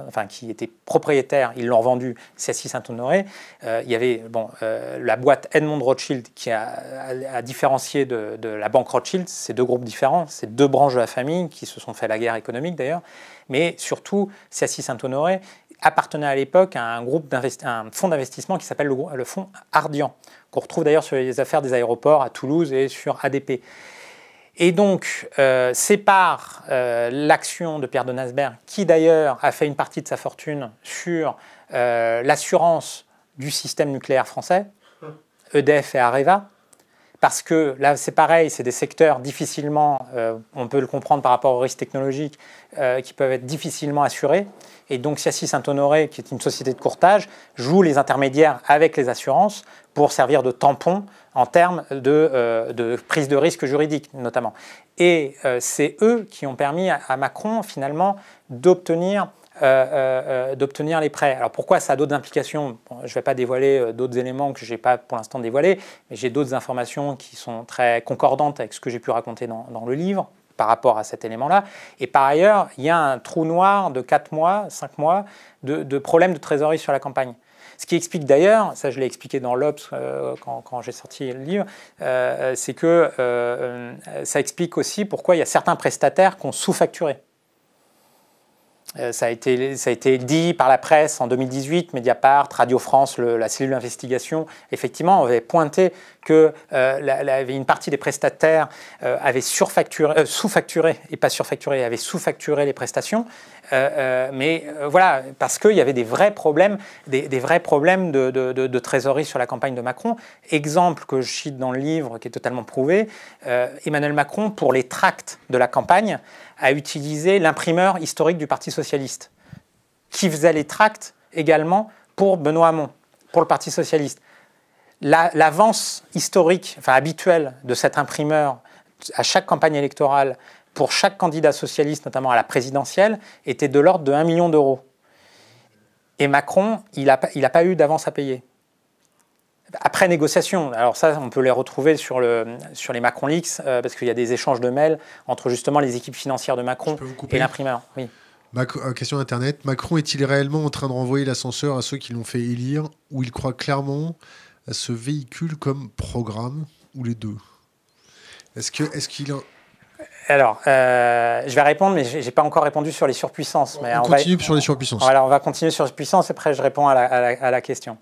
enfin qui était propriétaire, ils l'ont vendu, Siassi Saint-Honoré, euh, il y avait bon, la boîte Edmond Rothschild qui a, différencié de, la banque Rothschild, c'est deux groupes différents, c'est deux branches de la famille qui se sont fait la guerre économique d'ailleurs, mais surtout Siassi Saint-Honoré appartenait à l'époque à un, groupe fonds d'investissement qui s'appelle le, fonds Ardian, qu'on retrouve d'ailleurs sur les affaires des aéroports à Toulouse et sur ADP. Et donc, euh, c'est sépare euh, l'action de Pierre de qui d'ailleurs a fait une partie de sa fortune sur euh, l'assurance du système nucléaire français, hum. EDF et Areva, parce que là c'est pareil, c'est des secteurs difficilement, euh, on peut le comprendre par rapport aux risques technologiques, euh, qui peuvent être difficilement assurés. Et donc Siassi Saint-Honoré, qui est une société de courtage, joue les intermédiaires avec les assurances pour servir de tampon en termes de, euh, prise de risque juridique notamment. Et c'est eux qui ont permis à Macron finalement d'obtenir euh, euh, euh, d'obtenir les prêts. Alors pourquoi ça a d'autres implications Je ne vais pas dévoiler d'autres éléments que je n'ai pas pour l'instant dévoilés, mais j'ai d'autres informations qui sont très concordantes avec ce que j'ai pu raconter dans, le livre par rapport à cet élément-là. Et par ailleurs, il y a un trou noir de 4 mois, 5 mois, de, problèmes de trésorerie sur la campagne. Ce qui explique d'ailleurs, ça je l'ai expliqué dans l'Obs quand, j'ai sorti le livre, c'est que ça explique aussi pourquoi il y a certains prestataires qui ont sous-facturé. Euh, ça a, été, dit par la presse en 2018, Mediapart, Radio France, la cellule d'investigation. Effectivement, on avait pointé que euh, une partie des prestataires euh, avait sous-facturé et pas surfacturé, avait sous-facturé les prestations. Euh, euh, mais euh, voilà, parce qu'il y avait des vrais problèmes, des, vrais problèmes de, trésorerie sur la campagne de Macron. Exemple que je cite dans le livre, qui est totalement prouvé, Emmanuel Macron, pour les tracts de la campagne, a utilisé l'imprimeur historique du Parti socialiste, qui faisait les tracts également pour Benoît Hamon, pour le Parti socialiste. L'avance historique, enfin habituelle, de cet imprimeur à chaque campagne électorale pour chaque candidat socialiste, notamment à la présidentielle, était de l'ordre de 1 million d'euros. Et Macron, il n'a il a pas eu d'avance à payer. Après négociation, alors ça, on peut les retrouver sur, le, sur les Macron Leaks, euh, parce qu'il y a des échanges de mails entre justement les équipes financières de Macron et l'imprimeur. Oui. Euh, question Internet, Macron est-il réellement en train de renvoyer l'ascenseur à ceux qui l'ont fait élire, ou il croit clairement à ce véhicule comme programme, ou les deux Est-ce qu'il est, alors, euh, je vais répondre, mais j'ai pas encore répondu sur les surpuissances. On mais on, continue sur les surpuissances. Alors, on va continuer sur les surpuissances, après je réponds à la, question.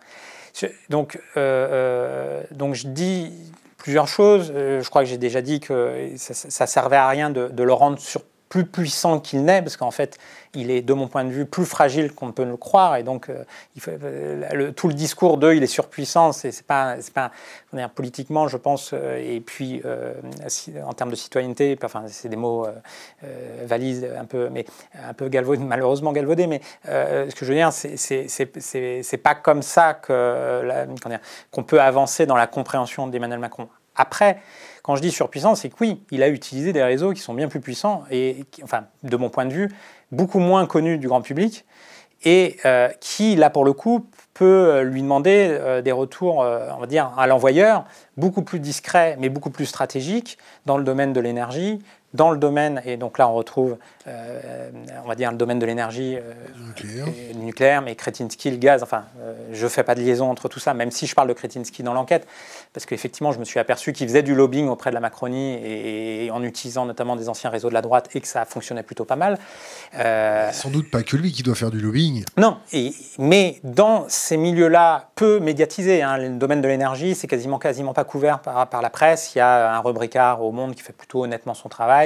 Donc, euh, euh, donc, je dis plusieurs choses. Je crois que j'ai déjà dit que ça, ne servait à rien de, de le rendre surpuissant plus puissant qu'il n'est, parce qu'en fait, il est, de mon point de vue, plus fragile qu'on ne peut le croire. Et donc, euh, il euh, tout le discours d'eux, il est surpuissant. C'est pas, pas politiquement, je pense, euh, et puis en termes de citoyenneté, enfin, c'est des mots valises un peu, mais un peu galvaudés, malheureusement galvaudés. Mais ce que je veux dire, c'est pas comme ça qu'on peut avancer dans la compréhension d'Emmanuel Macron. Après, quand je dis surpuissant, c'est que oui, il a utilisé des réseaux qui sont bien plus puissants et, enfin, de mon point de vue, beaucoup moins connus du grand public et euh, qui, là pour le coup, peut euh, lui demander euh, des retours, on va dire, à l'envoyeur, beaucoup plus discrets, mais beaucoup plus stratégiques dans le domaine de l'énergie, dans le domaine, et donc là on retrouve, euh, on va dire, le domaine de l'énergie euh, nucléaire. mais Kretinsky, le gaz, enfin, euh, je ne fais pas de liaison entre tout ça, même si je parle de Kretinsky dans l'enquête, parce qu'effectivement, je me suis aperçu qu'il faisait du lobbying auprès de la Macronie, et, en utilisant notamment des anciens réseaux de la droite, et que ça fonctionnait plutôt pas mal. Sans doute pas que lui qui doit faire du lobbying. Non, mais dans ces milieux-là, peu médiatisés, hein, le domaine de l'énergie, c'est quasiment, quasiment pas couvert par, la presse, il y a un rubricard au Monde qui fait plutôt honnêtement son travail,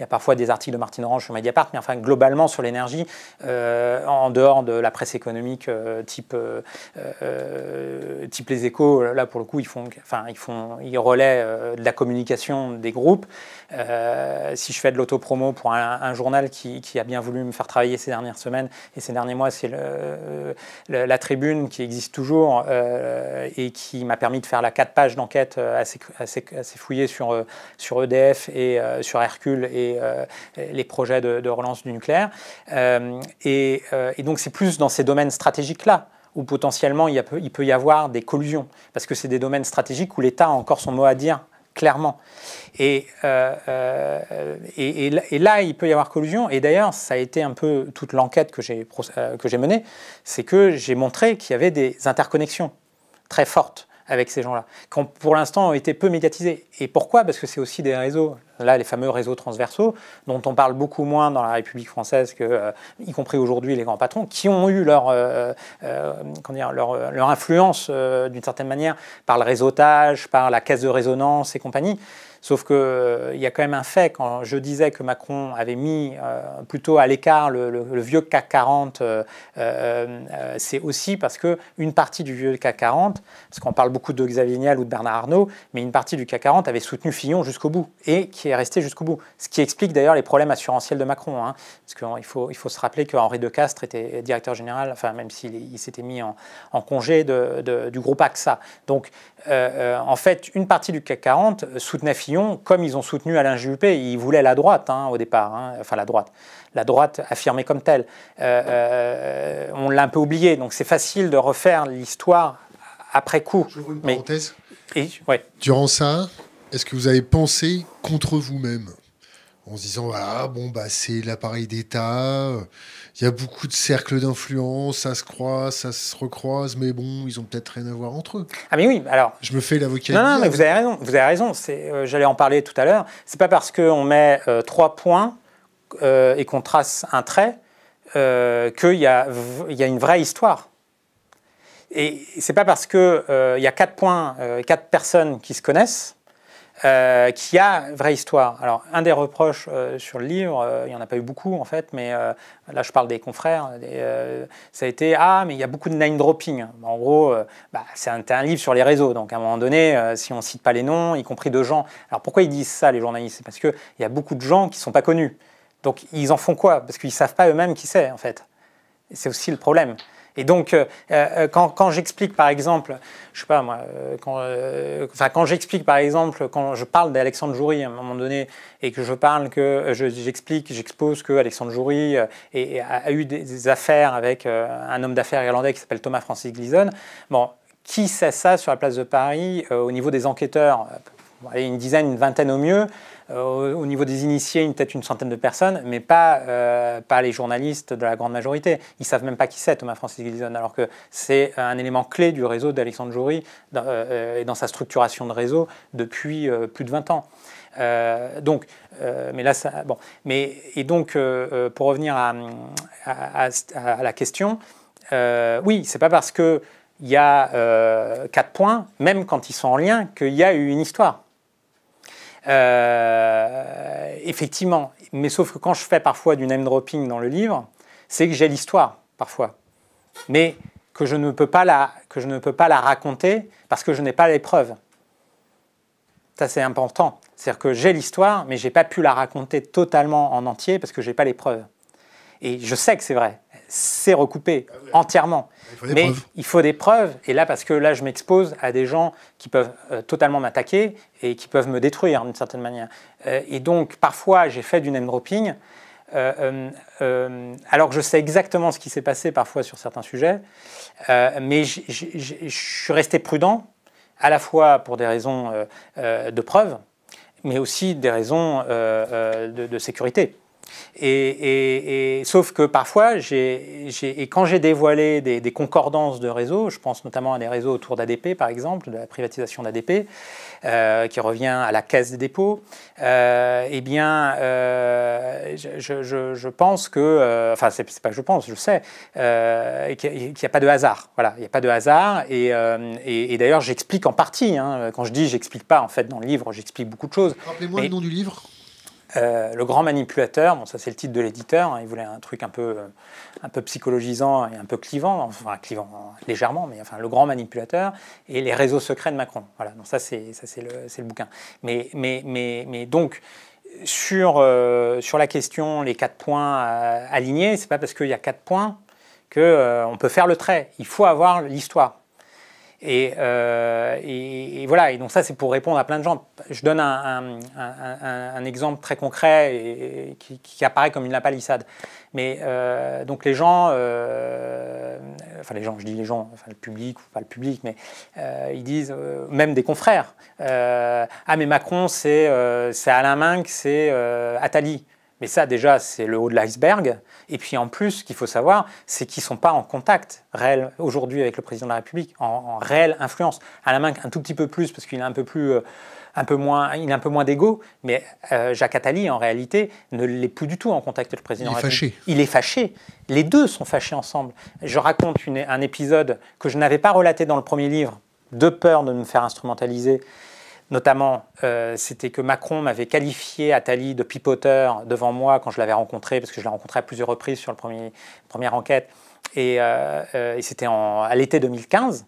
Il y a parfois des articles de Martine Orange sur Mediapart, mais enfin, globalement, sur l'énergie, euh, en dehors de la presse économique euh, type, euh, type Les Échos, là, pour le coup, ils, font, enfin, ils, font, ils relaient de la communication des groupes. si je fais de l'autopromo pour un, journal qui, a bien voulu me faire travailler ces dernières semaines et ces derniers mois, c'est la tribune qui existe toujours et qui m'a permis de faire la 4 pages d'enquête assez, assez, assez, fouillée sur, sur EDF et sur Hercule et euh, les, projets de, relance du nucléaire. Euh, euh, et, donc c'est plus dans ces domaines stratégiques-là où potentiellement il, peut y avoir des collusions, parce que c'est des domaines stratégiques où l'État a encore son mot à dire clairement. Et, là, il peut y avoir collusion. Et d'ailleurs, ça a été un peu toute l'enquête que j'ai menée, c'est que j'ai montré qu'il y avait des interconnexions très fortes avec ces gens-là, qui pour l'instant ont été peu médiatisés. Et pourquoi Parce que c'est aussi des réseaux, là les fameux réseaux transversaux, dont on parle beaucoup moins dans la République française que, euh, y compris aujourd'hui, les grands patrons, qui ont eu leur, euh, euh, dire, leur, leur influence d'une certaine manière par le réseautage, par la caisse de résonance et compagnie. Sauf qu'il euh, il y a quand même un fait, quand je disais que Macron avait mis euh, plutôt à l'écart le, vieux CAC 40, euh, c'est aussi parce qu'une partie du vieux CAC 40, parce qu'on parle beaucoup de Xavier Niel ou de Bernard Arnault, mais une partie du CAC 40 avait soutenu Fillon jusqu'au bout et qui est resté jusqu'au bout. Ce qui explique d'ailleurs les problèmes assurantiels de Macron. Hein. parce qu'il faut, il faut se rappeler qu'Henri de castre était directeur général, enfin même s'il il, s'était mis en, congé du groupe AXA. Donc en fait, une partie du CAC 40 soutenait Fillon comme ils ont soutenu Alain Juppé, ils voulaient la droite hein, au départ, hein, enfin la droite, la droite affirmée comme telle. Euh, euh, on l'a un peu oublié, donc c'est facile de refaire l'histoire après coup. J'ouvre une parenthèse. Durant ça, est-ce que vous avez pensé contre vous-même en se disant ah bon bah c'est l'appareil d'État il y a beaucoup de cercles d'influence, ça se croise, ça se recroise, mais bon, ils ont peut-être rien à voir entre eux. Ah mais oui, alors. Je me fais l'avocat. Non, non, mais vous avez raison. Vous avez raison. C'est, euh, j'allais en parler tout à l'heure. C'est pas parce qu'on met euh, trois points euh, et qu'on trace un trait qu'il y a, y a une vraie histoire. Et c'est pas parce qu'il y a quatre points, quatre personnes qui se connaissent euh, qui a vraie histoire. Alors, un des reproches euh, sur le livre, euh, il n'y en a pas eu beaucoup en fait, mais là je parle des confrères, ça a été Ah, mais il y a beaucoup de name dropping. En gros, bah, c'est un, livre sur les réseaux, donc à un moment donné, si on ne cite pas les noms, y compris de gens. Alors pourquoi ils disent ça, les journalistes C'est parce qu'il y a beaucoup de gens qui ne sont pas connus. Donc ils en font quoi Parce qu'ils ne savent pas eux-mêmes qui c'est en fait. C'est aussi le problème. Et donc, euh, euh, quand, j'explique par exemple, je sais pas moi, euh, quand, enfin, quand j'explique par exemple, quand je parle d'Alexandre Joury à un moment donné, et que je parle que j'explique, j'expose que Alexandre Joury a, eu des, affaires avec un homme d'affaires irlandais qui s'appelle Thomas Francis Gleason. Bon, qui sait ça sur la place de Paris au niveau des enquêteurs Une dizaine, une vingtaine au mieux. Euh, au niveau des initiés, peut-être une centaine de personnes, mais pas, euh, pas les journalistes de la grande majorité. Ils savent même pas qui c'est Thomas Francis alors que c'est un élément clé du réseau d'Alexandre Jory euh, et dans sa structuration de réseau depuis plus de 20 ans. donc, mais là, et donc pour revenir à, la question, oui, c'est pas parce qu'il y a quatre points, même quand ils sont en lien, qu'il y a eu une histoire. Euh, effectivement, mais sauf que quand je fais parfois du name dropping dans le livre, c'est que j'ai l'histoire parfois, mais que je ne peux pas la, que je ne peux pas la raconter parce que je n'ai pas les preuves. Ça c'est important, c'est-à-dire que j'ai l'histoire, mais j'ai pas pu la raconter totalement en entier parce que j'ai pas les preuves. Et je sais que c'est vrai, c'est recoupé ah entièrement. Mais il faut des preuves. Et là, parce que là, je m'expose à des gens qui peuvent euh, totalement m'attaquer et qui peuvent me détruire d'une certaine manière. Euh, et donc, parfois, j'ai fait du name dropping. Euh, alors que je sais exactement ce qui s'est passé parfois sur certains sujets, mais je suis resté prudent, à la fois pour des raisons de preuves, mais aussi des raisons de sécurité. Et, sauf que parfois, quand j'ai dévoilé des, concordances de réseaux, je pense notamment à des réseaux autour d'ADP par exemple, de la privatisation d'ADP, euh, qui revient à la caisse des dépôts, euh, eh bien, euh, je, pense que, enfin, c'est pas que je pense, je sais, qu'il n'y a, pas de hasard. Voilà, il n'y a pas de hasard. Et, d'ailleurs, j'explique en partie. Hein. quand je dis j'explique pas, en fait, dans le livre, j'explique beaucoup de choses. Rappelez-moi le nom du livre. Euh, le grand manipulateur, bon ça c'est le titre de l'éditeur, hein, il voulait un truc un peu, euh, un peu psychologisant et un peu clivant, enfin clivant légèrement, mais enfin le grand manipulateur et les réseaux secrets de Macron. Voilà, donc ça c'est ça c'est le, le, bouquin. Mais mais mais mais donc sur euh, sur la question les quatre points alignés, c'est pas parce qu'il y a quatre points que peut faire le trait. Il faut avoir l'histoire. Et, euh, et, voilà, et donc ça c'est pour répondre à plein de gens. Je donne un, un, un, un exemple très concret et, qui, qui, apparaît comme une lapalissade. Mais euh, donc les gens, euh, enfin les gens, je dis les gens, enfin le public ou pas le public, mais euh, ils disent, euh, même des confrères, euh, ah mais Macron c'est Alain Minc, c'est Attali. Mais ça, déjà, c'est le haut de l'iceberg. Et puis en plus, ce qu'il faut savoir, c'est qu'ils ne sont pas en contact réel aujourd'hui avec le président de la République, en, réelle influence. À la main, un tout petit peu plus, parce qu'il a un peu plus. Euh, un peu moins, il a un peu moins d'ego, mais euh, Jacques Attali, en réalité, ne l'est plus du tout en contact avec le président. Il est fâché. Il est fâché. Les deux sont fâchés ensemble. Je raconte un épisode que je n'avais pas relaté dans le premier livre, de peur de me faire instrumentaliser, Notamment, euh, c'était que Macron m'avait qualifié Attali de pipoteur devant moi quand je l'avais rencontré, parce que je l'ai rencontré à plusieurs reprises sur la première enquête. Et, euh, euh, c'était à l'été 2015.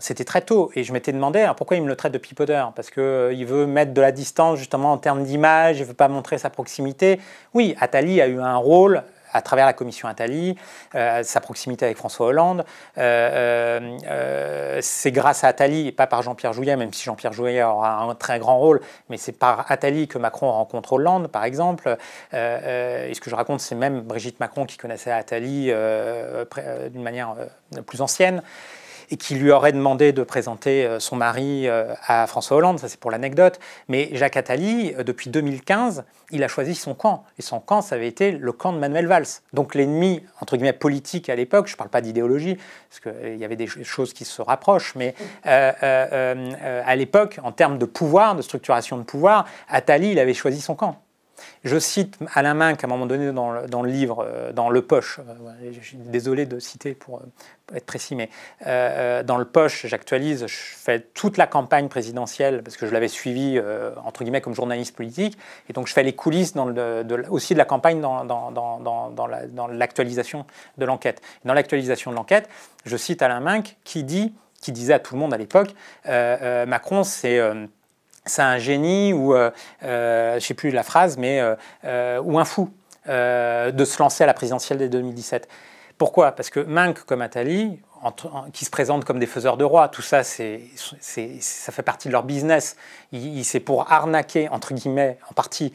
C'était très tôt. Et je m'étais demandé hein, pourquoi il me le traite de pipoteur. Parce qu'il veut mettre de la distance, justement, en termes d'image, il ne veut pas montrer sa proximité. Oui, Attali a eu un rôle à travers la commission Attali, euh, sa proximité avec François Hollande. Euh, euh, c'est grâce à Attali et pas par Jean-Pierre Jouyet, même si Jean-Pierre Jouyet aura un très grand rôle, mais c'est par Attali que Macron rencontre Hollande, par exemple. et ce que je raconte, c'est même Brigitte Macron qui connaissait Attali d'une manière plus ancienne et qui lui aurait demandé de présenter euh, son mari euh, à François Hollande, ça c'est pour l'anecdote. Mais Jacques Attali, euh, depuis 2015, il a choisi son camp. Et son camp, ça avait été le camp de Manuel Valls. Donc l'ennemi, entre guillemets, politique à l'époque, je ne parle pas d'idéologie, parce qu'il y avait des choses qui se rapprochent, mais à l'époque, en termes de pouvoir, de structuration de pouvoir, Attali, il avait choisi son camp. Je cite Alain Minck à un moment donné dans le, livre, euh, dans Le Poche, euh, je suis désolé de citer pour, euh, être précis, mais dans Le Poche, j'actualise, je fais toute la campagne présidentielle parce que je l'avais suivi entre guillemets comme journaliste politique, et donc je fais les coulisses dans le, aussi de la campagne dans, dans, l'actualisation de l'enquête. Dans l'actualisation de l'enquête, je cite Alain Minck qui dit, qui disait à tout le monde à l'époque, Macron c'est c'est un génie ou, euh, euh, je ne sais plus la phrase, mais euh, ou un fou de se lancer à la présidentielle des 2017. Pourquoi Parce que Mink, comme Attali, qui se présentent comme des faiseurs de rois, tout ça, c'est, ça fait partie de leur business. c'est pour arnaquer, entre guillemets, en partie,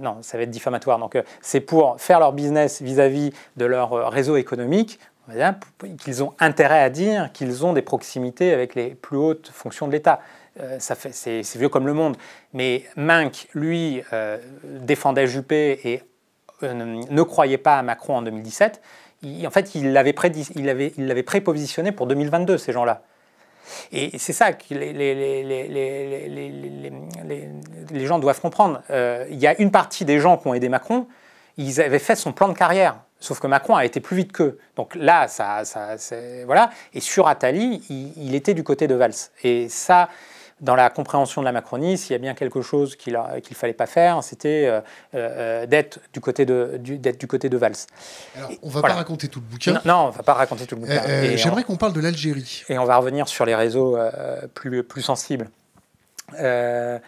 non, ça va être diffamatoire, donc c'est pour faire leur business vis-à-vis -vis de leur réseau économique, qu'ils ont intérêt à dire qu'ils ont des proximités avec les plus hautes fonctions de l'État. Euh, c'est vieux comme le monde. Mais Minck, lui, euh, défendait Juppé et euh, ne, croyait pas à Macron en 2017. en fait, il l'avait il avait, il prépositionné pour 2022, ces gens-là. Et c'est ça que les, gens doivent comprendre. Il y a une partie des gens qui ont aidé Macron, ils avaient fait son plan de carrière. Sauf que Macron a été plus vite qu'eux. Donc là, ça, voilà. Et sur Attali, il, il, était du côté de Valls. Et ça, dans la compréhension de la Macronie, s'il y a bien quelque chose qu'il ne fallait pas faire, c'était euh, euh d'être du, du, du, côté de Valls. Alors, on ne va pas raconter tout le bouquin. Non, euh, euh, on ne va pas raconter tout le bouquin. J'aimerais qu'on parle de l'Algérie. Et on va revenir sur les réseaux plus, plus sensibles. J'essaie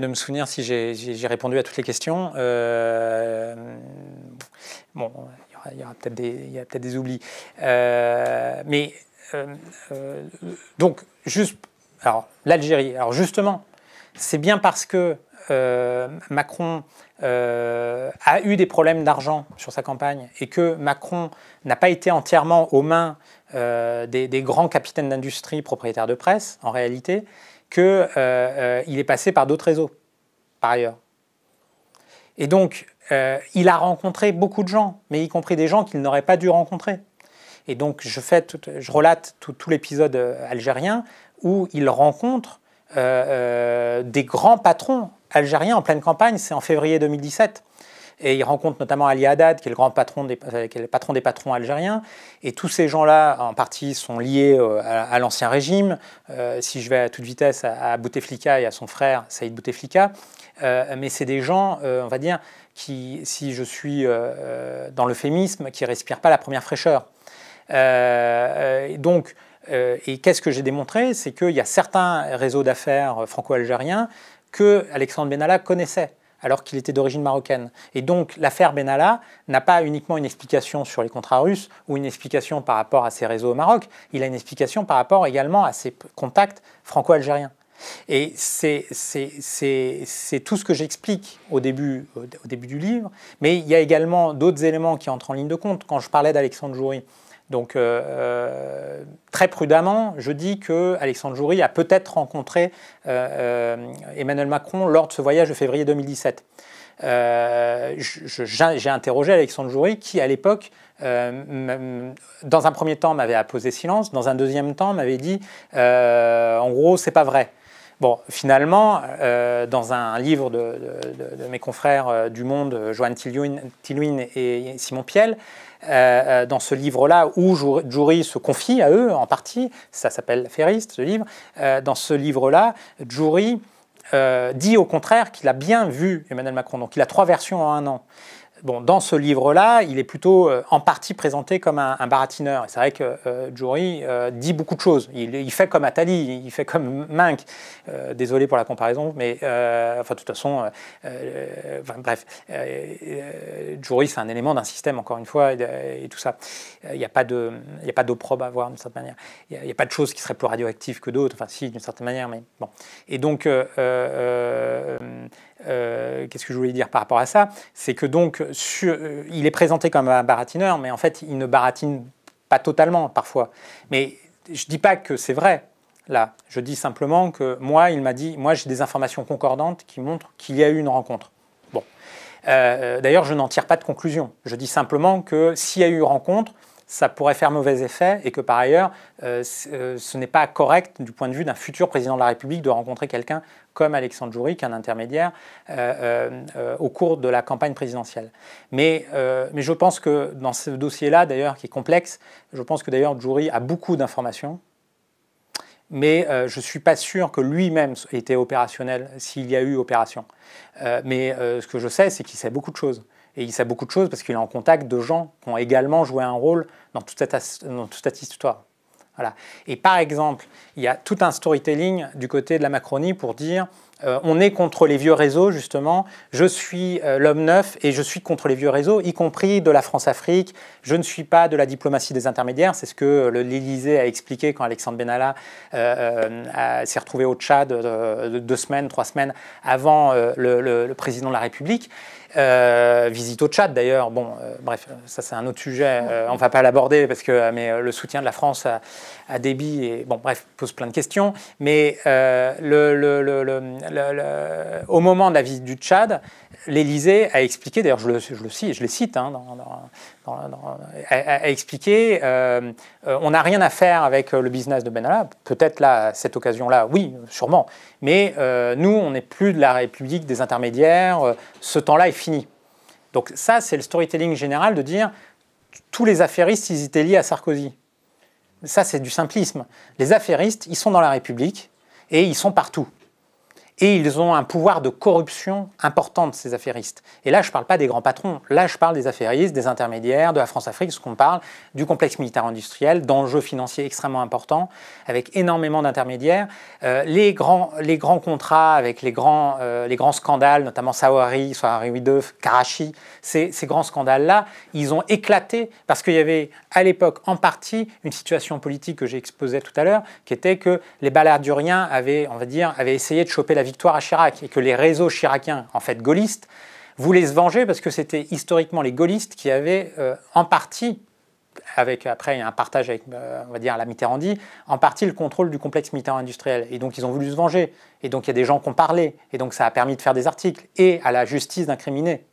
de me souvenir si j'ai répondu à toutes les questions. bon, il y aura, peut-être des, peut des, oublis. mais euh, euh, donc, juste, alors l'Algérie, alors justement, c'est bien parce que euh, Macron a eu des problèmes d'argent sur sa campagne et que Macron n'a pas été entièrement aux mains des, des, grands capitaines d'industrie propriétaires de presse, en réalité, qu'il est passé par d'autres réseaux, par ailleurs. Et donc, il a rencontré beaucoup de gens, mais y compris des gens qu'il n'aurait pas dû rencontrer. Et donc, je, fais je relate tout, l'épisode euh, algérien où il rencontre euh, euh, des grands patrons algériens en pleine campagne. C'est en février 2017. Et il rencontre notamment Ali Haddad, qui est le grand patron des, des patrons algériens. Et tous ces gens-là, en partie, sont liés à, l'ancien régime. si je vais à toute vitesse à, Bouteflika et à son frère Saïd Bouteflika. mais c'est des gens, on va dire, qui, si je suis dans l'euphémisme, qui respirent pas la première fraîcheur. Euh, euh, donc, euh, et qu'est-ce que j'ai démontré C'est qu'il y a certains réseaux d'affaires franco-algériens que Alexandre Benalla connaissait alors qu'il était d'origine marocaine. Et donc l'affaire Benalla n'a pas uniquement une explication sur les contrats russes ou une explication par rapport à ses réseaux au Maroc, il a une explication par rapport également à ses contacts franco-algériens. Et c'est tout ce que j'explique au début, au début du livre, mais il y a également d'autres éléments qui entrent en ligne de compte. Quand je parlais d'Alexandre Joury, donc, euh, euh, très prudemment, je dis que Alexandre Joury a peut-être rencontré euh, Emmanuel Macron lors de ce voyage de février 2017. J'ai interrogé Alexandre Joury qui, à l'époque, dans un premier temps, m'avait apposé silence, dans un deuxième temps, m'avait dit en gros, c'est pas vrai. Bon, finalement, dans un livre de, mes confrères du Monde, Joanne Tilouine et Simon Piel, euh, euh, dans ce livre-là, où Jury se confie à eux en partie, ça s'appelle Ferriste, ce livre, euh, dans ce livre-là, Jury dit au contraire qu'il a bien vu Emmanuel Macron, donc il a trois versions en un an bon, dans ce livre-là, il est plutôt euh, en partie présenté comme un, un baratineur. C'est vrai que euh, Jury euh, dit beaucoup de choses. Il, fait comme Attali, il fait comme Mink. désolé pour la comparaison, mais enfin, de toute façon, bref, Jury, c'est un élément d'un système, encore une fois, et, tout ça. Il n'y a pas d'opprobre à voir, d'une certaine manière. Il n'y a, a, pas de choses qui seraient plus radioactives que d'autres, enfin, si, d'une certaine manière, mais bon. Et donc, euh, qu'est-ce que je voulais dire par rapport à ça C'est que donc, euh, il est présenté comme un baratineur, mais en fait, il ne baratine pas totalement parfois. Mais je ne dis pas que c'est vrai, là. Je dis simplement que moi, il m'a dit, moi, j'ai des informations concordantes qui montrent qu'il y a eu une rencontre. Bon. Euh, d'ailleurs, je n'en tire pas de conclusion. Je dis simplement que s'il y a eu rencontre, ça pourrait faire mauvais effet et que par ailleurs, euh, euh, ce n'est pas correct du point de vue d'un futur président de la République de rencontrer quelqu'un comme Alexandre Joury, qui est un intermédiaire, euh, au cours de la campagne présidentielle. Mais, mais je pense que dans ce dossier-là, d'ailleurs, qui est complexe, je pense que d'ailleurs Joury a beaucoup d'informations, mais je ne suis pas sûr que lui-même était opérationnel s'il y a eu opération. mais ce que je sais, c'est qu'il sait beaucoup de choses. Et il sait beaucoup de choses parce qu'il est en contact de gens qui ont également joué un rôle dans toute cette, histoire. Voilà. Et par exemple, il y a tout un storytelling du côté de la Macronie pour dire euh, on est contre les vieux réseaux, justement. Je suis euh, l'homme neuf et je suis contre les vieux réseaux, y compris de la France-Afrique. Je ne suis pas de la diplomatie des intermédiaires. C'est ce que euh, l'Élysée a expliqué quand Alexandre Benalla s'est retrouvé au Tchad deux semaines, trois semaines avant le président de la République. Euh, visite au Tchad d'ailleurs. Bon, euh, bref, ça c'est un autre sujet. Euh, on ne va pas l'aborder parce que mais le soutien de la France à, débit Déby et bon, bref, pose plein de questions. Mais le, le, au moment de la visite du Tchad, l'Élysée a expliqué. D'ailleurs, je le, je je les cite hein, dans, à, expliquer. Euh, euh, on n'a rien à faire avec euh, le business de Benalla. Peut-être là, cette occasion-là, oui, sûrement. Mais nous, on n'est plus de la République des intermédiaires. Ce temps-là est fini. Donc ça, c'est le storytelling général de dire tous les affairistes, ils étaient liés à Sarkozy. Ça, c'est du simplisme. Les affairistes, ils sont dans la République et ils sont partout. Et ils ont un pouvoir de corruption important de ces affairistes. Et là, je ne parle pas des grands patrons, là, je parle des affairistes, des intermédiaires, de la France-Afrique, ce qu'on parle, du complexe militaire industriel d'enjeux financiers extrêmement importants, avec énormément d'intermédiaires. Euh, les, grands, les grands contrats avec les grands, euh, les grands scandales, notamment Sawari, Sawari Wideuf, Karachi, ces, grands scandales-là, ils ont éclaté parce qu'il y avait à l'époque en partie une situation politique que j'ai exposée tout à l'heure, qui était que les rien avaient, on va dire, avaient essayé de choper la victoire à Chirac et que les réseaux chiraciens, en fait gaullistes, voulaient se venger parce que c'était historiquement les gaullistes qui avaient euh, en partie, avec après un partage avec, euh, on va dire, la Mitterrandie, en partie le contrôle du complexe militaro-industriel. Et donc ils ont voulu se venger. Et donc il y a des gens qui ont parlé. Et donc ça a permis de faire des articles et à la justice d'incriminer.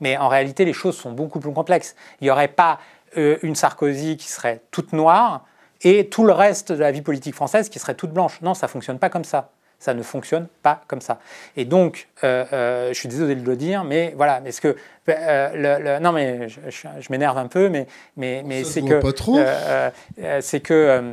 Mais en réalité, les choses sont beaucoup plus complexes. Il n'y aurait pas euh, une Sarkozy qui serait toute noire et tout le reste de la vie politique française qui serait toute blanche. Non, ça ne fonctionne pas comme ça. Ça ne fonctionne pas comme ça. Et donc, euh, euh, je suis désolé de le dire, mais voilà, est-ce que euh, le, non mais je, m'énerve un peu, mais mais mais c'est que c'est que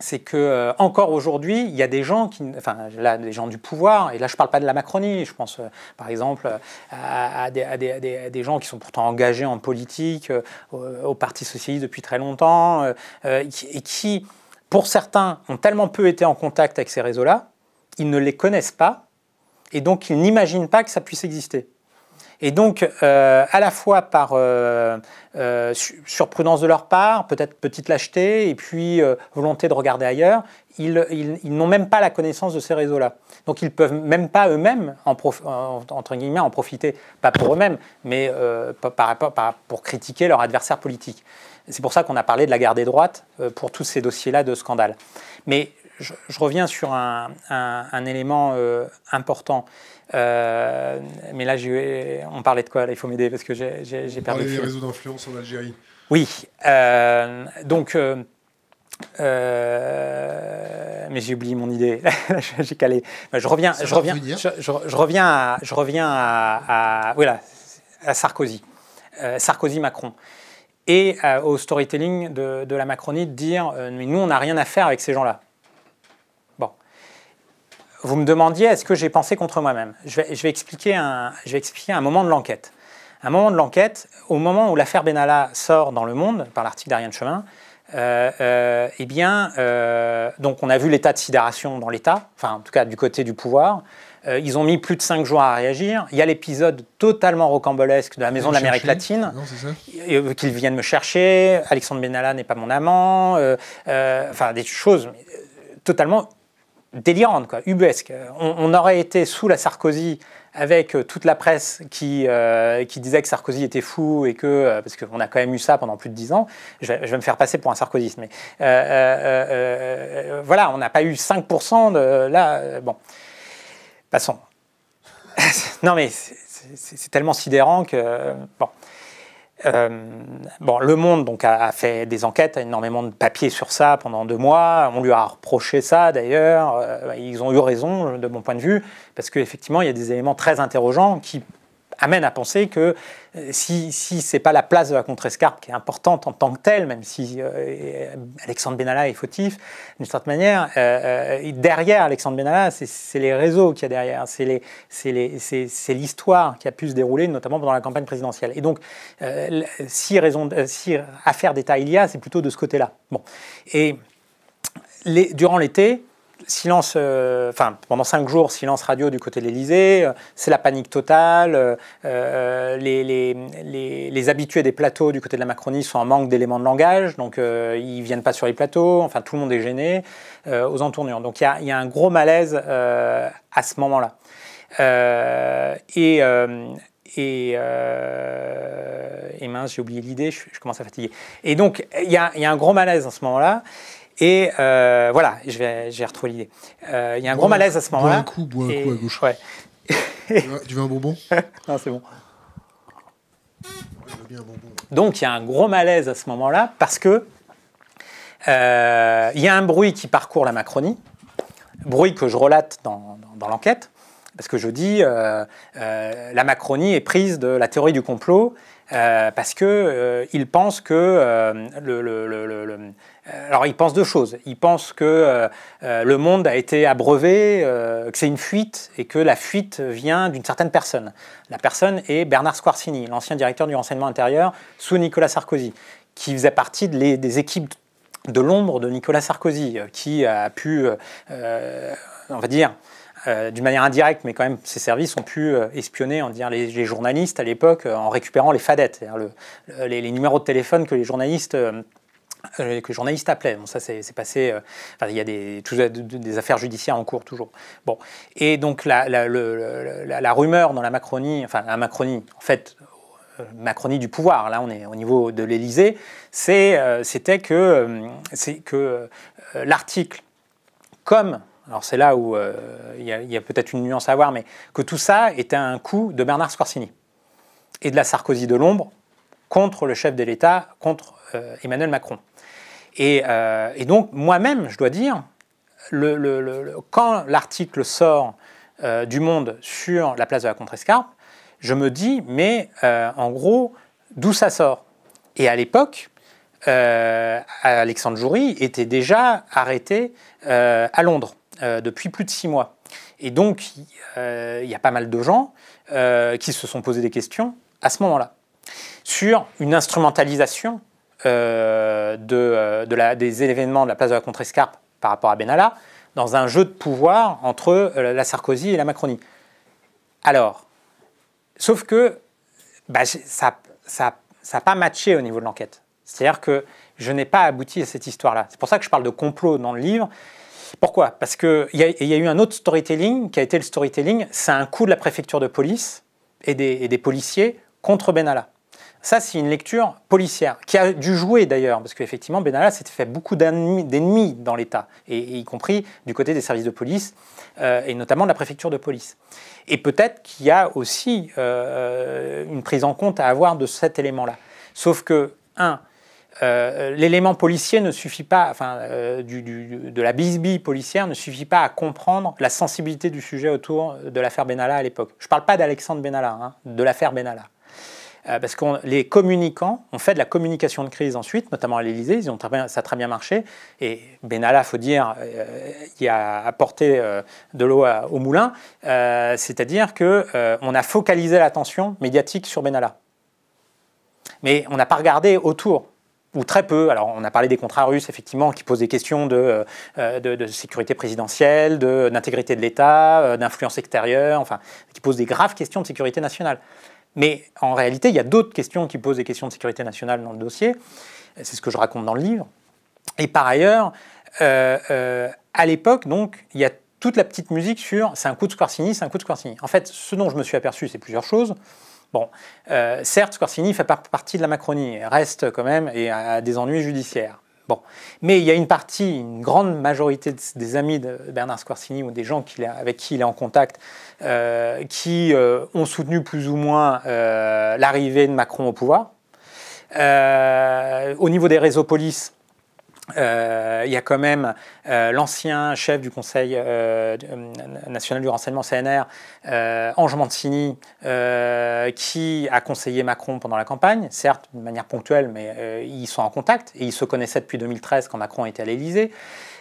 c'est que encore aujourd'hui, il y a des gens qui, enfin là, des gens du pouvoir, et là je ne parle pas de la Macronie, je pense par exemple à, des, à, des, des, gens qui sont pourtant engagés en politique, au, Parti socialiste depuis très longtemps, et qui, pour certains, ont tellement peu été en contact avec ces réseaux-là ils ne les connaissent pas et donc ils n'imaginent pas que ça puisse exister. Et donc, euh, à la fois par euh, euh, surprudence de leur part, peut-être petite lâcheté, et puis volonté de regarder ailleurs, ils, n'ont même pas la connaissance de ces réseaux-là. Donc, ils peuvent même pas eux-mêmes, en entre guillemets, en profiter, pas pour eux-mêmes, mais par, par, pour critiquer leur adversaire politique. C'est pour ça qu'on a parlé de la garde des droites pour tous ces dossiers-là de scandale. Mais je, reviens sur un, élément euh, important. Euh, mais là, on parlait de quoi Il faut m'aider parce que j'ai perdu. On des réseaux d'influence en Algérie. Oui. Euh, donc. mais j'ai oublié mon idée. [LAUGHS] j'ai calé. Bah, je reviens. Je reviens, hein je, reviens. À, je reviens à, voilà, à Sarkozy. Sarkozy-Macron et au storytelling de, la Macronie de dire nous on n'a rien à faire avec ces gens-là vous me demandiez est-ce que j'ai pensé contre moi-même. Je, vais, expliquer un, un moment de l'enquête. Un moment de l'enquête, au moment où l'affaire Benalla sort dans le monde, par l'article d'Ariane Chemin, euh, euh eh bien, euh, donc on a vu l'état de sidération dans l'État, enfin en tout cas du côté du pouvoir. Euh, ils ont mis plus de cinq jours à réagir. Il y a l'épisode totalement rocambolesque de la Maison de l'Amérique latine, qu'ils viennent me chercher, Alexandre Benalla n'est pas mon amant, enfin des choses totalement délirante, quoi, ubuesque. On, aurait été sous la Sarkozy avec euh, toute la presse qui, euh, qui disait que Sarkozy était fou et que, euh, parce qu'on a quand même eu ça pendant plus de dix ans, je, vais me faire passer pour un sarkozyste, mais voilà, on n'a pas eu 5% de là, bon, passons. [LAUGHS] non mais c'est tellement sidérant que, bon. Euh, bon, Le Monde donc, a, fait des enquêtes, a énormément de papiers sur ça pendant deux mois. On lui a reproché ça d'ailleurs. Euh, ils ont eu raison, de mon point de vue, parce qu'effectivement, il y a des éléments très interrogeants qui amène à penser que euh, si, si ce n'est pas la place de la contre-escarpe qui est importante en tant que telle, même si euh, euh, Alexandre Benalla est fautif, d'une certaine manière, derrière Alexandre Benalla, c'est les réseaux qu'il y a derrière, c'est l'histoire qui a pu se dérouler, notamment pendant la campagne présidentielle. Et donc, si, raison, si affaire d'État il y a, c'est plutôt de ce côté-là. Bon. Et les, durant l'été, silence, euh, enfin pendant cinq jours, silence radio du côté de l'Elysée, euh, c'est la panique totale, euh, les, les, habitués des plateaux du côté de la Macronie sont en manque d'éléments de langage, donc ils viennent pas sur les plateaux, enfin tout le monde est gêné aux entournures. Donc il y, a, un gros malaise à ce moment-là. et et, mince, j'ai oublié l'idée, je, commence à fatiguer. Et donc, il y, a, un gros malaise à ce moment-là. Et euh, voilà, je vais, j'ai retrouvé l'idée. Euh, il y a un gros malaise à ce moment-là. un coup, bois un coup à gauche. Ouais. Tu veux- un bonbon [LAUGHS] non, c'est bon. Donc il y a un gros malaise à ce moment-là parce que euh, il y a un bruit qui parcourt la Macronie, bruit que je relate dans, l'enquête, parce que je dis la Macronie est prise de la théorie du complot parce que euh, que le- euh, alors il pense deux choses. Il pense que euh, euh, le monde a été abreuvé, que c'est une fuite et que la fuite vient d'une certaine personne. La personne est Bernard Squarcini, l'ancien directeur du renseignement intérieur sous Nicolas Sarkozy, qui faisait partie des équipes de l'ombre de Nicolas Sarkozy, qui a pu, on va dire, d'une manière indirecte, mais quand même, ses services ont pu espionner on dire, les, journalistes à l'époque en récupérant les fadettes, les, les, numéros de téléphone que les journalistes euh, que que journaliste appelait. Bon, ça, c'est passé. Euh, enfin, il y a des, des affaires judiciaires en cours, toujours. Bon. Et donc, la, la, la, rumeur dans la Macronie, enfin, la Macronie, en fait, euh, Macronie du pouvoir, là on est au niveau de l'Élysée, c'était que, que l'article, comme alors c'est là où il y a, peut-être une nuance à avoir, mais que tout ça était un coup de Bernard Scorsini et de la Sarkozy de l'ombre contre le chef de l'État, contre Emmanuel Macron. Euh, et, donc, moi-même, je dois dire, quand l'article sort euh, du Monde sur la place de la Contrescarpe, je me dis, mais euh, en gros, d'où ça sort Et à l'époque, Alexandre Joury était déjà arrêté à Londres depuis plus de six mois. Et donc, il y a pas mal de gens qui se sont posés des questions à ce moment-là sur une instrumentalisation euh, de, euh, des événements de la place de la Contrescarpe par rapport à Benalla, dans un jeu de pouvoir entre euh, la Sarkozy et la Macronie. Alors, sauf que bah, ça n'a pas matché au niveau de l'enquête. C'est-à-dire que je n'ai pas abouti à cette histoire-là. C'est pour ça que je parle de complot dans le livre. Pourquoi Parce qu'il y, a, y a eu un autre storytelling qui a été le storytelling, c'est un coup de la préfecture de police et des policiers contre Benalla. Ça, c'est une lecture policière, qui a dû jouer d'ailleurs, parce qu'effectivement, Benalla s'est fait beaucoup d'ennemis dans l'État, et, y compris du côté des services de police, euh, et notamment de la préfecture de police. Et peut-être qu'il y a aussi euh, euh, une prise en compte à avoir de cet élément-là. Sauf que, un, l'élément policier ne suffit pas, enfin, de la bisbille policière ne suffit pas à comprendre la sensibilité du sujet autour de l'affaire Benalla à l'époque. Je ne parle pas d'Alexandre Benalla, hein, de l'affaire Benalla. Euh, parce que les communicants ont fait de la communication de crise ensuite, notamment à l'Élysée, ça a très bien marché. Et Benalla, faut dire, euh, il a apporté euh, de l'eau au moulin, c'est-à-dire qu'on a focalisé l'attention médiatique sur Benalla, mais on n'a pas regardé autour ou très peu. Alors, on a parlé des contrats russes, effectivement, qui posent des questions de, sécurité présidentielle, d'intégrité de, de l'État, d'influence extérieure, enfin, qui posent des graves questions de sécurité nationale. Mais en réalité, il y a d'autres questions qui posent des questions de sécurité nationale dans le dossier. C'est ce que je raconte dans le livre. Et par ailleurs, euh, euh, à l'époque, il y a toute la petite musique sur c'est un coup de Scorsini, c'est un coup de Scorsini ». En fait, ce dont je me suis aperçu, c'est plusieurs choses. Bon, euh, certes, Squarcini fait partie de la Macronie, reste quand même et a des ennuis judiciaires. Bon. Mais il y a une partie, une grande majorité des amis de Bernard Squarcini ou des gens avec qui il est en contact euh, qui euh, ont soutenu plus ou moins euh, l'arrivée de Macron au pouvoir. au niveau des réseaux polices. Euh, il y a quand même euh, l'ancien chef du Conseil euh, national du renseignement CNR, Ange Mancini, qui a conseillé Macron pendant la campagne, certes de manière ponctuelle, mais ils sont en contact et ils se connaissaient depuis 2013 quand Macron était à l'Élysée.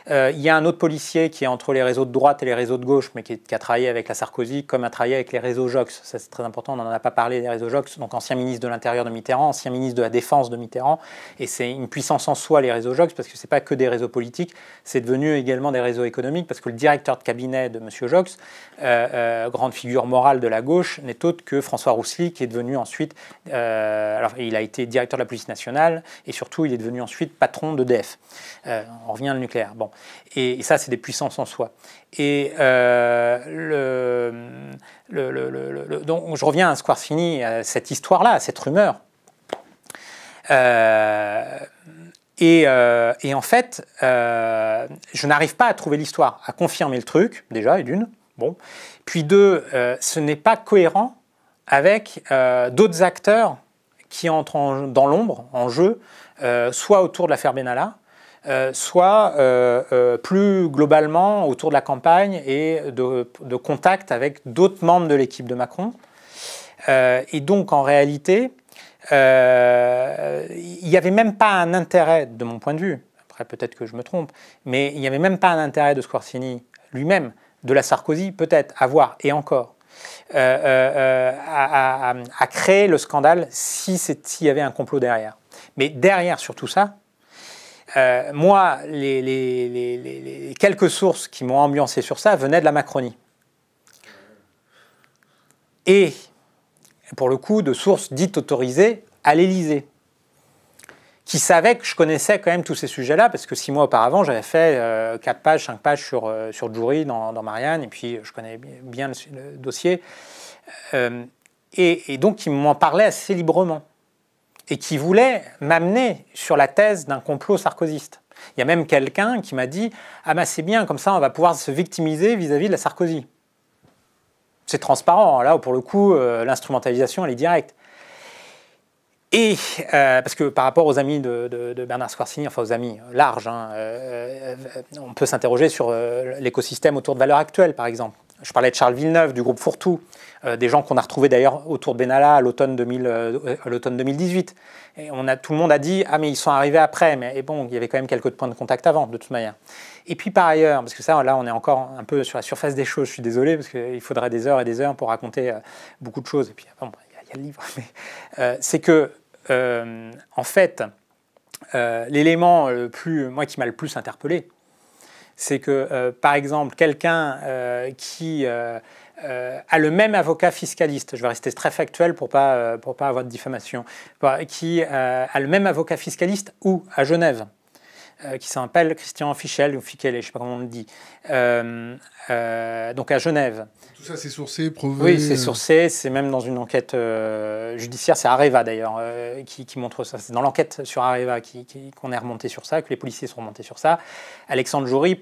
Euh, il y a un autre policier qui est entre les réseaux de droite et les réseaux de gauche, mais qui, a travaillé avec la Sarkozy, comme a travaillé avec les réseaux Jox. Ça, c'est très important, on n'en a pas parlé des réseaux Jox. Donc, ancien ministre de l'Intérieur de Mitterrand, ancien ministre de la Défense de Mitterrand. Et c'est une puissance en soi, les réseaux Jox, parce que ce c'est pas que des réseaux politiques, c'est devenu également des réseaux économiques, parce que le directeur de cabinet de M. Jox, euh, euh, grande figure morale de la gauche, n'est autre que François Roussely, qui est devenu ensuite. alors, il a été directeur de la police nationale, et surtout, il est devenu ensuite patron de DEF. on revient au nucléaire. Bon. Et, ça, c'est des puissances en soi. Et euh, donc, je reviens à Squarcini, à cette histoire-là, à cette rumeur. Euh, euh, et, en fait, je n'arrive pas à trouver l'histoire, à confirmer le truc, déjà, et d'une. Bon. Puis deux, ce n'est pas cohérent avec d'autres acteurs qui entrent dans l'ombre, en jeu, soit autour de l'affaire Benalla, euh, soit euh, euh, plus globalement autour de la campagne et de, contact avec d'autres membres de l'équipe de Macron. et donc en réalité, il n'y avait même pas un intérêt, de mon point de vue, après peut-être que je me trompe, mais il n'y avait même pas un intérêt de Scorsini lui-même, de la Sarkozy peut-être, à voir, et encore. à, créer le scandale si s'il y avait un complot derrière. Mais derrière, sur tout ça, euh, moi, les, quelques sources qui m'ont ambiancé sur ça venaient de la Macronie. Et, pour le coup, de sources dites autorisées à l'Élysée, qui savaient que je connaissais quand même tous ces sujets-là, parce que six mois auparavant, j'avais fait euh, quatre pages, cinq pages sur, euh, sur Jury dans, dans, Marianne, et puis je connais bien le, dossier. Et, et, donc, ils m'en parlaient assez librement et qui voulait m'amener sur la thèse d'un complot sarkozyste. Il y a même quelqu'un qui m'a dit Ah, ben, c'est bien, comme ça on va pouvoir se victimiser vis-à-vis de la Sarkozy. C'est transparent, hein, là où pour le coup euh, l'instrumentalisation elle est directe. Et euh, parce que par rapport aux amis de, Bernard Squarcini, enfin aux amis larges, hein, euh, on peut s'interroger sur l'écosystème autour de valeurs actuelles par exemple. Je parlais de Charles Villeneuve, du groupe Fourtout, euh, des gens qu'on a retrouvés d'ailleurs autour de Benalla à l'automne 2018. Euh, et on a, tout le monde a dit Ah, mais ils sont arrivés après. Mais bon, il y avait quand même quelques points de contact avant, de toute manière. Et puis par ailleurs, parce que ça, là, on est encore un peu sur la surface des choses, je suis désolé, parce qu'il faudrait des heures et des heures pour raconter euh, beaucoup de choses. Et puis, bon, il y, a le livre. [LAUGHS] c'est que, en fait, l'élément le plus, moi, qui m'a le plus interpellé, c'est que, euh, par exemple, quelqu'un euh, qui euh, a le même avocat fiscaliste, je vais rester très factuel pour pas, pour pas avoir de diffamation, qui a le même avocat fiscaliste ou à Genève euh, qui s'appelle Christian Fichel ou Fichel, je ne sais pas comment on le dit, euh, euh, donc à Genève. Tout ça, c'est sourcé, prouvé Oui, c'est sourcé, c'est même dans une enquête judiciaire, c'est Areva d'ailleurs qui, montre ça, c'est dans l'enquête sur Areva qu'on est remonté sur ça, que les policiers sont remontés sur ça. Alexandre Jury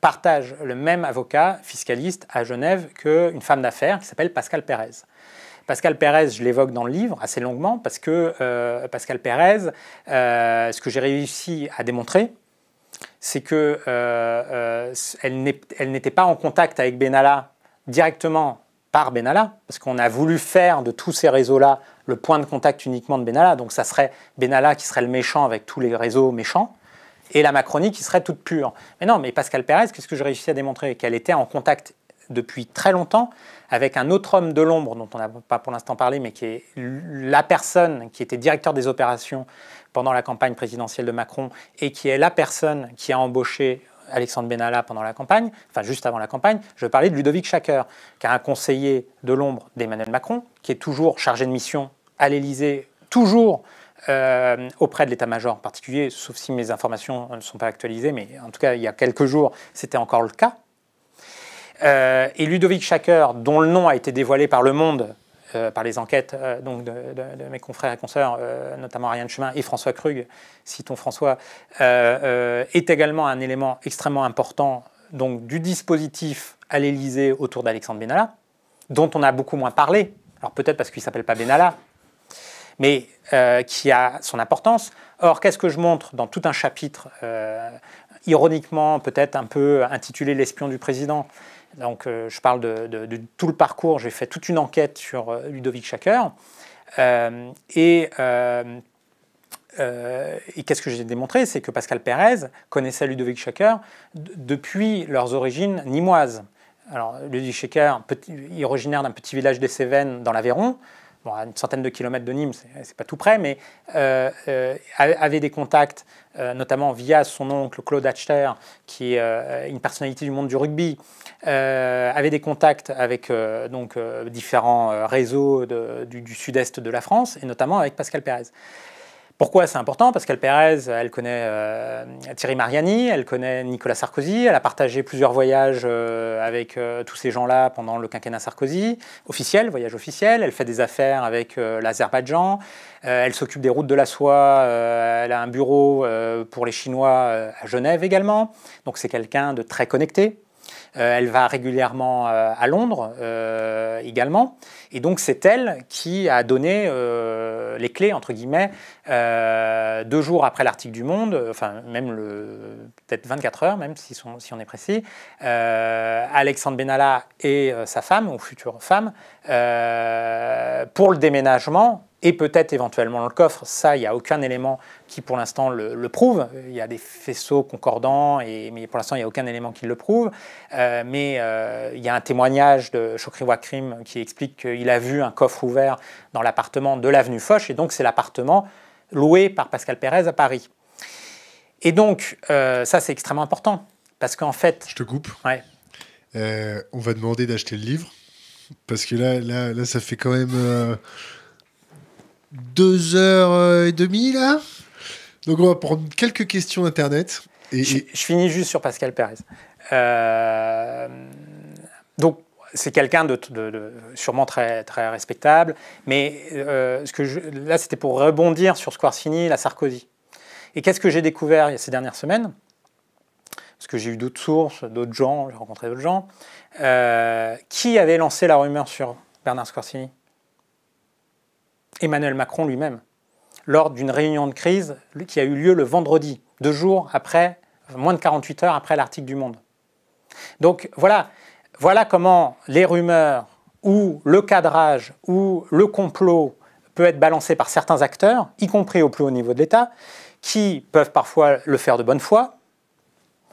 partage le même avocat fiscaliste à Genève qu'une femme d'affaires qui s'appelle Pascal Pérez. Pascal Pérez, je l'évoque dans le livre assez longuement, parce que euh, Pascal Pérez, euh, ce que j'ai réussi à démontrer, c'est qu'elle euh, elle n'était pas en contact avec Benalla directement par Benalla, parce qu'on a voulu faire de tous ces réseaux-là le point de contact uniquement de Benalla. Donc ça serait Benalla qui serait le méchant avec tous les réseaux méchants, et la Macronie qui serait toute pure. Mais non, mais Pascal Pérez, qu'est-ce que j'ai réussi à démontrer Qu'elle était en contact depuis très longtemps avec un autre homme de l'ombre dont on n'a pas pour l'instant parlé, mais qui est la personne qui était directeur des opérations pendant la campagne présidentielle de Macron et qui est la personne qui a embauché Alexandre Benalla pendant la campagne, enfin juste avant la campagne, je parlais de Ludovic Schacker, qui est un conseiller de l'ombre d'Emmanuel Macron, qui est toujours chargé de mission à l'Élysée, toujours euh, auprès de l'état-major en particulier, sauf si mes informations ne sont pas actualisées, mais en tout cas, il y a quelques jours, c'était encore le cas euh, et Ludovic Schacker, dont le nom a été dévoilé par Le Monde, euh, par les enquêtes euh, de, mes confrères et consoeurs, notamment Ariane Chemin et François Krug, citons François, est également un élément extrêmement important donc, du dispositif à l'Élysée autour d'Alexandre Benalla, dont on a beaucoup moins parlé, alors peut-être parce qu'il ne s'appelle pas Benalla, mais qui a son importance. Or, qu'est-ce que je montre dans tout un chapitre ironiquement peut-être un peu intitulé L'espion du président, donc euh, je parle de, tout le parcours, j'ai fait toute une enquête sur euh, Ludovic Schacker. Euh, et qu'est-ce que j'ai démontré C'est que Pascal Pérez connaissait Ludovic Schacker depuis leurs origines nimoises. Alors, Ludovic Schacker est originaire d'un petit village des Cévennes dans l'Aveyron à une centaine de kilomètres de Nîmes, c'est pas tout près, mais euh, euh, avait des contacts, euh, notamment via son oncle Claude Hatcher, qui est une personnalité du monde du rugby, avait des contacts avec donc différents réseaux du, du sud-est de la France, et notamment avec Pascal Pérez. Pourquoi c'est important Parce qu'elle Pérez, elle connaît euh, Thierry Mariani, elle connaît Nicolas Sarkozy, elle a partagé plusieurs voyages euh, avec euh, tous ces gens-là pendant le quinquennat Sarkozy, officiel, voyage officiel, elle fait des affaires avec l'Azerbaïdjan, elle s'occupe des routes de la soie, elle a un bureau pour les Chinois à Genève également, donc c'est quelqu'un de très connecté, euh, elle va régulièrement euh, à Londres euh, également. Et donc c'est elle qui a donné les clés, entre guillemets, deux jours après l'article du Monde, enfin même peut-être 24 heures, même si, on est précis, Alexandre Benalla et sa femme, ou future femme, pour le déménagement et peut-être éventuellement dans le coffre. Ça, il n'y a aucun élément qui pour l'instant le, prouve. Il y a des faisceaux concordants, et, mais pour l'instant, il n'y a aucun élément qui le prouve. Euh, mais euh, il y a un témoignage de Chokri Wakrim qui explique qu'il a vu un coffre ouvert dans l'appartement de l'avenue Foch, et donc c'est l'appartement loué par Pascal Pérez à Paris. Et donc, euh, ça, c'est extrêmement important, parce qu'en fait... Je te coupe. Ouais. on va demander d'acheter le livre, parce que là, là, là ça fait quand même deux heures euh, et demie là. Donc on va prendre quelques questions internet. Et, je, finis juste sur Pascal Perez. Euh, donc c'est quelqu'un de, sûrement très, très respectable, mais euh, ce que je, là c'était pour rebondir sur Squarcini, la Sarkozy. Et qu'est-ce que j'ai découvert ces dernières semaines Parce que j'ai eu d'autres sources, d'autres gens, j'ai rencontré d'autres gens. qui avait lancé la rumeur sur Bernard Squarcini Emmanuel Macron lui-même, lors d'une réunion de crise qui a eu lieu le vendredi, deux jours après, moins de 48 heures après l'article du Monde. Donc voilà, voilà comment les rumeurs ou le cadrage ou le complot peut être balancé par certains acteurs, y compris au plus haut niveau de l'État, qui peuvent parfois le faire de bonne foi,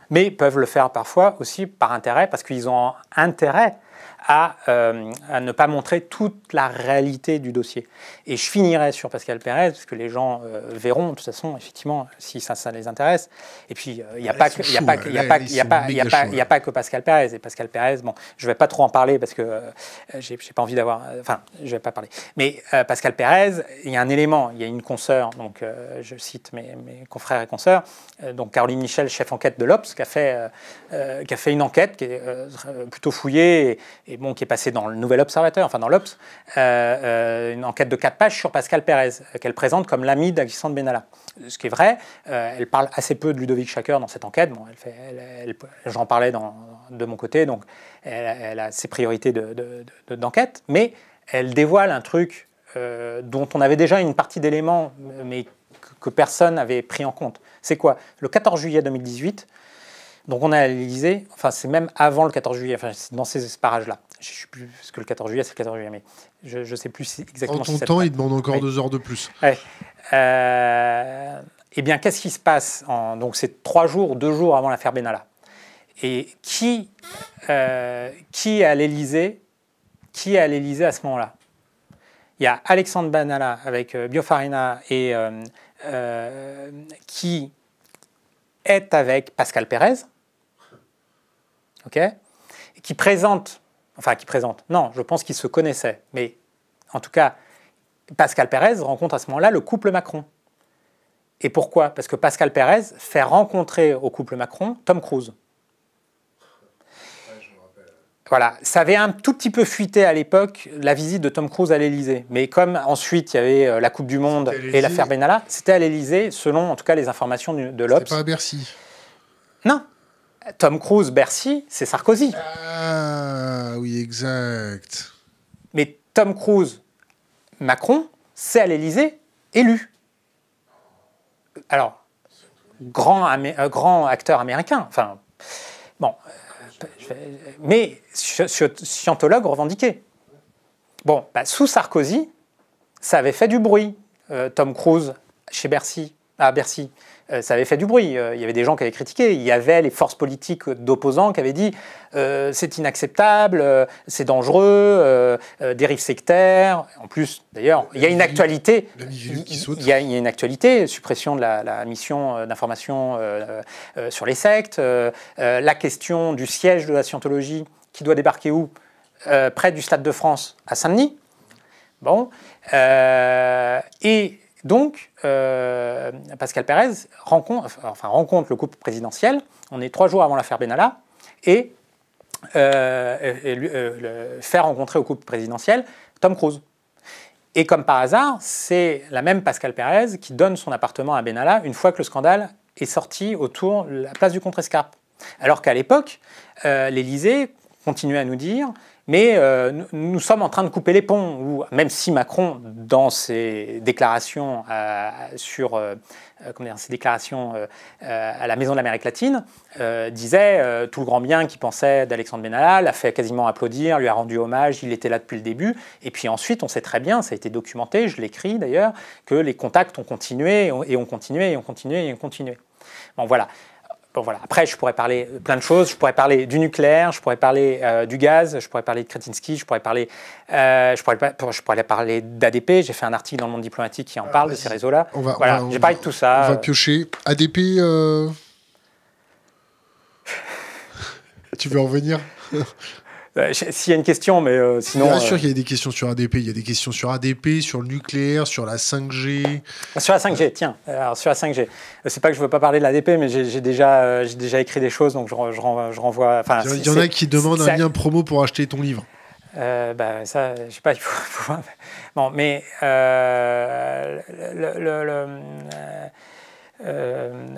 mais peuvent le faire parfois aussi par intérêt, parce qu'ils ont intérêt à, euh, à, ne pas montrer toute la réalité du dossier. Et je finirai sur Pascal Pérez, parce que les gens euh, verront, de toute façon, effectivement, si ça, les intéresse. Et puis, euh, il n'y a pas que Pascal Pérez. Et Pascal Pérez, bon, je ne vais pas trop en parler, parce que j'ai pas envie d'avoir... Enfin, je ne vais pas parler. Mais Pascal Pérez, il y a un élément, il y a une consoeur, donc je cite mes, confrères et consoeurs, donc Caroline Michel, chef enquête de l'Obs, qui, a fait qui a fait une enquête qui est plutôt fouillée et, et bon, qui est passé dans le Nouvel Observateur, enfin dans l'Obs, euh, euh, une enquête de 4 pages sur Pascal Pérez, euh, qu'elle présente comme l'ami d'Alexandre Benalla. Ce qui est vrai, elle parle assez peu de Ludovic Chacker dans cette enquête. Bon, j'en parlais de mon côté, donc elle, a ses priorités d'enquête, mais elle dévoile un truc dont on avait déjà une partie d'éléments, mais que personne n'avait pris en compte. C'est quoi Le 14 juillet 2018, donc on a l'elysée enfin c'est même avant le 14 juillet, enfin c'est dans ces parages-là. Je ne sais plus ce que le 14 juillet, c'est le 14 juillet, mais je ne sais plus exactement. En ton temps, il demande encore deux heures de plus. Euh, eh bien, qu'est-ce qui se passe Donc c'est trois jours, deux jours avant l'affaire Benalla. Et qui, euh, qui est à l'Élysée Qui à l'Élysée à ce moment-là Il y a Alexandre Benalla avec euh, Biofarina et qui est avec Pascal Pérez, qui présente, enfin qui présente, non, je pense qu'ils se connaissaient, mais en tout cas, Pascal Pérez rencontre à ce moment-là le couple Macron. Et pourquoi Parce que Pascal Pérez fait rencontrer au couple Macron Tom Cruise. Voilà, ça avait un tout petit peu fuité à l'époque la visite de Tom Cruise à l'Elysée. Mais comme ensuite il y avait euh, la Coupe du Monde et l'affaire Benalla, c'était à l'Elysée, selon en tout cas les informations de l'Obs. C'était pas à Bercy Non. Tom Cruise, Bercy, c'est Sarkozy. Ah oui, exact. Mais Tom Cruise, Macron, c'est à l'Elysée, élu. Alors, grand, euh, grand acteur américain, enfin, bon, mais scientologue revendiqué. Bon, bah, sous Sarkozy, ça avait fait du bruit, euh, Tom Cruise, chez Bercy, à Bercy. Euh, ça avait fait du bruit. Euh, il y avait des gens qui avaient critiqué. Il y avait les forces politiques d'opposants qui avaient dit euh, c'est inacceptable, c'est dangereux, dérive sectaire. En plus, d'ailleurs, il y a une actualité. Il y, a une actualité, suppression de la, la mission d'information sur les sectes, la question du siège de la scientologie qui doit débarquer où Près du Stade de France, à Saint-Denis. Bon. et donc, euh, Pascal Pérez rencontre, le couple présidentiel. On est trois jours avant l'affaire Benalla. Et, euh, euh, fait rencontrer au couple présidentiel Tom Cruise. Et comme par hasard, c'est la même Pascal Pérez qui donne son appartement à Benalla une fois que le scandale est sorti autour de la place du Contrescarpe. Alors qu'à l'époque, l'Élysée continuait à nous dire mais euh, nous sommes en train de couper les ponts, même si Macron, dans ses déclarations, euh, euh, ses déclarations à la Maison de l'Amérique latine, disait tout le grand bien qu'il pensait d'Alexandre Benalla, l'a fait quasiment applaudir, lui a rendu hommage, il était là depuis le début, et puis ensuite, on sait très bien, ça a été documenté, je l'écris d'ailleurs, que les contacts ont continué, et ont continué, et ont continué, et ont continué. Bon voilà, Bon, voilà. Après, je pourrais parler plein de choses. Je pourrais parler du nucléaire, je pourrais parler euh, du gaz, je pourrais parler de Kretinsky, je pourrais parler, euh, je, pourrais, je pourrais parler d'ADP. J'ai fait un article dans le monde diplomatique qui en parle de ces euh, réseaux-là. Voilà, j'ai parlé de tout ça. On va piocher. ADP. [LAUGHS] tu veux en venir euh, s'il y a une question, mais euh, sinon. Bien euh, sûr qu'il y a des questions sur ADP. Il y a des questions sur ADP, sur le nucléaire, sur la 5G. Sur la 5G, tiens. Alors, sur la 5G. C'est pas que je veux pas parler de l'ADP, mais j'ai déjà, déjà écrit des choses, donc je, renvoie. Il y, en a qui demandent un lien promo pour acheter ton livre. Euh, bah, ça, je sais pas, il faut. [LAUGHS] Bon, mais. le,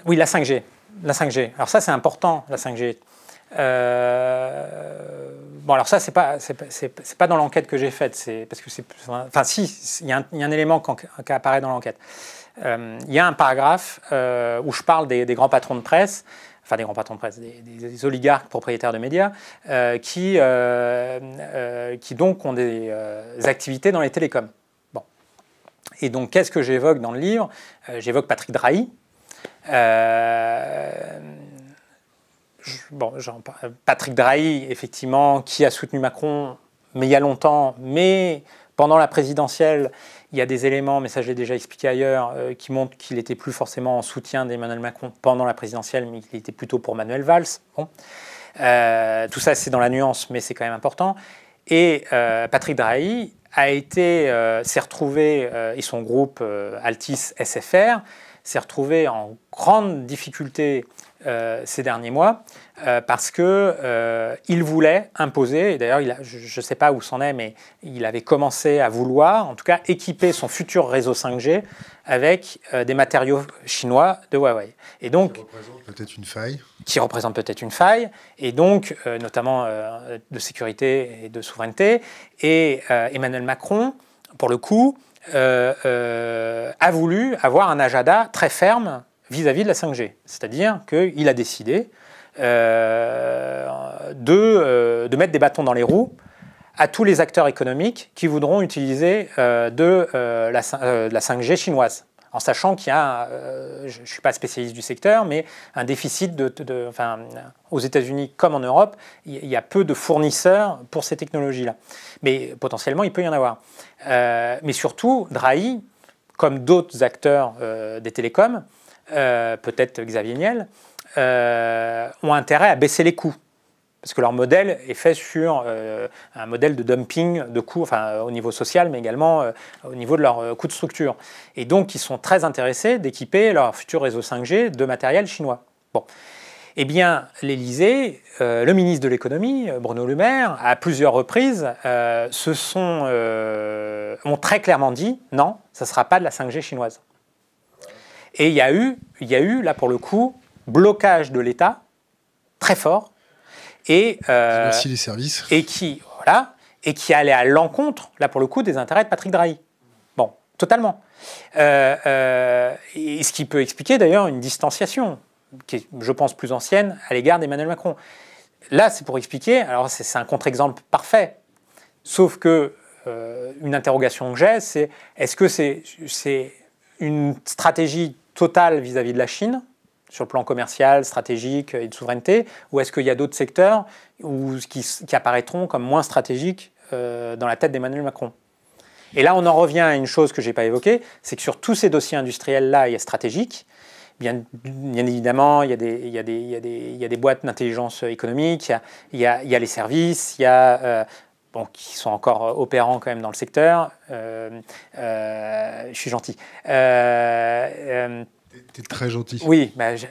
oui, la 5G. La 5G. Alors, ça, c'est important, la 5G. Euh, bon, alors ça, c'est pas, c'est pas, pas, dans l'enquête que j'ai faite, c'est parce que c'est, enfin, si, il y, a un élément qui apparaît dans l'enquête. Euh, il y a un paragraphe euh, où je parle des, grands patrons de presse, enfin des grands patrons de presse, des, oligarques propriétaires de médias, qui, qui donc ont des activités dans les télécoms. Bon. Et donc, qu'est-ce que j'évoque dans le livre J'évoque Patrick Drahi. Euh, Patrick Drahi, effectivement, qui a soutenu Macron, mais il y a longtemps, mais pendant la présidentielle, il y a des éléments, mais ça je l'ai déjà expliqué ailleurs, euh, qui montrent qu'il était plus forcément en soutien d'Emmanuel Macron pendant la présidentielle, mais qu'il était plutôt pour Manuel Valls. Euh, tout ça, c'est dans la nuance, mais c'est quand même important. Et euh, Patrick Drahi a été, s'est retrouvé, et son groupe Altis SFR s'est retrouvé en grande difficulté euh, ces derniers mois euh, parce que euh, il voulait imposer, et d'ailleurs je ne sais pas où c'en est, mais il avait commencé à vouloir, en tout cas, équiper son futur réseau 5G avec des matériaux chinois de Huawei. Et donc, qui représente peut-être une faille. Qui représente peut-être une faille, et donc notamment de sécurité et de souveraineté. Et Emmanuel Macron, pour le coup, a voulu avoir un agenda très ferme vis-à-vis de la 5G. C'est-à-dire qu'il a décidé euh, euh, de, mettre des bâtons dans les roues à tous les acteurs économiques qui voudront utiliser euh, de, la, 5G chinoise. En sachant qu'il y a, je ne suis pas spécialiste du secteur, mais un déficit de, aux États-Unis comme en Europe, il y a peu de fournisseurs pour ces technologies-là. Mais potentiellement, il peut y en avoir. mais surtout, Drahi, comme d'autres acteurs des télécoms, euh, peut-être Xavier Niel, euh, ont intérêt à baisser les coûts. Parce que leur modèle est fait sur euh, un modèle de dumping de coûts, enfin au niveau social, mais également au niveau de leur coût de structure. Et donc, ils sont très intéressés d'équiper leur futur réseau 5G de matériel chinois. Bon. Eh bien, l'Élysée, le ministre de l'économie, Bruno Le Maire, à plusieurs reprises, se sont, ont très clairement dit non, ça ne sera pas de la 5G chinoise. Et il y, a eu, il y a eu, là pour le coup, blocage de l'État, très fort, et, euh, les services. et qui voilà, et qui allait à l'encontre, là pour le coup, des intérêts de Patrick Drahi. Bon, totalement. Euh, euh, et ce qui peut expliquer d'ailleurs une distanciation, qui est, je pense, plus ancienne à l'égard d'Emmanuel Macron. Là, c'est pour expliquer, alors c'est un contre-exemple parfait, sauf que euh, une interrogation que j'ai, c'est est-ce que c'est c'est une stratégie total vis-à-vis de la Chine sur le plan commercial, stratégique et de souveraineté, ou est-ce qu'il y a d'autres secteurs qui, qui, apparaîtront comme moins stratégiques euh, dans la tête d'Emmanuel Macron Et là, on en revient à une chose que je n'ai pas évoquée, c'est que sur tous ces dossiers industriels-là stratégique Bien, évidemment, il y a des, il y des, il y a des, boîtes d'intelligence économique, il y a, les services, il y a euh, qui sont encore euh, opérants quand même dans le secteur. Euh, euh, je suis gentil. Tu es très gentil. Oui, bah, je,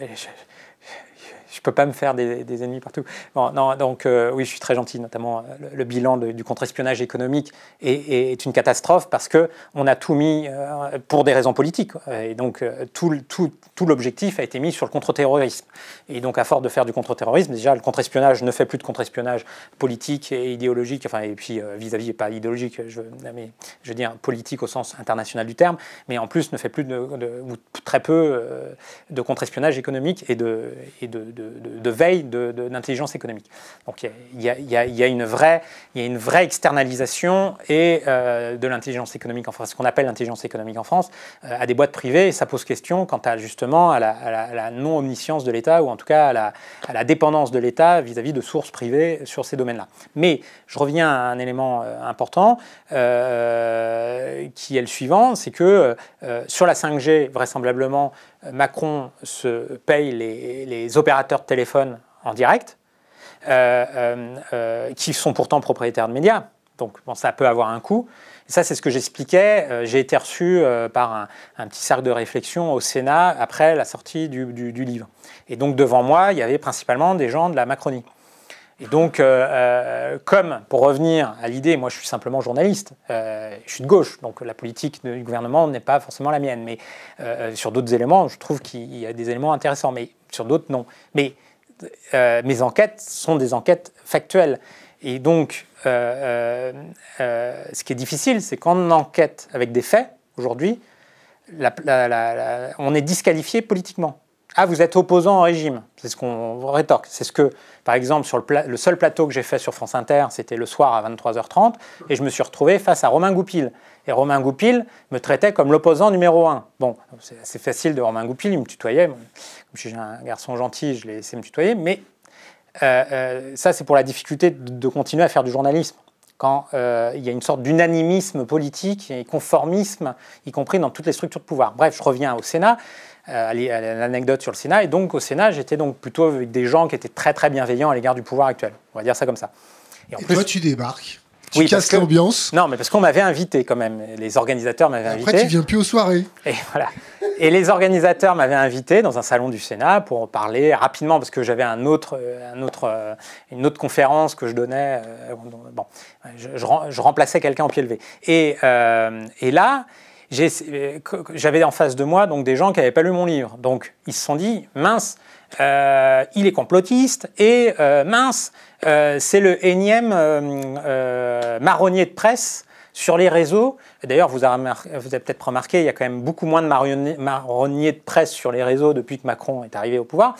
je peux pas me faire des, ennemis partout. Bon, non, donc euh, oui, je suis très gentil, notamment euh, le, bilan du contre-espionnage économique est, est, une catastrophe parce que on a tout mis euh, pour des raisons politiques, et donc tout, tout, tout l'objectif a été mis sur le contre-terrorisme. Et donc à force de faire du contre-terrorisme, déjà le contre-espionnage ne fait plus de contre-espionnage politique et idéologique, enfin et puis vis-à-vis pas idéologique, je, mais je veux dire politique au sens international du terme, mais en plus ne fait plus de, ou très peu de contre-espionnage économique et de, et de de, de, de veille d'intelligence économique. Donc il y, y, y a, une vraie externalisation et euh, de l'intelligence économique en France, ce qu'on appelle l'intelligence économique en France, euh, à des boîtes privées. Et ça pose question quant à justement à la, non-omniscience de l'État ou en tout cas à la, à dépendance de l'État vis-à-vis de sources privées sur ces domaines-là. Mais je reviens à un élément euh, important qui est le suivant, c'est que sur la 5G, vraisemblablement, Macron se paye les, opérateurs de téléphone en direct, euh, euh, euh, qui sont pourtant propriétaires de médias. Donc bon, ça peut avoir un coût. ça, c'est ce que j'expliquais. j'ai été reçu par un, petit cercle de réflexion au Sénat après la sortie du, livre. Et donc devant moi, il y avait principalement des gens de la Macronie. Et donc, euh, euh, comme, pour revenir à l'idée, moi je suis simplement journaliste, euh, je suis de gauche, donc la politique du gouvernement n'est pas forcément la mienne, mais sur d'autres éléments, je trouve qu'il y a des éléments intéressants, mais sur d'autres, non. Mais mes enquêtes sont des enquêtes factuelles. Et donc, ce qui est difficile, c'est qu'en enquête avec des faits, aujourd'hui, on est disqualifié politiquement. Ah, vous êtes opposant au régime. C'est ce qu'on rétorque. C'est ce que, par exemple, sur le, seul plateau que j'ai fait sur France Inter, c'était le soir à 23h30, et je me suis retrouvé face à Romain Goupil. Et Romain Goupil me traitait comme l'opposant numéro un. Bon, c'est assez facile de Romain Goupil, il me tutoyait. Comme si j'étais un garçon gentil, je l'ai laissé me tutoyer, mais euh, euh, ça, c'est pour la difficulté de, continuer à faire du journalisme. Quand euh, il y a une sorte d'unanimisme politique et conformisme, y compris dans toutes les structures de pouvoir. Bref, je reviens au Sénat. Euh, à l'anecdote sur le Sénat. Et donc au Sénat, j'étais donc plutôt avec des gens qui étaient très très bienveillants à l'égard du pouvoir actuel. On va dire ça comme ça. Et, en plus, toi, tu débarques. Tu casses l'ambiance. Non, mais parce qu'on m'avait invité quand même. Les organisateurs m'avaient invité. Après, tu viens plus aux soirées. Et voilà. Et les organisateurs m'avaient invité dans un salon du Sénat pour parler rapidement parce que j'avais un autre, euh, un autre, euh, une autre conférence que je donnais. Bon, je, remplaçais quelqu'un en pied levé. Et, et là, j'avais en face de moi donc des gens qui n'avaient pas lu mon livre. Donc ils se sont dit, mince, euh, il est complotiste et euh, mince, euh, c'est le énième marronnier de presse sur les réseaux. D'ailleurs, vous avez peut-être remarqué, il y a quand même beaucoup moins de marronniers de presse sur les réseaux depuis que Macron est arrivé au pouvoir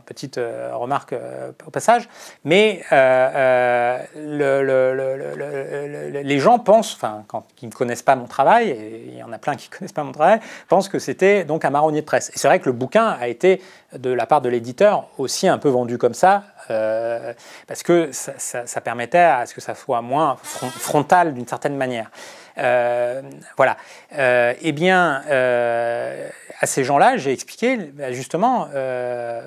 petite euh, remarque euh, au passage, mais euh, les gens pensent, enfin, qui ne connaissent pas mon travail, et il y en a plein qui ne [LAUGHS] connaissent pas mon travail, pensent que c'était donc un marronnier de presse. Et c'est vrai que le bouquin a été, de la part de l'éditeur, aussi un peu vendu comme ça, parce que ça, permettait à ce que ça soit moins frontal d'une certaine manière. Euh, voilà. Euh, eh bien, euh, à ces gens-là, j'ai expliqué, bah, justement,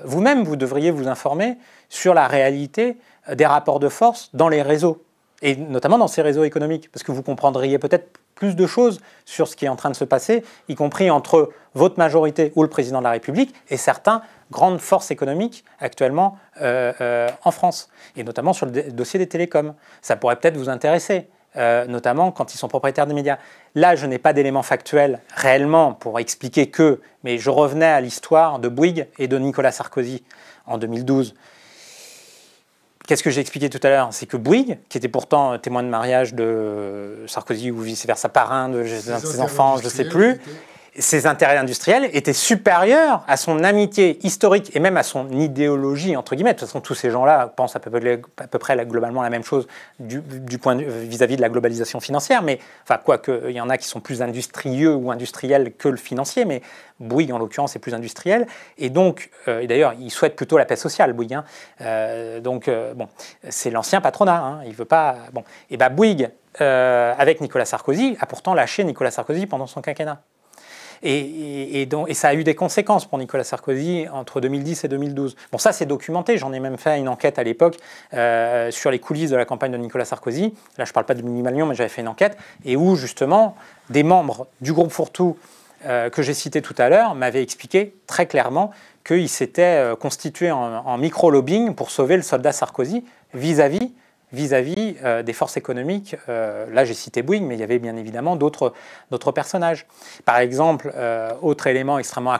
vous-même, vous devriez vous informer sur la réalité des rapports de force dans les réseaux, et notamment dans ces réseaux économiques, parce que vous comprendriez peut-être plus de choses sur ce qui est en train de se passer, y compris entre votre majorité ou le président de la République et certains grandes forces économiques actuellement en France, et notamment sur le dossier des télécoms. Ça pourrait peut-être vous intéresser. Euh, notamment quand ils sont propriétaires des médias. Là, je n'ai pas d'éléments factuels réellement pour expliquer que, mais je revenais à l'histoire de Bouygues et de Nicolas Sarkozy en 2012. Qu'est-ce que j'ai expliqué tout à l'heure C'est que Bouygues, qui était pourtant témoin de mariage de Sarkozy ou vice-versa, parrain de ses enfants, je ne sais plus, ses intérêts industriels étaient supérieurs à son amitié historique et même à son idéologie, entre guillemets. De toute façon, tous ces gens-là pensent à peu, près globalement la même chose du, point vis-à-vis de la globalisation financière, mais enfin, quoique, euh, il y en a qui sont plus industrieux ou industriels que le financier, mais Bouygues, en l'occurrence, est plus industriel. Et donc, euh, d'ailleurs, il souhaite plutôt la paix sociale, Bouygues. Hein. Euh, donc, bon, c'est l'ancien patronat, hein. il veut pas. Bon, et bien bah, Bouygues, avec Nicolas Sarkozy, a pourtant lâché Nicolas Sarkozy pendant son quinquennat. Et, ça a eu des conséquences pour Nicolas Sarkozy entre 2010 et 2012. Bon, ça c'est documenté, j'en ai même fait une enquête à l'époque euh, sur les coulisses de la campagne de Nicolas Sarkozy. Là, je ne parle pas de Minimalion, mais j'avais fait une enquête, et où justement des membres du groupe Fourtout euh, que j'ai cité tout à l'heure m'avaient expliqué très clairement qu'ils s'étaient euh, constitués en, micro-lobbying pour sauver le soldat Sarkozy vis-à-vis vis à vis vis-à-vis euh, des forces économiques. Euh, là, j'ai cité Boeing, mais il y avait bien évidemment d'autres personnages. Par exemple, euh, autre élément extrêmement,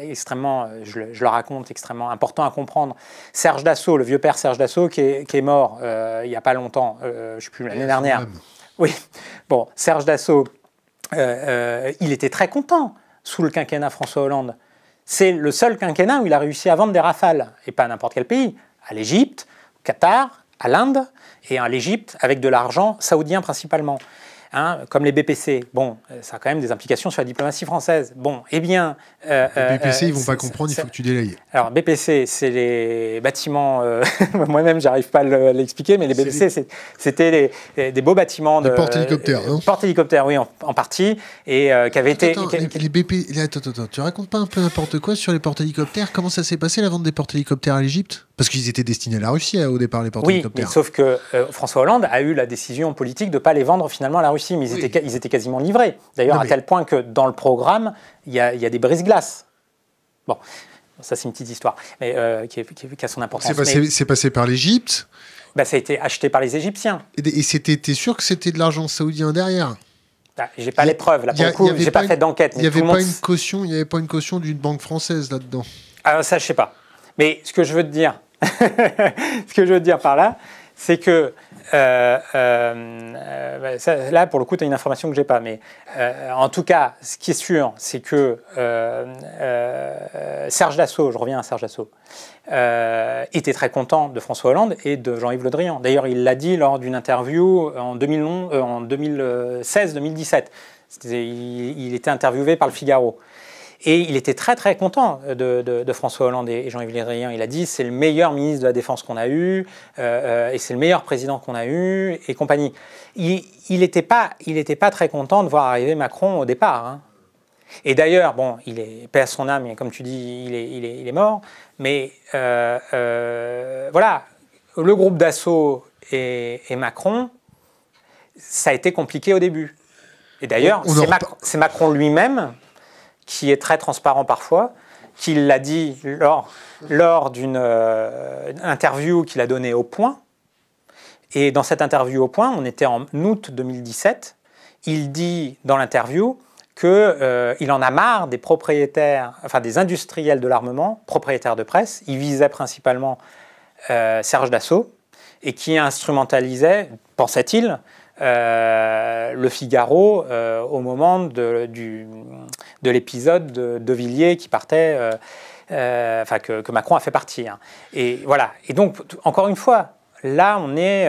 extrêmement je le, raconte, extrêmement important à comprendre, Serge Dassault, le vieux père Serge Dassault, qui est, mort il n'y a pas longtemps, je ne sais plus, l'année dernière. Oui, bon, Serge Dassault, il était très content sous le quinquennat François Hollande. C'est le seul quinquennat où il a réussi à vendre des rafales, et pas à n'importe quel pays, à l'Égypte, au Qatar, à l'Inde et hein, l'Égypte avec de l'argent saoudien principalement. Hein, comme les BPC. Bon, euh, ça a quand même des implications sur la diplomatie française. Bon, eh bien. Euh, les euh, BPC, ils ils vont pas comprendre, il faut que tu délayes. Alors, BPC, c'est les bâtiments. [LAUGHS] Moi-même, j'arrive pas à l'expliquer, mais les BPC, c'était des beaux bâtiments. De, porte-hélicoptères, non Porte-hélicoptères, oui, en, partie. Et qui avaient été. Attends, attends, attends, tu racontes pas un peu n'importe quoi sur les porte-hélicoptères Comment ça s'est passé la vente des porte-hélicoptères à l'Égypte parce qu'ils étaient destinés à la Russie euh, au départ, les porte Oui, mais sauf que euh, François Hollande a eu la décision politique de ne pas les vendre finalement à la Russie, mais ils, étaient, ils étaient quasiment livrés. D'ailleurs, à tel point que dans le programme, il y, a, des brises-glaces. Bon, ça c'est une petite histoire, mais euh, qui, a son importance. C'est passé, par l'Égypte bah, Ça a été acheté par les Égyptiens. Et, c'était, t'es sûr que c'était de l'argent saoudien derrière bah, j'ai pas les preuves, là, pour coup, j'ai pas, fait d'enquête. Il n'y avait, pas une caution, avait pas une caution d'une banque française là-dedans Alors, ah, ça, je sais pas. Mais ce que je veux te dire, [LAUGHS] Ce que je veux dire par là, c'est que euh, euh, là, pour le coup, tu as une information que j'ai pas, mais euh, en tout cas, ce qui est sûr, c'est que Serge Dassault, je reviens à Serge Dassault, était très content de François Hollande et de Jean-Yves Le Drian. D'ailleurs, il l'a dit lors d'une interview en, 2016-2017. il, était interviewé par le Figaro. Et il était très très content de, François Hollande et Jean-Yves Le Drian. Il a dit c'est le meilleur ministre de la Défense qu'on a eu, euh, euh, et c'est le meilleur président qu'on a eu, et compagnie. Il n'était pas, il pas très content de voir arriver Macron au départ. Hein. Et d'ailleurs, bon, il est paix à son âme, comme tu dis, il est, il est, il est mort. Mais euh, voilà, le groupe d'assaut et, Macron, ça a été compliqué au début. Et d'ailleurs, c'est Macron lui-même qui est très transparent parfois, qu'il l'a dit lors, d'une euh, interview qu'il a donnée au point. Et dans cette interview au point, on était en août 2017, il dit dans l'interview qu'il euh, en a marre des propriétaires, enfin des industriels de l'armement, propriétaires de presse. Il visait principalement euh, Serge Dassault et qui instrumentalisait, pensait-il, euh, Le Figaro euh, au moment de, l'épisode de, Villiers qui partait, euh, enfin que, Macron a fait partir. Et voilà. Et donc, encore une fois, là, on est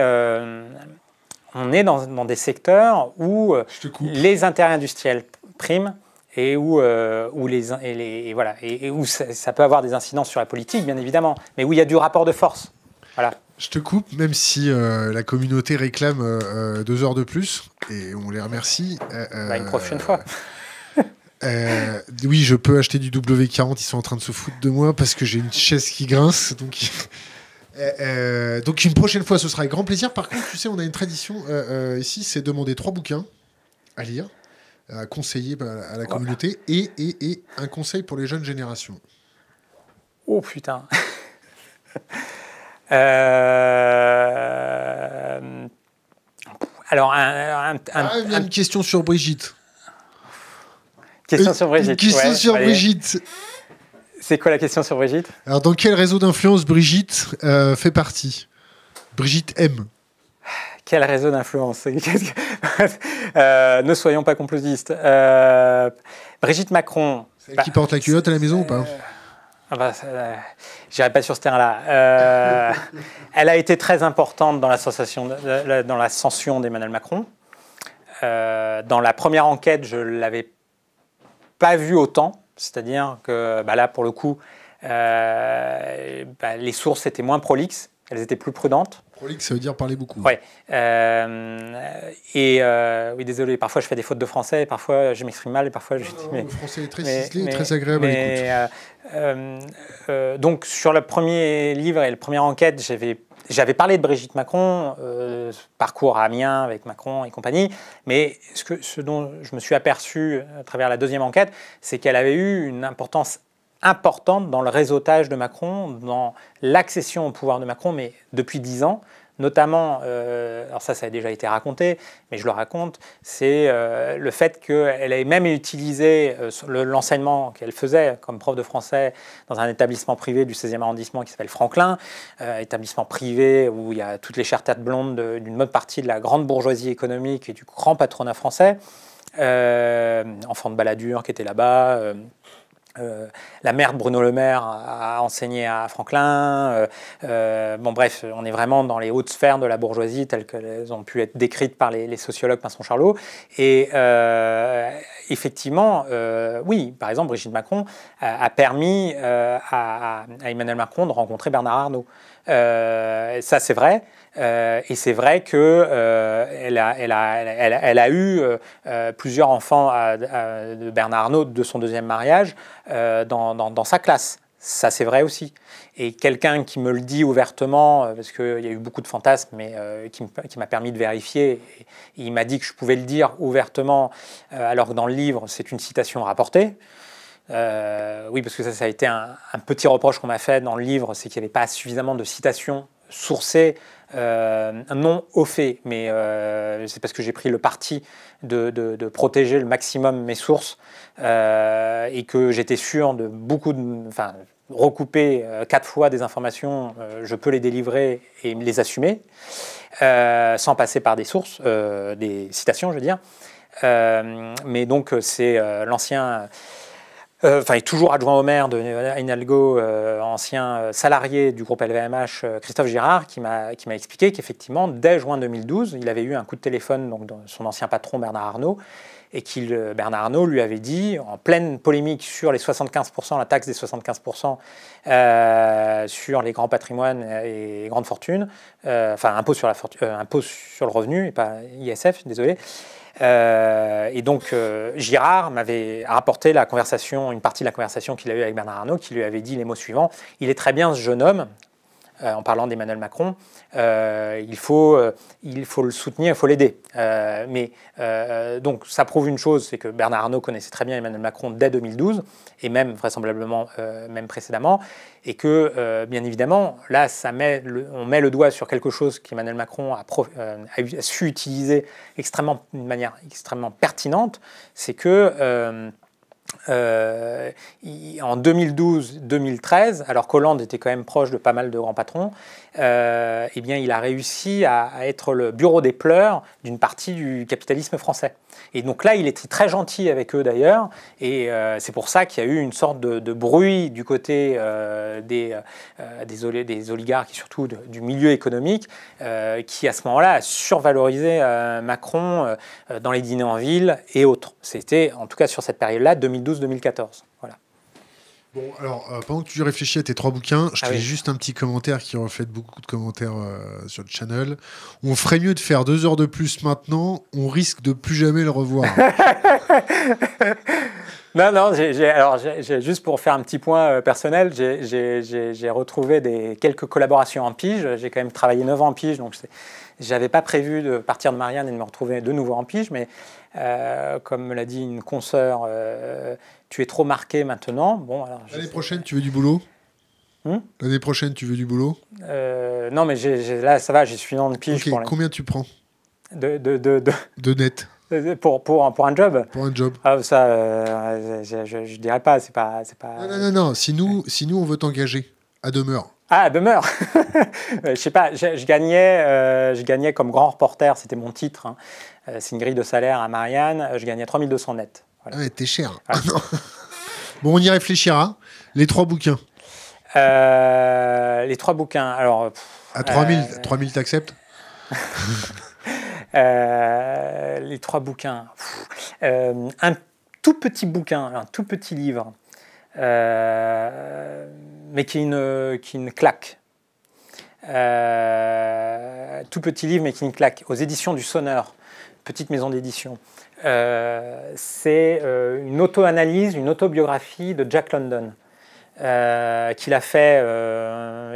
on est dans, des secteurs où les intérêts industriels priment et où, où les, et les voilà, et, où ça, ça, peut avoir des incidences sur la politique, bien évidemment, mais où il y a du rapport de force. Voilà. Je te coupe, même si euh, la communauté réclame euh, euh, deux heures de plus, et on les remercie. Euh, bah, une prochaine fois. [LAUGHS] oui, je peux acheter du W40, ils sont en train de se foutre de moi parce que j'ai une chaise qui grince. Donc, [LAUGHS] donc une prochaine fois, ce sera avec grand plaisir. Par contre, tu sais, on a une tradition ici, c'est demander trois bouquins à lire, à conseiller bah, à la communauté, et, et, et un conseil pour les jeunes générations. Oh putain [LAUGHS] Euh, alors, ah, une question sur Brigitte. Question sur Brigitte. sur Brigitte. C'est quoi la question sur Brigitte Alors, dans quel réseau d'influence Brigitte euh, fait partie Brigitte M. Quel réseau d'influence [LAUGHS] [LAUGHS] euh, Ne soyons pas complotistes. Brigitte Macron. qui porte la culotte à la maison ou pas ah bah, euh, je pas sur ce terrain-là. Euh, [LAUGHS] elle a été très importante dans euh, l'ascension dans d'Emmanuel Macron. dans la première enquête, je l'avais pas vue autant. C'est-à-dire que bah là, pour le coup, bah, les sources étaient moins prolixes, elles étaient plus prudentes. Prolique, ça veut dire parler beaucoup. Ouais. Euh, et euh, oui, désolé, parfois je fais des fautes de français, parfois je m'exprime mal, et parfois je. dis... — mais, le français est très très agréable à euh, euh, donc sur le premier livre et la première enquête, j'avais j'avais parlé de Brigitte Macron, parcours à Amiens avec Macron et compagnie, mais ce, que, ce dont je me suis aperçu à travers la deuxième enquête, c'est qu'elle avait eu une importance importante dans le réseautage de Macron, dans l'accession au pouvoir de Macron, mais depuis dix ans, notamment, euh, alors ça, ça a déjà été raconté, mais je le raconte, c'est euh, le fait qu'elle ait même utilisé euh, l'enseignement qu'elle faisait comme prof de français dans un établissement privé du 16e arrondissement qui s'appelle Franklin, établissement privé où il y a toutes les têtes blondes d'une bonne partie de la grande bourgeoisie économique et du grand patronat français, enfant de baladure qui était là-bas. Euh, la mère de Bruno Le Maire a enseigné à Franklin. Euh, euh, bon, bref, on est vraiment dans les hautes sphères de la bourgeoisie telles qu'elles ont pu être décrites par les, sociologues Pinson-Charlot. Et effectivement, oui, par exemple, Brigitte Macron a, permis à, à, Emmanuel Macron de rencontrer Bernard Arnault. Euh, ça, c'est vrai. Euh, et c'est vrai qu'elle euh, a, elle a, eu plusieurs enfants de Bernard Arnault de son deuxième mariage dans, sa classe. Ça, c'est vrai aussi. Et quelqu'un qui me le dit ouvertement, parce qu'il y a eu beaucoup de fantasmes, mais qui m'a permis de vérifier, il m'a dit que je pouvais le dire ouvertement, alors que dans le livre, c'est une citation rapportée. Euh, oui, parce que ça, a été un, petit reproche qu'on m'a fait dans le livre, c'est qu'il n'y avait pas suffisamment de citations sourcées, euh, non au fait, mais euh, c'est parce que j'ai pris le parti de, de, protéger le maximum mes sources euh, et que j'étais sûr de beaucoup de... Enfin, recouper quatre fois des informations, je peux les délivrer et les assumer, sans passer par des sources, des citations, je veux dire. mais donc, c'est l'ancien euh, enfin, toujours adjoint au maire de Inalgo, euh, ancien euh, salarié du groupe LVMH, Christophe Girard, qui m'a expliqué qu'effectivement, dès juin 2012, il avait eu un coup de téléphone donc, de son ancien patron Bernard Arnault, et qu'il, Bernard Arnault lui avait dit, en pleine polémique sur les 75%, la taxe des 75% sur les grands patrimoines et grandes fortunes, enfin impôt sur, impôt sur le revenu, et pas ISF, désolé, euh, et donc euh, Girard m'avait rapporté la conversation, une partie de la conversation qu'il a eue avec Bernard Arnault, qui lui avait dit les mots suivants. Il est très bien ce jeune homme, euh, en parlant d'Emmanuel Macron, euh, il, faut, euh, il faut le soutenir, il faut l'aider. mais donc ça prouve une chose, c'est que Bernard Arnault connaissait très bien Emmanuel Macron dès 2012, et même vraisemblablement même précédemment, et que bien évidemment, là, ça on met le doigt sur quelque chose qu'Emmanuel Macron a, su utiliser extrêmement, d'une manière extrêmement pertinente, c'est que euh, en 2012-2013, alors qu'Hollande était quand même proche de pas mal de grands patrons, euh, eh bien, il a réussi à, être le bureau des pleurs d'une partie du capitalisme français. Et donc là, il était très gentil avec eux d'ailleurs, et euh, c'est pour ça qu'il y a eu une sorte de, bruit du côté des, des, oligarques et surtout du milieu économique, qui à ce moment-là a survalorisé Macron dans les dîners en ville et autres. C'était en tout cas sur cette période-là, 2012 2012-2014. Voilà. Bon, alors, euh, pendant que tu réfléchis à tes trois bouquins, je ah te fais juste un petit commentaire qui reflète beaucoup de commentaires euh, sur le channel. On ferait mieux de faire deux heures de plus maintenant, on risque de plus jamais le revoir. [LAUGHS] non, non, alors, juste pour faire un petit point euh, personnel, j'ai retrouvé des, quelques collaborations en pige. J'ai quand même travaillé 9 ans en pige, donc j'avais pas prévu de partir de Marianne et de me retrouver de nouveau en pige, mais euh, comme me l'a dit une consoeur, euh, tu es trop marqué maintenant. Bon, hein L'année prochaine, tu veux du boulot L'année prochaine, tu veux du boulot Non, mais là, ça va, j'ai suis de le pige. combien tu prends de, net pour, un job Pour un job. Ah, ça, euh, je, ne dirais pas, c'est pas, pas... Non, non, non, non, Si, nous, si nous, on veut t'engager, à demeure. Ah, à demeure [LAUGHS] Je sais pas, je, gagnais, je gagnais comme grand reporter, c'était mon titre, hein. Euh, c'est une grille de salaire à Marianne, euh, je gagnais 3200 net. Ah t'es cher. Ah [LAUGHS] bon, on y réfléchira. Les trois bouquins. Euh, les trois bouquins, alors... à 3000, 3000 t'acceptes [LAUGHS] Les trois bouquins. un tout petit bouquin, un tout petit livre, mais qui ne qui une claque. tout petit livre, mais qui ne claque, aux éditions du Sonneur petite maison d'édition. Euh, c'est euh, une auto-analyse, une autobiographie de Jack London. Euh, qu'il a fait,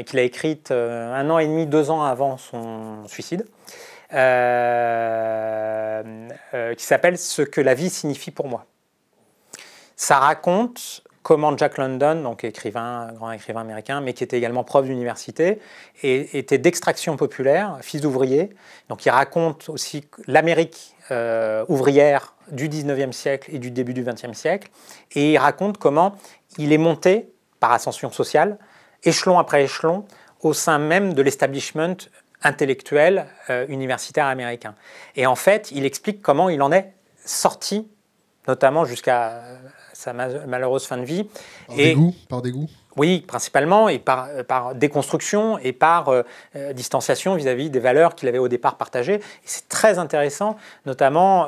qu'il a écrite un an et demi, deux ans avant son suicide, qui s'appelle Ce que la vie signifie pour moi. Ça raconte comment Jack London, donc écrivain, grand écrivain américain, mais qui était également prof d'université, était d'extraction populaire, fils d'ouvrier. Donc il raconte aussi l'Amérique euh, ouvrière du 19e siècle et du début du 20e siècle, et il raconte comment il est monté par ascension sociale, échelon après échelon, au sein même de l'establishment intellectuel euh, universitaire américain. Et en fait, il explique comment il en est sorti, notamment jusqu'à sa malheureuse fin de vie. Par et, dégoût, par dégoût Oui, principalement, et par, euh, par déconstruction et par euh, euh, distanciation vis-à-vis des valeurs qu'il avait au départ partagées. c'est très intéressant, notamment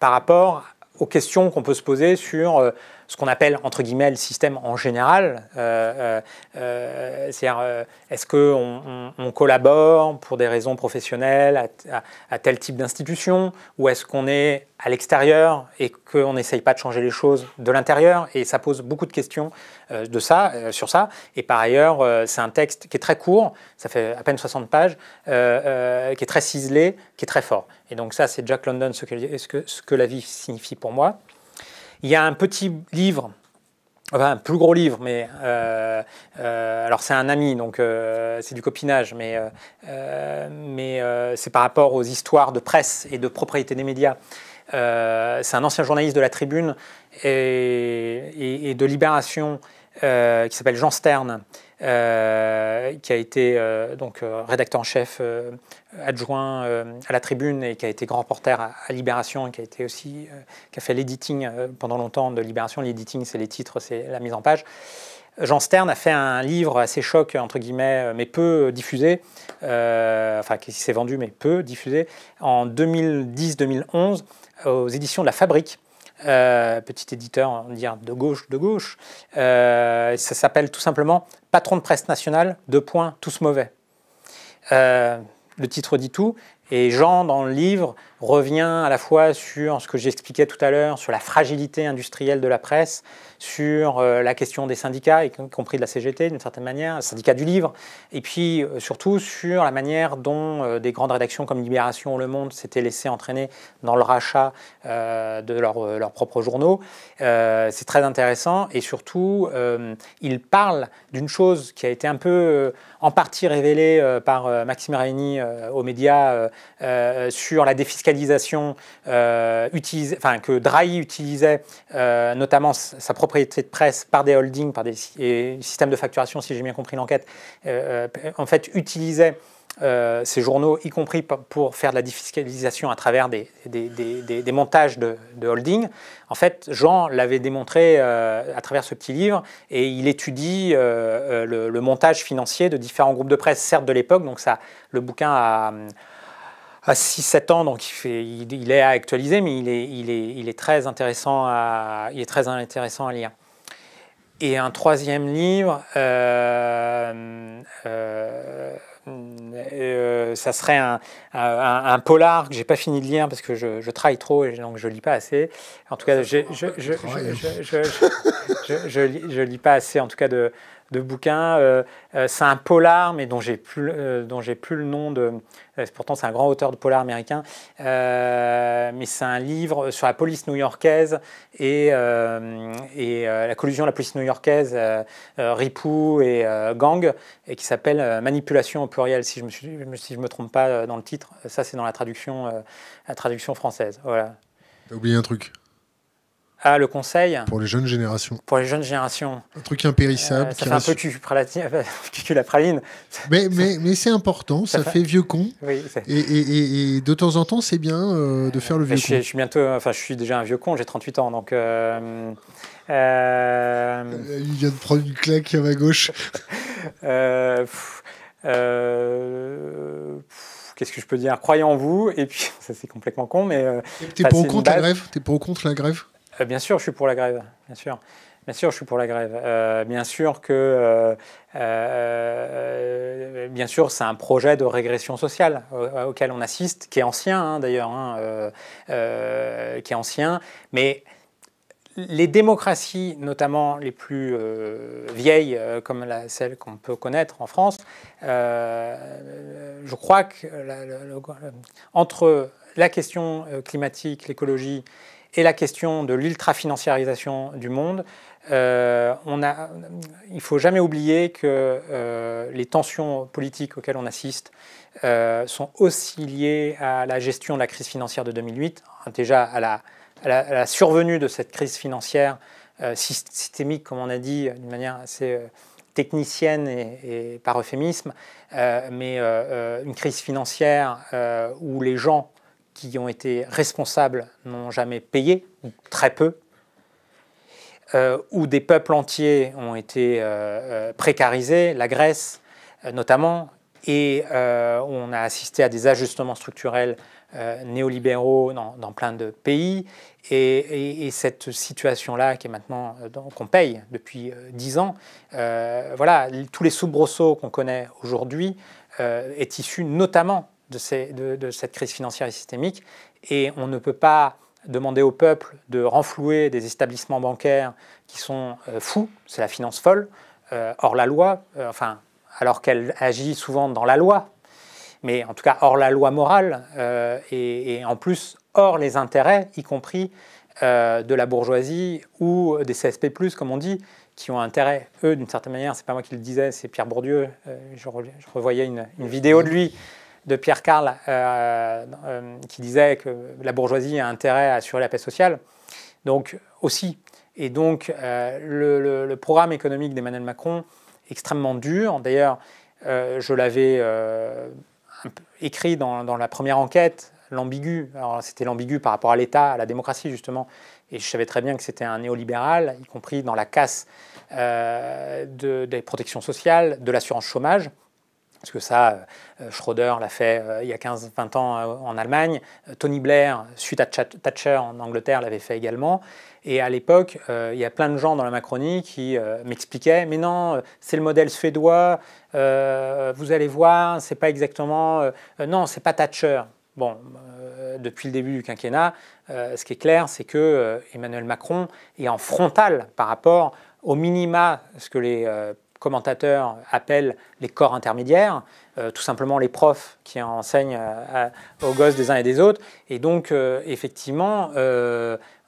par rapport aux questions qu'on peut se poser sur ce qu'on appelle entre guillemets le système en général. Euh, euh, euh, c'est-à-dire, est-ce qu'on on, collabore pour des raisons professionnelles à, tel type d'institution ou est-ce qu'on est à l'extérieur et qu'on n'essaye pas de changer les choses de l'intérieur Et ça pose beaucoup de questions de ça, sur ça. Et par ailleurs, c'est un texte qui est très court, ça fait à peine 60 pages, qui est très ciselé, qui est très fort. Et donc ça, c'est Jack London, ce ce que la vie signifie pour moi. Il y a un petit livre Enfin, un plus gros livre, mais euh, euh, alors c'est un ami, donc euh, c'est du copinage, mais, mais c'est par rapport aux histoires de presse et de propriété des médias. c'est un ancien journaliste de la Tribune et, de Libération qui s'appelle Jean Stern, qui a été donc rédacteur en chef adjoint euh, à la Tribune et qui a été grand reporter à, Libération et qui a été aussi euh, qui fait l'editing euh, pendant longtemps de Libération. L'editing, c'est les titres, c'est la mise en page. Jean Stern a fait un livre assez choc, entre guillemets, mais peu diffusé, enfin qui s'est vendu, mais peu diffusé, en 2010-2011 aux éditions de La Fabrique. petit éditeur, on va dire de gauche, de gauche. ça s'appelle tout simplement Patron de presse nationale, deux points, tous mauvais le titre dit tout. Et Jean, dans le livre, revient à la fois sur ce que j'expliquais tout à l'heure, sur la fragilité industrielle de la presse, sur euh, la question des syndicats, y compris de la CGT d'une certaine manière, le syndicat du livre, et puis euh, surtout sur la manière dont euh, des grandes rédactions comme Libération ou Le Monde s'étaient laissées entraîner dans le rachat de leurs propres journaux. C'est très intéressant et surtout, il parle d'une chose qui a été un peu en partie révélée par Maxime Raini aux médias sur la défiscalisation que Drahi utilisait notamment sa propre de presse par des holdings, par des systèmes de facturation, si j'ai bien compris l'enquête, euh, euh, en fait utilisait euh, ces journaux, y compris pour faire de la défiscalisation à travers des, des, montages de, holdings. En fait, Jean l'avait démontré à travers ce petit livre et il étudie le, le, montage financier de différents groupes de presse, certes de l'époque, donc ça, le bouquin a à 6-7 ans, donc il, fait, il, est à actualiser, mais il est, il est, il est, très, intéressant à, il est très intéressant à lire. Et un troisième livre, euh, euh, euh, ça serait un, un, polar que j'ai pas fini de lire parce que je, je, travaille trop et donc je lis pas assez. En tout cas, je je lis pas assez en tout cas de, de bouquins. Euh, euh, c'est un polar, mais dont j'ai plus dont j'ai plus le nom de. pourtant, c'est un grand auteur de polar américain, mais c'est un livre sur la police new-yorkaise et et la collusion de la police new-yorkaise, Ripou et Gang, et qui s'appelle Manipulation pluriel, si je me, si je me trompe pas euh, dans le titre. Euh, ça, c'est dans la traduction, euh, la traduction française. Voilà. T'as oublié un truc ah, le conseil Pour les jeunes générations. Pour les jeunes générations. Un truc impérissable. ça fait un peu cul, la praline. [LAUGHS] Mais, mais, mais c'est important, ça, fait... vieux con. et, et, et, de temps en temps, c'est bien de faire le vieux con. Je suis, bientôt, enfin, je suis déjà un vieux con, j'ai 38 ans, donc... Il vient de prendre une claque à ma gauche. [LAUGHS] Euh, qu'est-ce que je peux dire Croyez en vous. Et puis, [LAUGHS] ça c'est complètement con, mais. Euh, bah, T'es pour ou contre la grève T'es pour ou contre la grève Bien sûr, je suis pour la grève. Bien sûr. Bien sûr, je suis pour la grève. Euh, bien sûr que, bien sûr, c'est un projet de régression sociale auquel on assiste, qui est ancien hein, d'ailleurs, hein, qui est ancien, mais les démocraties, notamment les plus euh, vieilles, euh, comme la, celle qu'on peut connaître en France, euh, je crois que la, entre la question climatique, l'écologie et la question de l'ultra-financiarisation du monde, on a, il ne faut jamais oublier que les tensions politiques auxquelles on assiste sont aussi liées à la gestion de la crise financière de 2008, déjà à la à la, survenue de cette crise financière euh, systémique, comme on a dit, d'une manière assez euh, technicienne et, par euphémisme, euh, mais une crise financière où les gens qui ont été responsables n'ont jamais payé, ou très peu, où des peuples entiers ont été précarisés, la Grèce notamment, et on a assisté à des ajustements structurels euh, néolibéraux dans, plein de pays. Et, cette situation-là, qui est maintenant euh, qu'on paye depuis euh, dix ans, voilà, tous les soubresauts qu'on connaît aujourd'hui est issu notamment de, cette crise financière et systémique. Et on ne peut pas demander au peuple de renflouer des établissements bancaires qui sont fous, c'est la finance folle, hors la loi, enfin, alors qu'elle agit souvent dans la loi mais en tout cas hors la loi morale euh, et, en plus hors les intérêts, y compris euh, de la bourgeoisie ou des CSP+, comme on dit, qui ont intérêt, eux, d'une certaine manière, c'est pas moi qui le disais, c'est Pierre Bourdieu, euh, je, revoyais une, vidéo de lui, de Pierre Karl qui disait que la bourgeoisie a intérêt à assurer la paix sociale, donc aussi. Et donc le, le, programme économique d'Emmanuel Macron, extrêmement dur, d'ailleurs, je l'avais écrit dans, la première enquête l'ambigu. Alors c'était l'ambigu par rapport à l'État, à la démocratie justement. Et je savais très bien que c'était un néolibéral, y compris dans la casse euh, de, des protections sociales, de l'assurance chômage. Parce que ça, euh, Schroeder l'a fait euh, il y a 15-20 ans euh, en Allemagne, Tony Blair, suite à Thatcher en Angleterre, l'avait fait également. Et à l'époque, il y a plein de gens dans la Macronie qui m'expliquaient, mais non, c'est le modèle suédois, vous allez voir, c'est pas exactement... non, c'est pas Thatcher. Bon, depuis le début du quinquennat, ce qui est clair, c'est que Emmanuel Macron est en frontal par rapport au minima, ce que les commentateurs appellent les corps intermédiaires, euh, tout simplement les profs qui enseignent euh, aux gosses des uns et des autres. Et donc, euh, effectivement,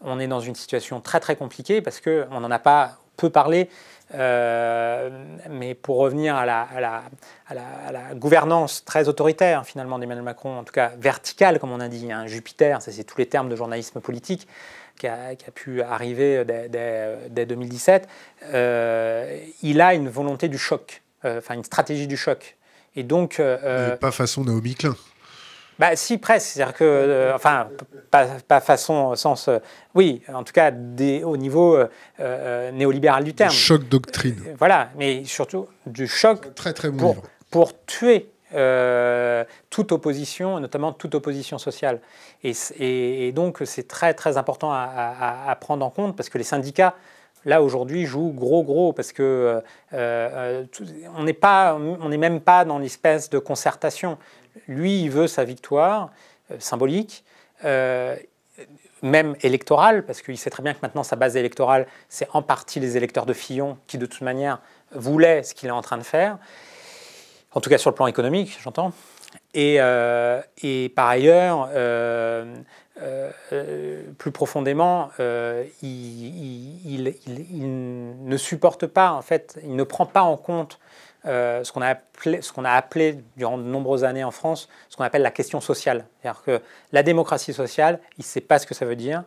on est dans une situation très très compliquée parce qu'on n'en a pas peu parlé. mais pour revenir à la, gouvernance très autoritaire finalement d'Emmanuel Macron, en tout cas verticale comme on a dit, hein, Jupiter, ça c'est tous les termes de journalisme politique, qui a, pu arriver dès, 2017, euh, il a une volonté du choc, euh, enfin une stratégie du choc. Et donc. Euh, pas façon Naomi Klein. Bah, si, presque. C'est-à-dire que, enfin, pas, façon, sens. oui, en tout cas, au niveau néolibéral du terme. choc doctrine. voilà, mais surtout du choc. Très, très bon pour, pour tuer euh, toute opposition, notamment toute opposition sociale. Et, donc c'est très très important à, prendre en compte parce que les syndicats, là aujourd'hui, jouent gros gros parce que euh, euh, on n'est même pas dans l'espèce de concertation. Lui, il veut sa victoire symbolique même électorale, parce qu'il sait très bien que maintenant sa base électorale, c'est en partie les électeurs de Fillon qui, de toute manière, voulaient ce qu'il est en train de faire en tout cas sur le plan économique, j'entends. Et, euh, par ailleurs, euh, euh, plus profondément, il, ne supporte pas, en fait, il ne prend pas en compte ce qu'on a, qu'on a appelé, durant de nombreuses années en France, ce qu'on appelle la question sociale. C'est-à-dire que la démocratie sociale, il ne sait pas ce que ça veut dire.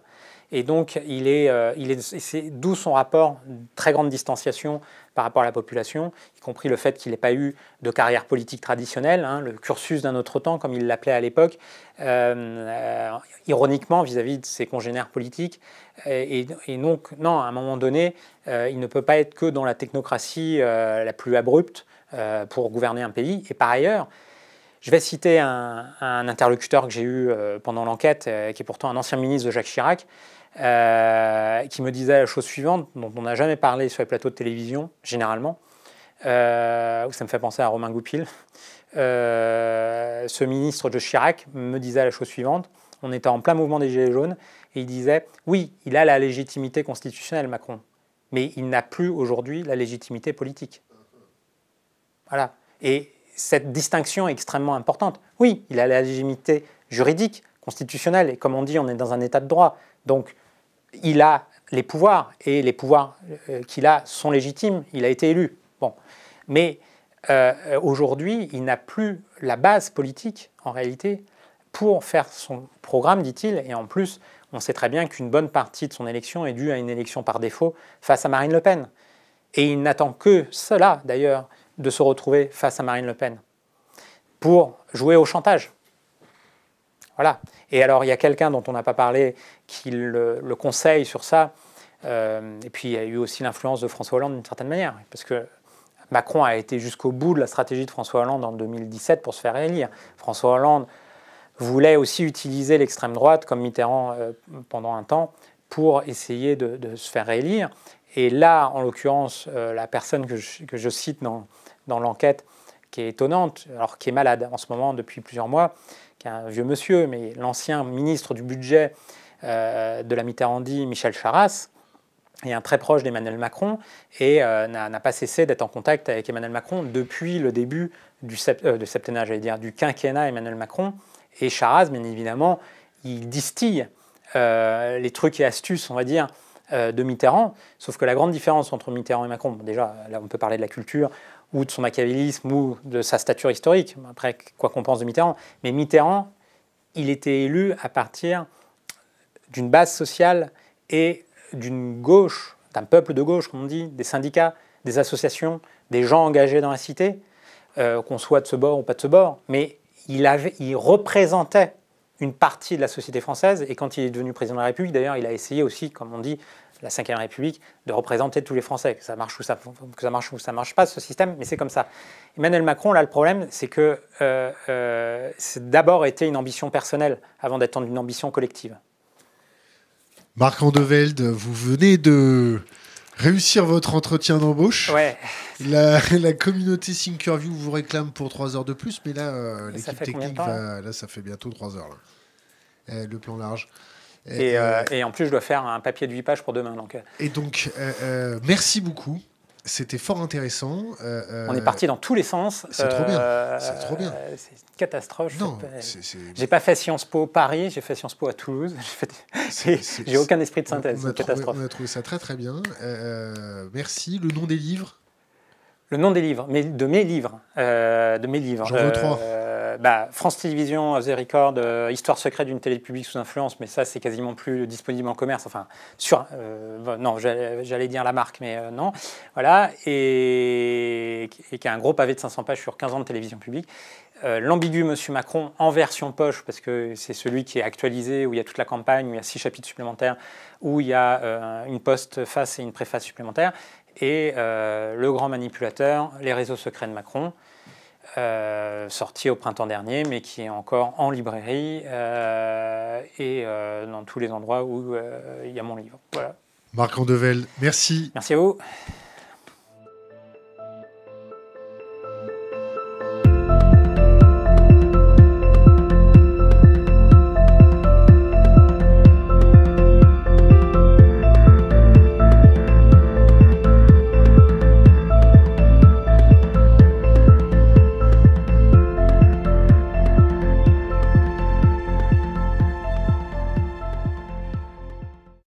Et donc, il est, euh, c'est d'où son rapport, très grande distanciation par rapport à la population, y compris le fait qu'il n'ait pas eu de carrière politique traditionnelle, hein, le cursus d'un autre temps, comme il l'appelait à l'époque, euh, euh, ironiquement vis-à-vis de ses congénères politiques. Et, donc, non, à un moment donné, il ne peut pas être que dans la technocratie la plus abrupte pour gouverner un pays. Et par ailleurs, je vais citer un, un interlocuteur que j'ai eu pendant l'enquête, qui est pourtant un ancien ministre de Jacques Chirac, euh, qui me disait la chose suivante, dont on n'a jamais parlé sur les plateaux de télévision, généralement, euh, ça me fait penser à Romain Goupil. Euh, ce ministre de Chirac me disait la chose suivante, on était en plein mouvement des Gilets jaunes, et il disait, oui, il a la légitimité constitutionnelle, Macron, mais il n'a plus aujourd'hui la légitimité politique. Voilà. Et cette distinction est extrêmement importante. Oui, il a la légitimité juridique, constitutionnelle, et comme on dit, on est dans un état de droit. Donc, il a les pouvoirs, et les pouvoirs euh, qu'il a sont légitimes, il a été élu. Bon. Mais euh, aujourd'hui, il n'a plus la base politique, en réalité, pour faire son programme, dit-il, et en plus, on sait très bien qu'une bonne partie de son élection est due à une élection par défaut face à Marine Le Pen. Et il n'attend que cela, d'ailleurs, de se retrouver face à Marine Le Pen, pour jouer au chantage. Voilà. Et alors, il y a quelqu'un dont on n'a pas parlé, qui le, conseille sur ça. Euh, et puis il y a eu aussi l'influence de François Hollande d'une certaine manière, parce que Macron a été jusqu'au bout de la stratégie de François Hollande en 2017 pour se faire réélire. François Hollande voulait aussi utiliser l'extrême droite, comme Mitterrand euh, pendant un temps, pour essayer de, se faire réélire. Et là, en l'occurrence, euh, la personne que je, que je cite dans, dans l'enquête, qui est étonnante, alors qui est malade en ce moment depuis plusieurs mois, qui est un vieux monsieur, mais l'ancien ministre du budget euh, de la Mitterrandie Michel Charras, est un très proche d'Emmanuel Macron et euh, n'a pas cessé d'être en contact avec Emmanuel Macron depuis le début du euh, j'allais dire, du quinquennat Emmanuel Macron. Et Charras bien évidemment, il distille les trucs et astuces, on va dire, de Mitterrand. Sauf que la grande différence entre Mitterrand et Macron, déjà, là, on peut parler de la culture ou de son machiavélisme ou de sa stature historique, après, quoi qu'on pense de Mitterrand. Mais Mitterrand, il était élu à partir d'une base sociale et d'une gauche, d'un peuple de gauche, comme on dit, des syndicats, des associations, des gens engagés dans la cité, euh, qu'on soit de ce bord ou pas de ce bord, mais il, représentait une partie de la société française, et quand il est devenu président de la République, d'ailleurs, il a essayé aussi, comme on dit, la Ve République, de représenter tous les Français, que ça marche ou ça, que ça marche ou ça marche pas, ce système, mais c'est comme ça. Emmanuel Macron, là, le problème, c'est que euh, euh, c'est d'abord été une ambition personnelle avant d'être une ambition collective. Marc Andevelde, vous venez de réussir votre entretien d'embauche. Ouais. La, communauté Thinkerview vous réclame pour trois heures de plus, mais là, euh, l'équipe technique, va, hein là, ça fait bientôt trois heures. Eh, le plan large. Eh, euh, euh, et, en plus, je dois faire un papier de huit pages pour demain. Donc. Et donc, merci beaucoup. C'était fort intéressant. Euh, on est euh, parti dans tous les sens. C'est trop bien. Euh, c'est trop bien. c'est une catastrophe. J'ai pas fait Sciences Po Paris, j'ai fait Sciences Po à Toulouse. [LAUGHS] J'ai aucun esprit de synthèse. On catastrophe. on a trouvé ça très très bien. merci. Le nom des livres le nom des livres, mais de mes livres. Euh, de mes livres. trois. Euh, bah, France Télévisions, euh, The Record, Histoire secrète d'une télé publique sous influence, mais ça, c'est quasiment plus disponible en commerce. Enfin, sur. non, j'allais dire la marque, mais non. Voilà. Et, qui a un gros pavé de 500 pages sur 15 ans de télévision publique. L'ambigu Monsieur Macron en version poche, parce que c'est celui qui est actualisé, où il y a toute la campagne, où il y a six chapitres supplémentaires, où il y a une poste face et une préface supplémentaire et euh, le grand manipulateur, les réseaux secrets de Macron, euh, sorti au printemps dernier, mais qui est encore en librairie euh, et dans tous les endroits où il y a mon livre. Voilà. Marc Andevel, merci. Merci à vous.